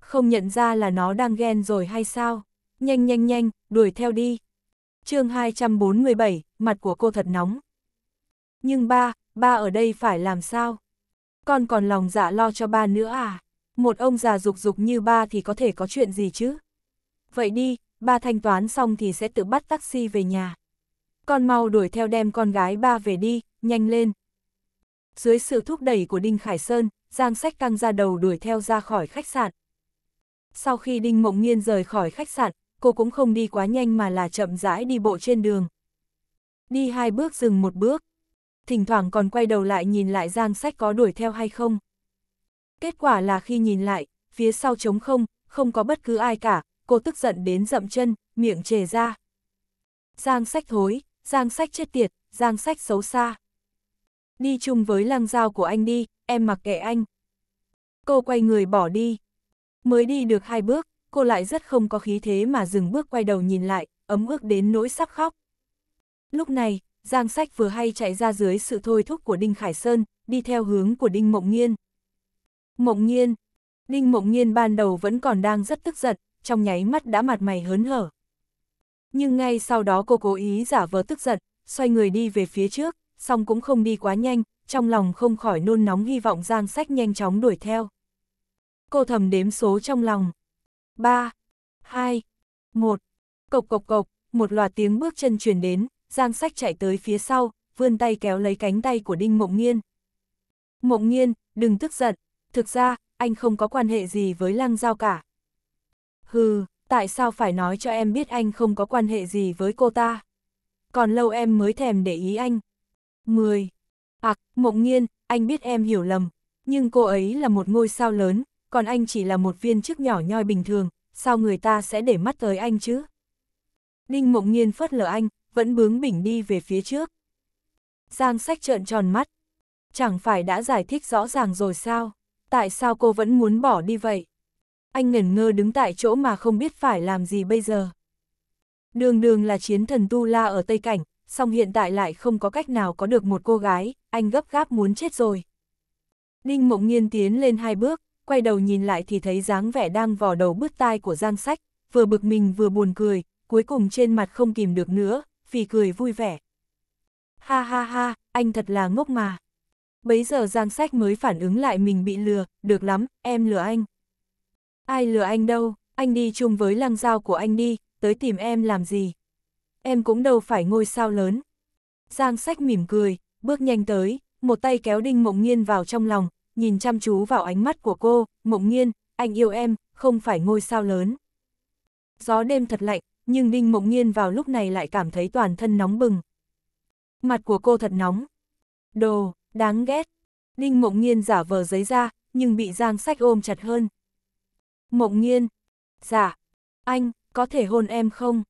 Không nhận ra là nó đang ghen rồi hay sao? Nhanh nhanh nhanh, đuổi theo đi. chương 247, mặt của cô thật nóng. Nhưng ba, ba ở đây phải làm sao? Con còn lòng dạ lo cho ba nữa à? một ông già dục dục như ba thì có thể có chuyện gì chứ? Vậy đi, ba thanh toán xong thì sẽ tự bắt taxi về nhà. Con mau đuổi theo đem con gái ba về đi, nhanh lên. Dưới sự thúc đẩy của Đinh Khải Sơn, Giang Sách căng ra đầu đuổi theo ra khỏi khách sạn. Sau khi Đinh Mộng Nghiên rời khỏi khách sạn, cô cũng không đi quá nhanh mà là chậm rãi đi bộ trên đường. Đi hai bước dừng một bước. Thỉnh thoảng còn quay đầu lại nhìn lại Giang Sách có đuổi theo hay không. Kết quả là khi nhìn lại, phía sau trống không, không có bất cứ ai cả, cô tức giận đến dậm chân, miệng trề ra. Giang sách thối, giang sách chết tiệt, giang sách xấu xa. Đi chung với lăng dao của anh đi, em mặc kệ anh. Cô quay người bỏ đi. Mới đi được hai bước, cô lại rất không có khí thế mà dừng bước quay đầu nhìn lại, ấm ước đến nỗi sắp khóc. Lúc này, Giang Sách vừa hay chạy ra dưới sự thôi thúc của Đinh Khải Sơn, đi theo hướng của Đinh Mộng Nghiên. Mộng Nhiên. Đinh Mộng Nhiên ban đầu vẫn còn đang rất tức giận, trong nháy mắt đã mặt mày hớn hở. Nhưng ngay sau đó cô cố ý giả vờ tức giận, xoay người đi về phía trước, song cũng không đi quá nhanh, trong lòng không khỏi nôn nóng hy vọng Giang Sách nhanh chóng đuổi theo. Cô thầm đếm số trong lòng. 3, 2, 1, cộc cộc cộc, một loạt tiếng bước chân truyền đến, Giang Sách chạy tới phía sau, vươn tay kéo lấy cánh tay của Đinh Mộng nhiên. Mộng nhiên, đừng tức giận, Thực ra, anh không có quan hệ gì với Lăng Giao cả. Hừ, tại sao phải nói cho em biết anh không có quan hệ gì với cô ta? Còn lâu em mới thèm để ý anh. 10. Ặc, à, mộng Nhiên, anh biết em hiểu lầm, nhưng cô ấy là một ngôi sao lớn, còn anh chỉ là một viên chức nhỏ nhoi bình thường, sao người ta sẽ để mắt tới anh chứ? Ninh mộng Nhiên phớt lờ anh, vẫn bướng bỉnh đi về phía trước. Giang sách trợn tròn mắt. Chẳng phải đã giải thích rõ ràng rồi sao? tại sao cô vẫn muốn bỏ đi vậy? Anh ngẩn ngơ đứng tại chỗ mà không biết phải làm gì bây giờ. Đường đường là chiến thần Tu La ở Tây Cảnh, song hiện tại lại không có cách nào có được một cô gái, anh gấp gáp muốn chết rồi. Ninh Mộng Nhiên tiến lên hai bước, quay đầu nhìn lại thì thấy dáng vẻ đang vò đầu bứt tai của Giang Sách, vừa bực mình vừa buồn cười, cuối cùng trên mặt không kìm được nữa, phì cười vui vẻ. Ha ha ha, anh thật là ngốc mà. Bấy giờ Giang Sách mới phản ứng lại mình bị lừa, được lắm, em lừa anh. Ai lừa anh đâu, anh đi chung với lăng dao của anh đi, tới tìm em làm gì. Em cũng đâu phải ngôi sao lớn. Giang Sách mỉm cười, bước nhanh tới, một tay kéo Đinh Mộng Nhiên vào trong lòng, nhìn chăm chú vào ánh mắt của cô, Mộng Nhiên, anh yêu em, không phải ngôi sao lớn. Gió đêm thật lạnh, nhưng Đinh Mộng Nhiên vào lúc này lại cảm thấy toàn thân nóng bừng. Mặt của cô thật nóng. Đồ, Đáng ghét. Đinh Mộng Nhiên giả vờ giấy ra, nhưng bị Giang Sách ôm chặt hơn. Mộng Nhiên, giả. Dạ. Anh, có thể hôn em không?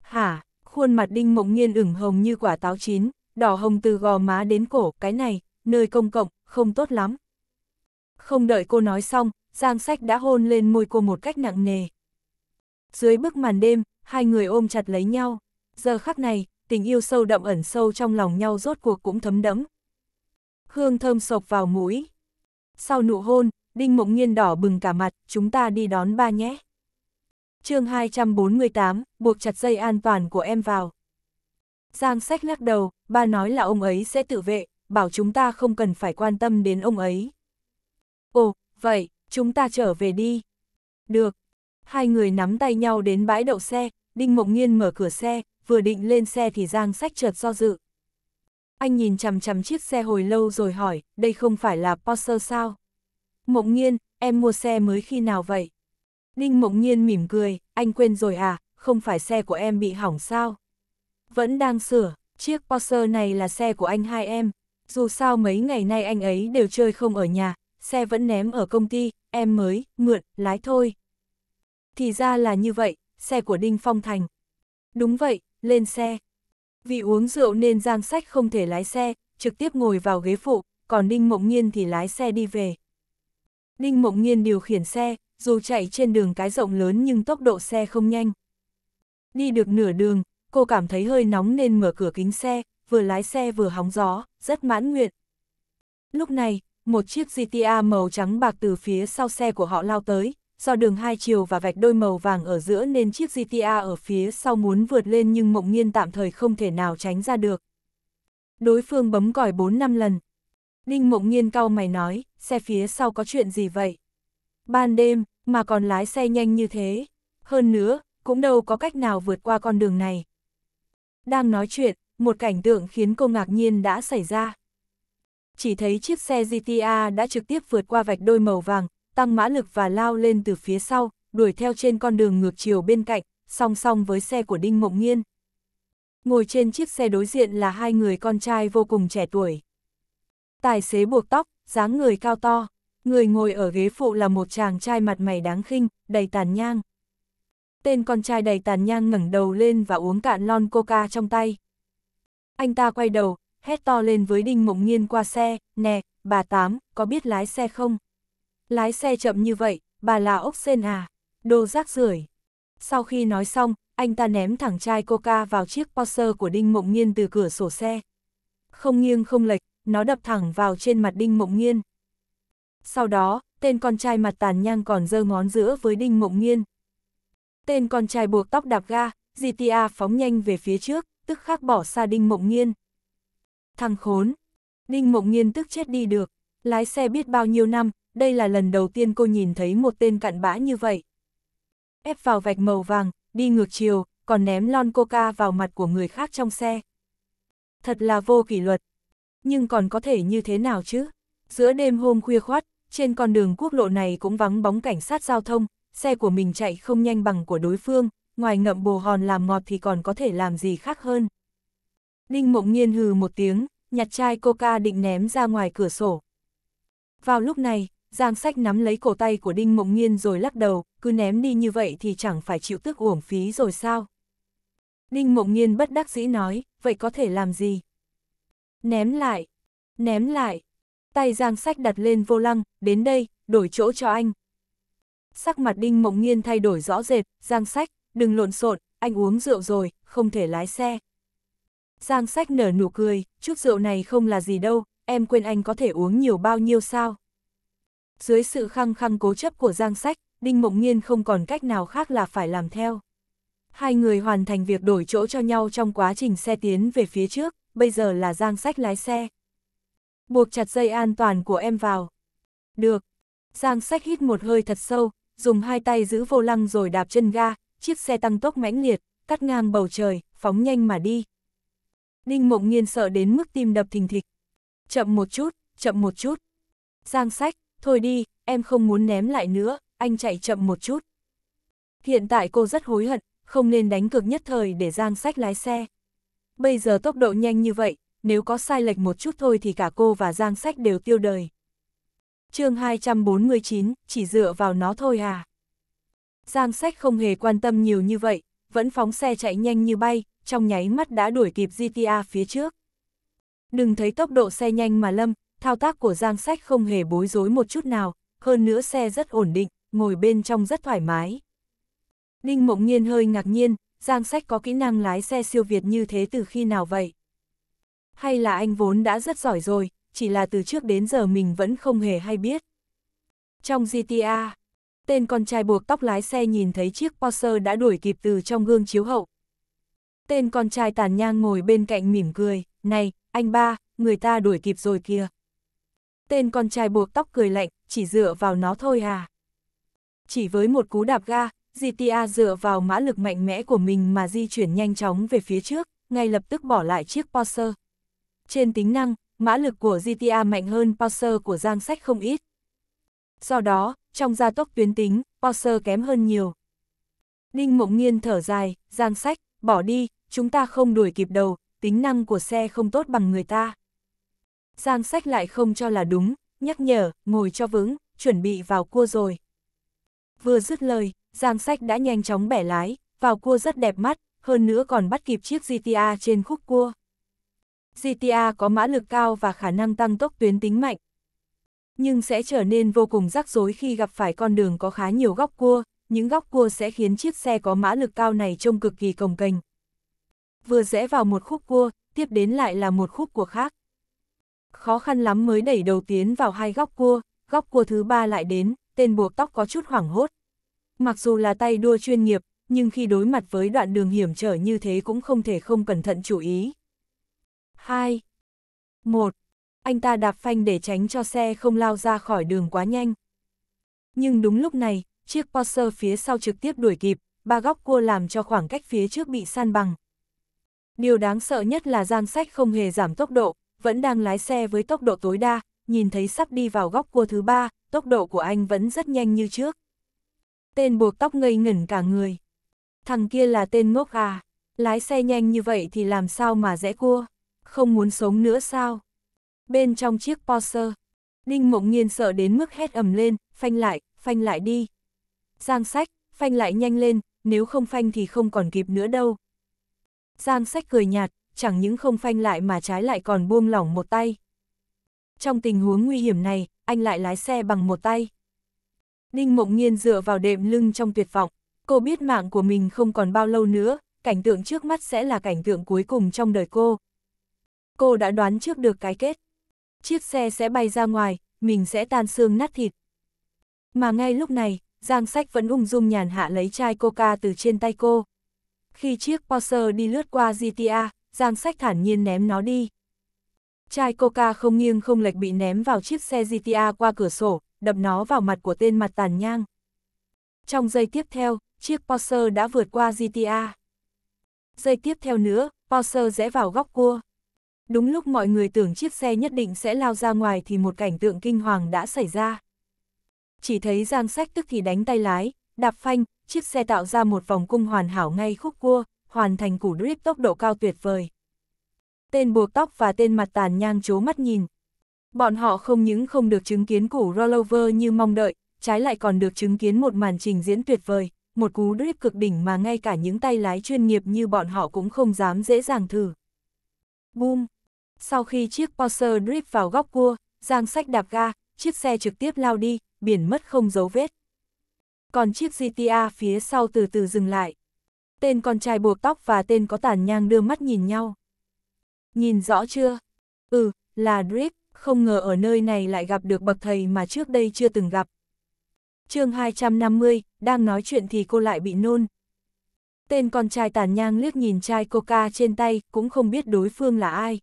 Hả? Khuôn mặt Đinh Mộng Nhiên ửng hồng như quả táo chín, đỏ hồng từ gò má đến cổ, cái này, nơi công cộng, không tốt lắm. Không đợi cô nói xong, Giang Sách đã hôn lên môi cô một cách nặng nề. Dưới bức màn đêm, hai người ôm chặt lấy nhau. Giờ khắc này, tình yêu sâu đậm ẩn sâu trong lòng nhau rốt cuộc cũng thấm đẫm, hương thơm sộc vào mũi. Sau nụ hôn, Đinh Mộng nhiên đỏ bừng cả mặt, chúng ta đi đón ba nhé. chương 248, buộc chặt dây an toàn của em vào. Giang sách lắc đầu, ba nói là ông ấy sẽ tự vệ, bảo chúng ta không cần phải quan tâm đến ông ấy. Ồ, vậy, chúng ta trở về đi. Được. Hai người nắm tay nhau đến bãi đậu xe, Đinh Mộng nhiên mở cửa xe, vừa định lên xe thì Giang sách chợt do dự, anh nhìn chằm chằm chiếc xe hồi lâu rồi hỏi, đây không phải là Porsche sao? Mộng Nhiên, em mua xe mới khi nào vậy? Đinh Mộng Nhiên mỉm cười, anh quên rồi à, không phải xe của em bị hỏng sao? Vẫn đang sửa, chiếc Porsche này là xe của anh hai em. Dù sao mấy ngày nay anh ấy đều chơi không ở nhà, xe vẫn ném ở công ty, em mới, mượn, lái thôi. Thì ra là như vậy, xe của Đinh Phong Thành. Đúng vậy, lên xe, vì uống rượu nên Giang Sách không thể lái xe, trực tiếp ngồi vào ghế phụ, còn Ninh Mộng Nhiên thì lái xe đi về. Ninh Mộng Nhiên điều khiển xe, dù chạy trên đường cái rộng lớn nhưng tốc độ xe không nhanh. Đi được nửa đường, cô cảm thấy hơi nóng nên mở cửa kính xe, vừa lái xe vừa hóng gió, rất mãn nguyện. Lúc này, một chiếc GTA màu trắng bạc từ phía sau xe của họ lao tới, do đường hai chiều và vạch đôi màu vàng ở giữa nên chiếc GTA ở phía sau muốn vượt lên nhưng Mộng nhiên tạm thời không thể nào tránh ra được. Đối phương bấm còi 4-5 lần. Đinh Mộng nhiên cau mày nói, xe phía sau có chuyện gì vậy? Ban đêm, mà còn lái xe nhanh như thế. Hơn nữa, cũng đâu có cách nào vượt qua con đường này. Đang nói chuyện, một cảnh tượng khiến cô ngạc nhiên đã xảy ra. Chỉ thấy chiếc xe GTA đã trực tiếp vượt qua vạch đôi màu vàng, tăng mã lực và lao lên từ phía sau, đuổi theo trên con đường ngược chiều bên cạnh, song song với xe của Đinh Mộng Nghiên. Ngồi trên chiếc xe đối diện là hai người con trai vô cùng trẻ tuổi. Tài xế buộc tóc, dáng người cao to, người ngồi ở ghế phụ là một chàng trai mặt mày đáng khinh, đầy tàn nhang. Tên con trai đầy tàn nhang ngẩng đầu lên và uống cạn lon coca trong tay. Anh ta quay đầu, hét to lên với Đinh Mộng Nghiên qua xe, nè, bà Tám, có biết lái xe không? Lái xe chậm như vậy, bà là ốc sen à? Đồ rác rưởi. Sau khi nói xong, anh ta ném thẳng chai coca vào chiếc Porsche của Đinh Mộng Nhiên từ cửa sổ xe. Không nghiêng không lệch, nó đập thẳng vào trên mặt Đinh Mộng Nhiên. Sau đó, tên con trai mặt tàn nhang còn giơ ngón giữa với Đinh Mộng Nhiên. Tên con trai buộc tóc đạp ga, GTA phóng nhanh về phía trước, tức khắc bỏ xa Đinh Mộng Nhiên. Thằng khốn! Đinh Mộng Nhiên tức chết đi được, lái xe biết bao nhiêu năm, đây là lần đầu tiên cô nhìn thấy một tên cặn bã như vậy. Ép vào vạch màu vàng, đi ngược chiều, còn ném lon coca vào mặt của người khác trong xe. Thật là vô kỷ luật. Nhưng còn có thể như thế nào chứ? Giữa đêm hôm khuya khoát, trên con đường quốc lộ này cũng vắng bóng cảnh sát giao thông, xe của mình chạy không nhanh bằng của đối phương, ngoài ngậm bồ hòn làm ngọt thì còn có thể làm gì khác hơn. Ninh mộng nhiên hừ một tiếng, nhặt chai coca định ném ra ngoài cửa sổ. Vào lúc này, Giang sách nắm lấy cổ tay của Đinh Mộng Nhiên rồi lắc đầu, cứ ném đi như vậy thì chẳng phải chịu tước uổng phí rồi sao? Đinh Mộng Nhiên bất đắc dĩ nói, vậy có thể làm gì? Ném lại, ném lại. Tay Giang sách đặt lên vô lăng, đến đây, đổi chỗ cho anh. Sắc mặt Đinh Mộng Nhiên thay đổi rõ rệt, Giang sách, đừng lộn xộn, anh uống rượu rồi, không thể lái xe. Giang sách nở nụ cười, chút rượu này không là gì đâu, em quên anh có thể uống nhiều bao nhiêu sao? dưới sự khăng khăng cố chấp của Giang Sách, Đinh Mộng Nhiên không còn cách nào khác là phải làm theo. Hai người hoàn thành việc đổi chỗ cho nhau trong quá trình xe tiến về phía trước, bây giờ là Giang Sách lái xe. Buộc chặt dây an toàn của em vào. Được. Giang Sách hít một hơi thật sâu, dùng hai tay giữ vô lăng rồi đạp chân ga, chiếc xe tăng tốc mãnh liệt, cắt ngang bầu trời, phóng nhanh mà đi. Đinh Mộng Nhiên sợ đến mức tim đập thình thịch. Chậm một chút, chậm một chút. Giang Sách, thôi đi, em không muốn ném lại nữa, anh chạy chậm một chút. Hiện tại cô rất hối hận, không nên đánh cược nhất thời để Giang Sách lái xe. Bây giờ tốc độ nhanh như vậy, nếu có sai lệch một chút thôi thì cả cô và Giang Sách đều tiêu đời. chương 249, chỉ dựa vào nó thôi à. Giang Sách không hề quan tâm nhiều như vậy, vẫn phóng xe chạy nhanh như bay, trong nháy mắt đã đuổi kịp GTA phía trước. Đừng thấy tốc độ xe nhanh mà lâm, thao tác của Giang Sách không hề bối rối một chút nào, hơn nữa xe rất ổn định, ngồi bên trong rất thoải mái. Ninh Mộng Nhiên hơi ngạc nhiên, Giang Sách có kỹ năng lái xe siêu việt như thế từ khi nào vậy? Hay là anh vốn đã rất giỏi rồi, chỉ là từ trước đến giờ mình vẫn không hề hay biết. Trong GTA, tên con trai buộc tóc lái xe nhìn thấy chiếc Porsche đã đuổi kịp từ trong gương chiếu hậu. Tên con trai tàn nhang ngồi bên cạnh mỉm cười, này, anh ba, người ta đuổi kịp rồi kìa, tên con trai buộc tóc cười lạnh, chỉ dựa vào nó thôi à. Chỉ với một cú đạp ga, GTA dựa vào mã lực mạnh mẽ của mình mà di chuyển nhanh chóng về phía trước, ngay lập tức bỏ lại chiếc Porsche. Trên tính năng, mã lực của GTA mạnh hơn Porsche của Giang Sách không ít. Do đó, trong gia tốc tuyến tính, Porsche kém hơn nhiều. Đinh Mộng Nghiên thở dài, Giang Sách, bỏ đi, chúng ta không đuổi kịp đầu, tính năng của xe không tốt bằng người ta. Giang sách lại không cho là đúng, nhắc nhở, ngồi cho vững, chuẩn bị vào cua rồi. Vừa dứt lời, Giang sách đã nhanh chóng bẻ lái, vào cua rất đẹp mắt, hơn nữa còn bắt kịp chiếc GTA trên khúc cua. GTA có mã lực cao và khả năng tăng tốc tuyến tính mạnh. Nhưng sẽ trở nên vô cùng rắc rối khi gặp phải con đường có khá nhiều góc cua, những góc cua sẽ khiến chiếc xe có mã lực cao này trông cực kỳ cồng kềnh. Vừa rẽ vào một khúc cua, tiếp đến lại là một khúc cua khác khó khăn lắm mới đẩy đầu tiến vào hai góc cua, góc cua thứ ba lại đến, tên buộc tóc có chút hoảng hốt. Mặc dù là tay đua chuyên nghiệp, nhưng khi đối mặt với đoạn đường hiểm trở như thế cũng không thể không cẩn thận chú ý. 2. 1. Anh ta đạp phanh để tránh cho xe không lao ra khỏi đường quá nhanh. Nhưng đúng lúc này, chiếc Porsche phía sau trực tiếp đuổi kịp, ba góc cua làm cho khoảng cách phía trước bị san bằng. Điều đáng sợ nhất là Giang Sách không hề giảm tốc độ, vẫn đang lái xe với tốc độ tối đa, nhìn thấy sắp đi vào góc cua thứ ba, tốc độ của anh vẫn rất nhanh như trước. Tên buộc tóc ngây ngẩn cả người. Thằng kia là tên ngốc à, lái xe nhanh như vậy thì làm sao mà rẽ cua, không muốn sống nữa sao? Bên trong chiếc Porsche, Đinh Mộng nhiên sợ đến mức hét ầm lên, phanh lại, phanh lại đi. Giang sách, phanh lại nhanh lên, nếu không phanh thì không còn kịp nữa đâu. Giang sách cười nhạt, chẳng những không phanh lại mà trái lại còn buông lỏng một tay. Trong tình huống nguy hiểm này, anh lại lái xe bằng một tay. Ninh Mộng nhiên dựa vào đệm lưng trong tuyệt vọng, cô biết mạng của mình không còn bao lâu nữa, cảnh tượng trước mắt sẽ là cảnh tượng cuối cùng trong đời cô. Cô đã đoán trước được cái kết. Chiếc xe sẽ bay ra ngoài, mình sẽ tan xương nát thịt. Mà ngay lúc này, Giang Sách vẫn ung dung nhàn hạ lấy chai coca từ trên tay cô. Khi chiếc Porsche đi lướt qua GTA, Giang Sách thản nhiên ném nó đi. Chai coca không nghiêng không lệch bị ném vào chiếc xe GTA qua cửa sổ, đập nó vào mặt của tên mặt tàn nhang. Trong giây tiếp theo, chiếc Porsche đã vượt qua GTA. Giây tiếp theo nữa, Porsche rẽ vào góc cua. Đúng lúc mọi người tưởng chiếc xe nhất định sẽ lao ra ngoài thì một cảnh tượng kinh hoàng đã xảy ra. Chỉ thấy Giang Sách tức thì đánh tay lái, đạp phanh, chiếc xe tạo ra một vòng cung hoàn hảo ngay khúc cua, hoàn thành củ drip tốc độ cao tuyệt vời. Tên buộc tóc và tên mặt tàn nhang chố mắt nhìn. Bọn họ không những không được chứng kiến củ rollover như mong đợi, trái lại còn được chứng kiến một màn trình diễn tuyệt vời, một cú drip cực đỉnh mà ngay cả những tay lái chuyên nghiệp như bọn họ cũng không dám dễ dàng thử. Boom! Sau khi chiếc Porsche drip vào góc cua, Giang Sách đạp ga, chiếc xe trực tiếp lao đi, biển mất không dấu vết. Còn chiếc GTA phía sau từ từ dừng lại tên con trai buộc tóc và tên có tàn nhang đưa mắt nhìn nhau. Nhìn rõ chưa? Ừ, là Drake, không ngờ ở nơi này lại gặp được bậc thầy mà trước đây chưa từng gặp. chương 250, đang nói chuyện thì cô lại bị nôn. Tên con trai tàn nhang liếc nhìn chai coca trên tay, cũng không biết đối phương là ai.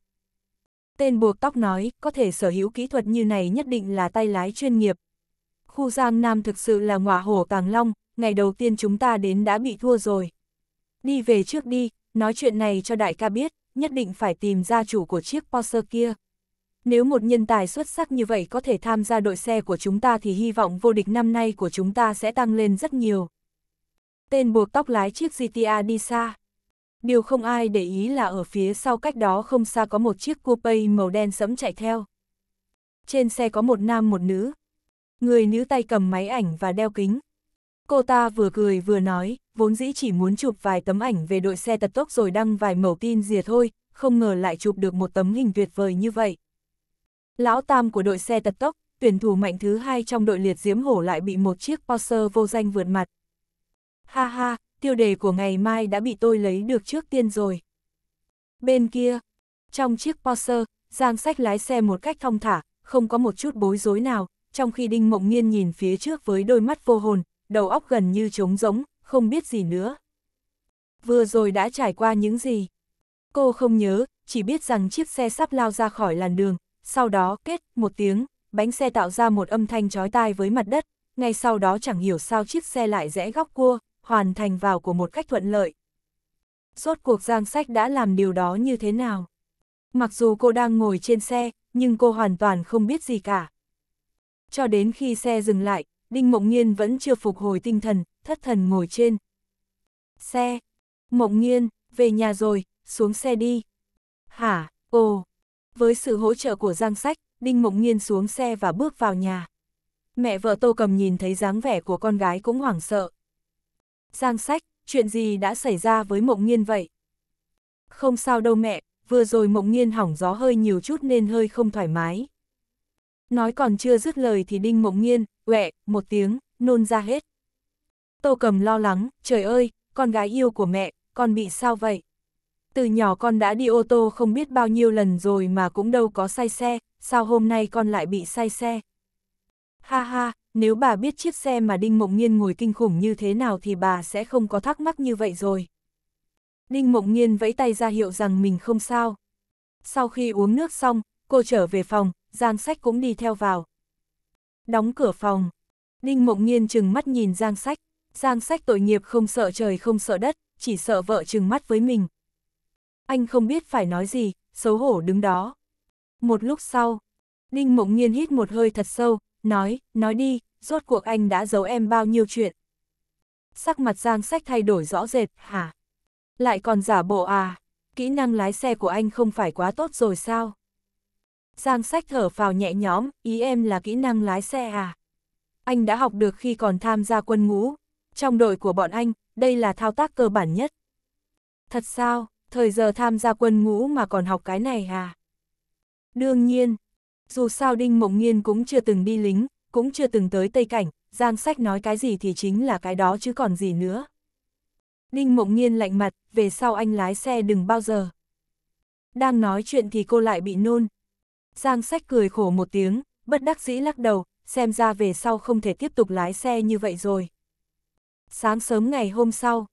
Tên buộc tóc nói, có thể sở hữu kỹ thuật như này nhất định là tay lái chuyên nghiệp. Khu Giang Nam thực sự là ngọa hổ tàng long, ngày đầu tiên chúng ta đến đã bị thua rồi đi về trước đi, nói chuyện này cho đại ca biết, nhất định phải tìm ra chủ của chiếc Porsche kia. Nếu một nhân tài xuất sắc như vậy có thể tham gia đội xe của chúng ta thì hy vọng vô địch năm nay của chúng ta sẽ tăng lên rất nhiều. Tên buộc tóc lái chiếc GTA đi xa. Điều không ai để ý là ở phía sau cách đó không xa có một chiếc coupe màu đen sẫm chạy theo. Trên xe có một nam một nữ. Người nữ tay cầm máy ảnh và đeo kính. Cô ta vừa cười vừa nói, vốn dĩ chỉ muốn chụp vài tấm ảnh về đội xe tật tốc rồi đăng vài mẩu tin rìa thôi, không ngờ lại chụp được một tấm hình tuyệt vời như vậy. Lão Tam của đội xe tật tốc, tuyển thủ mạnh thứ hai trong đội liệt diễm hổ lại bị một chiếc Porsche vô danh vượt mặt. Ha ha, tiêu đề của ngày mai đã bị tôi lấy được trước tiên rồi. Bên kia, trong chiếc Porsche, Giang Sách lái xe một cách thong thả, không có một chút bối rối nào, trong khi Đinh Mộng nhiên nhìn phía trước với đôi mắt vô hồn, đầu óc gần như trống rỗng, không biết gì nữa. Vừa rồi đã trải qua những gì? Cô không nhớ, chỉ biết rằng chiếc xe sắp lao ra khỏi làn đường, sau đó kết một tiếng, bánh xe tạo ra một âm thanh chói tai với mặt đất, ngay sau đó chẳng hiểu sao chiếc xe lại rẽ góc cua, hoàn thành vào của một cách thuận lợi. Rốt cuộc Giang Sách đã làm điều đó như thế nào? Mặc dù cô đang ngồi trên xe, nhưng cô hoàn toàn không biết gì cả. Cho đến khi xe dừng lại, Đinh Mộng Nhiên vẫn chưa phục hồi tinh thần, thất thần ngồi trên. Xe. Mộng nghiên, về nhà rồi, xuống xe đi. Hả, ồ. Với sự hỗ trợ của Giang Sách, Đinh Mộng Nghiên xuống xe và bước vào nhà. Mẹ vợ Tô Cầm nhìn thấy dáng vẻ của con gái cũng hoảng sợ. Giang Sách, chuyện gì đã xảy ra với Mộng Nghiên vậy? Không sao đâu mẹ, vừa rồi Mộng Nghiên hỏng gió hơi nhiều chút nên hơi không thoải mái. Nói còn chưa dứt lời thì Đinh Mộng Nghiên, quẹ, một tiếng, nôn ra hết. Tô Cầm lo lắng, trời ơi, con gái yêu của mẹ, con bị sao vậy? Từ nhỏ con đã đi ô tô không biết bao nhiêu lần rồi mà cũng đâu có say xe, sao hôm nay con lại bị say xe? Ha ha, nếu bà biết chiếc xe mà Đinh Mộng Nhiên ngồi kinh khủng như thế nào thì bà sẽ không có thắc mắc như vậy rồi. Đinh Mộng Nhiên vẫy tay ra hiệu rằng mình không sao. Sau khi uống nước xong, cô trở về phòng, Giang Sách cũng đi theo vào. Đóng cửa phòng. Đinh Mộng Nhiên chừng mắt nhìn Giang Sách. Giang sách tội nghiệp không sợ trời không sợ đất, chỉ sợ vợ chừng mắt với mình. Anh không biết phải nói gì, xấu hổ đứng đó. Một lúc sau, Đinh Mộng Nhiên hít một hơi thật sâu, nói, nói đi, rốt cuộc anh đã giấu em bao nhiêu chuyện. Sắc mặt Giang sách thay đổi rõ rệt, hả? Lại còn giả bộ à? Kỹ năng lái xe của anh không phải quá tốt rồi sao? Giang sách thở phào nhẹ nhõm, ý em là kỹ năng lái xe à? Anh đã học được khi còn tham gia quân ngũ, trong đội của bọn anh, đây là thao tác cơ bản nhất. Thật sao, thời giờ tham gia quân ngũ mà còn học cái này à? Đương nhiên, dù sao Đinh Mộng nhiên cũng chưa từng đi lính, cũng chưa từng tới Tây Cảnh, Giang Sách nói cái gì thì chính là cái đó chứ còn gì nữa. Đinh Mộng nhiên lạnh mặt, về sau anh lái xe đừng bao giờ. Đang nói chuyện thì cô lại bị nôn. Giang Sách cười khổ một tiếng, bất đắc dĩ lắc đầu, xem ra về sau không thể tiếp tục lái xe như vậy rồi. Sáng sớm ngày hôm sau,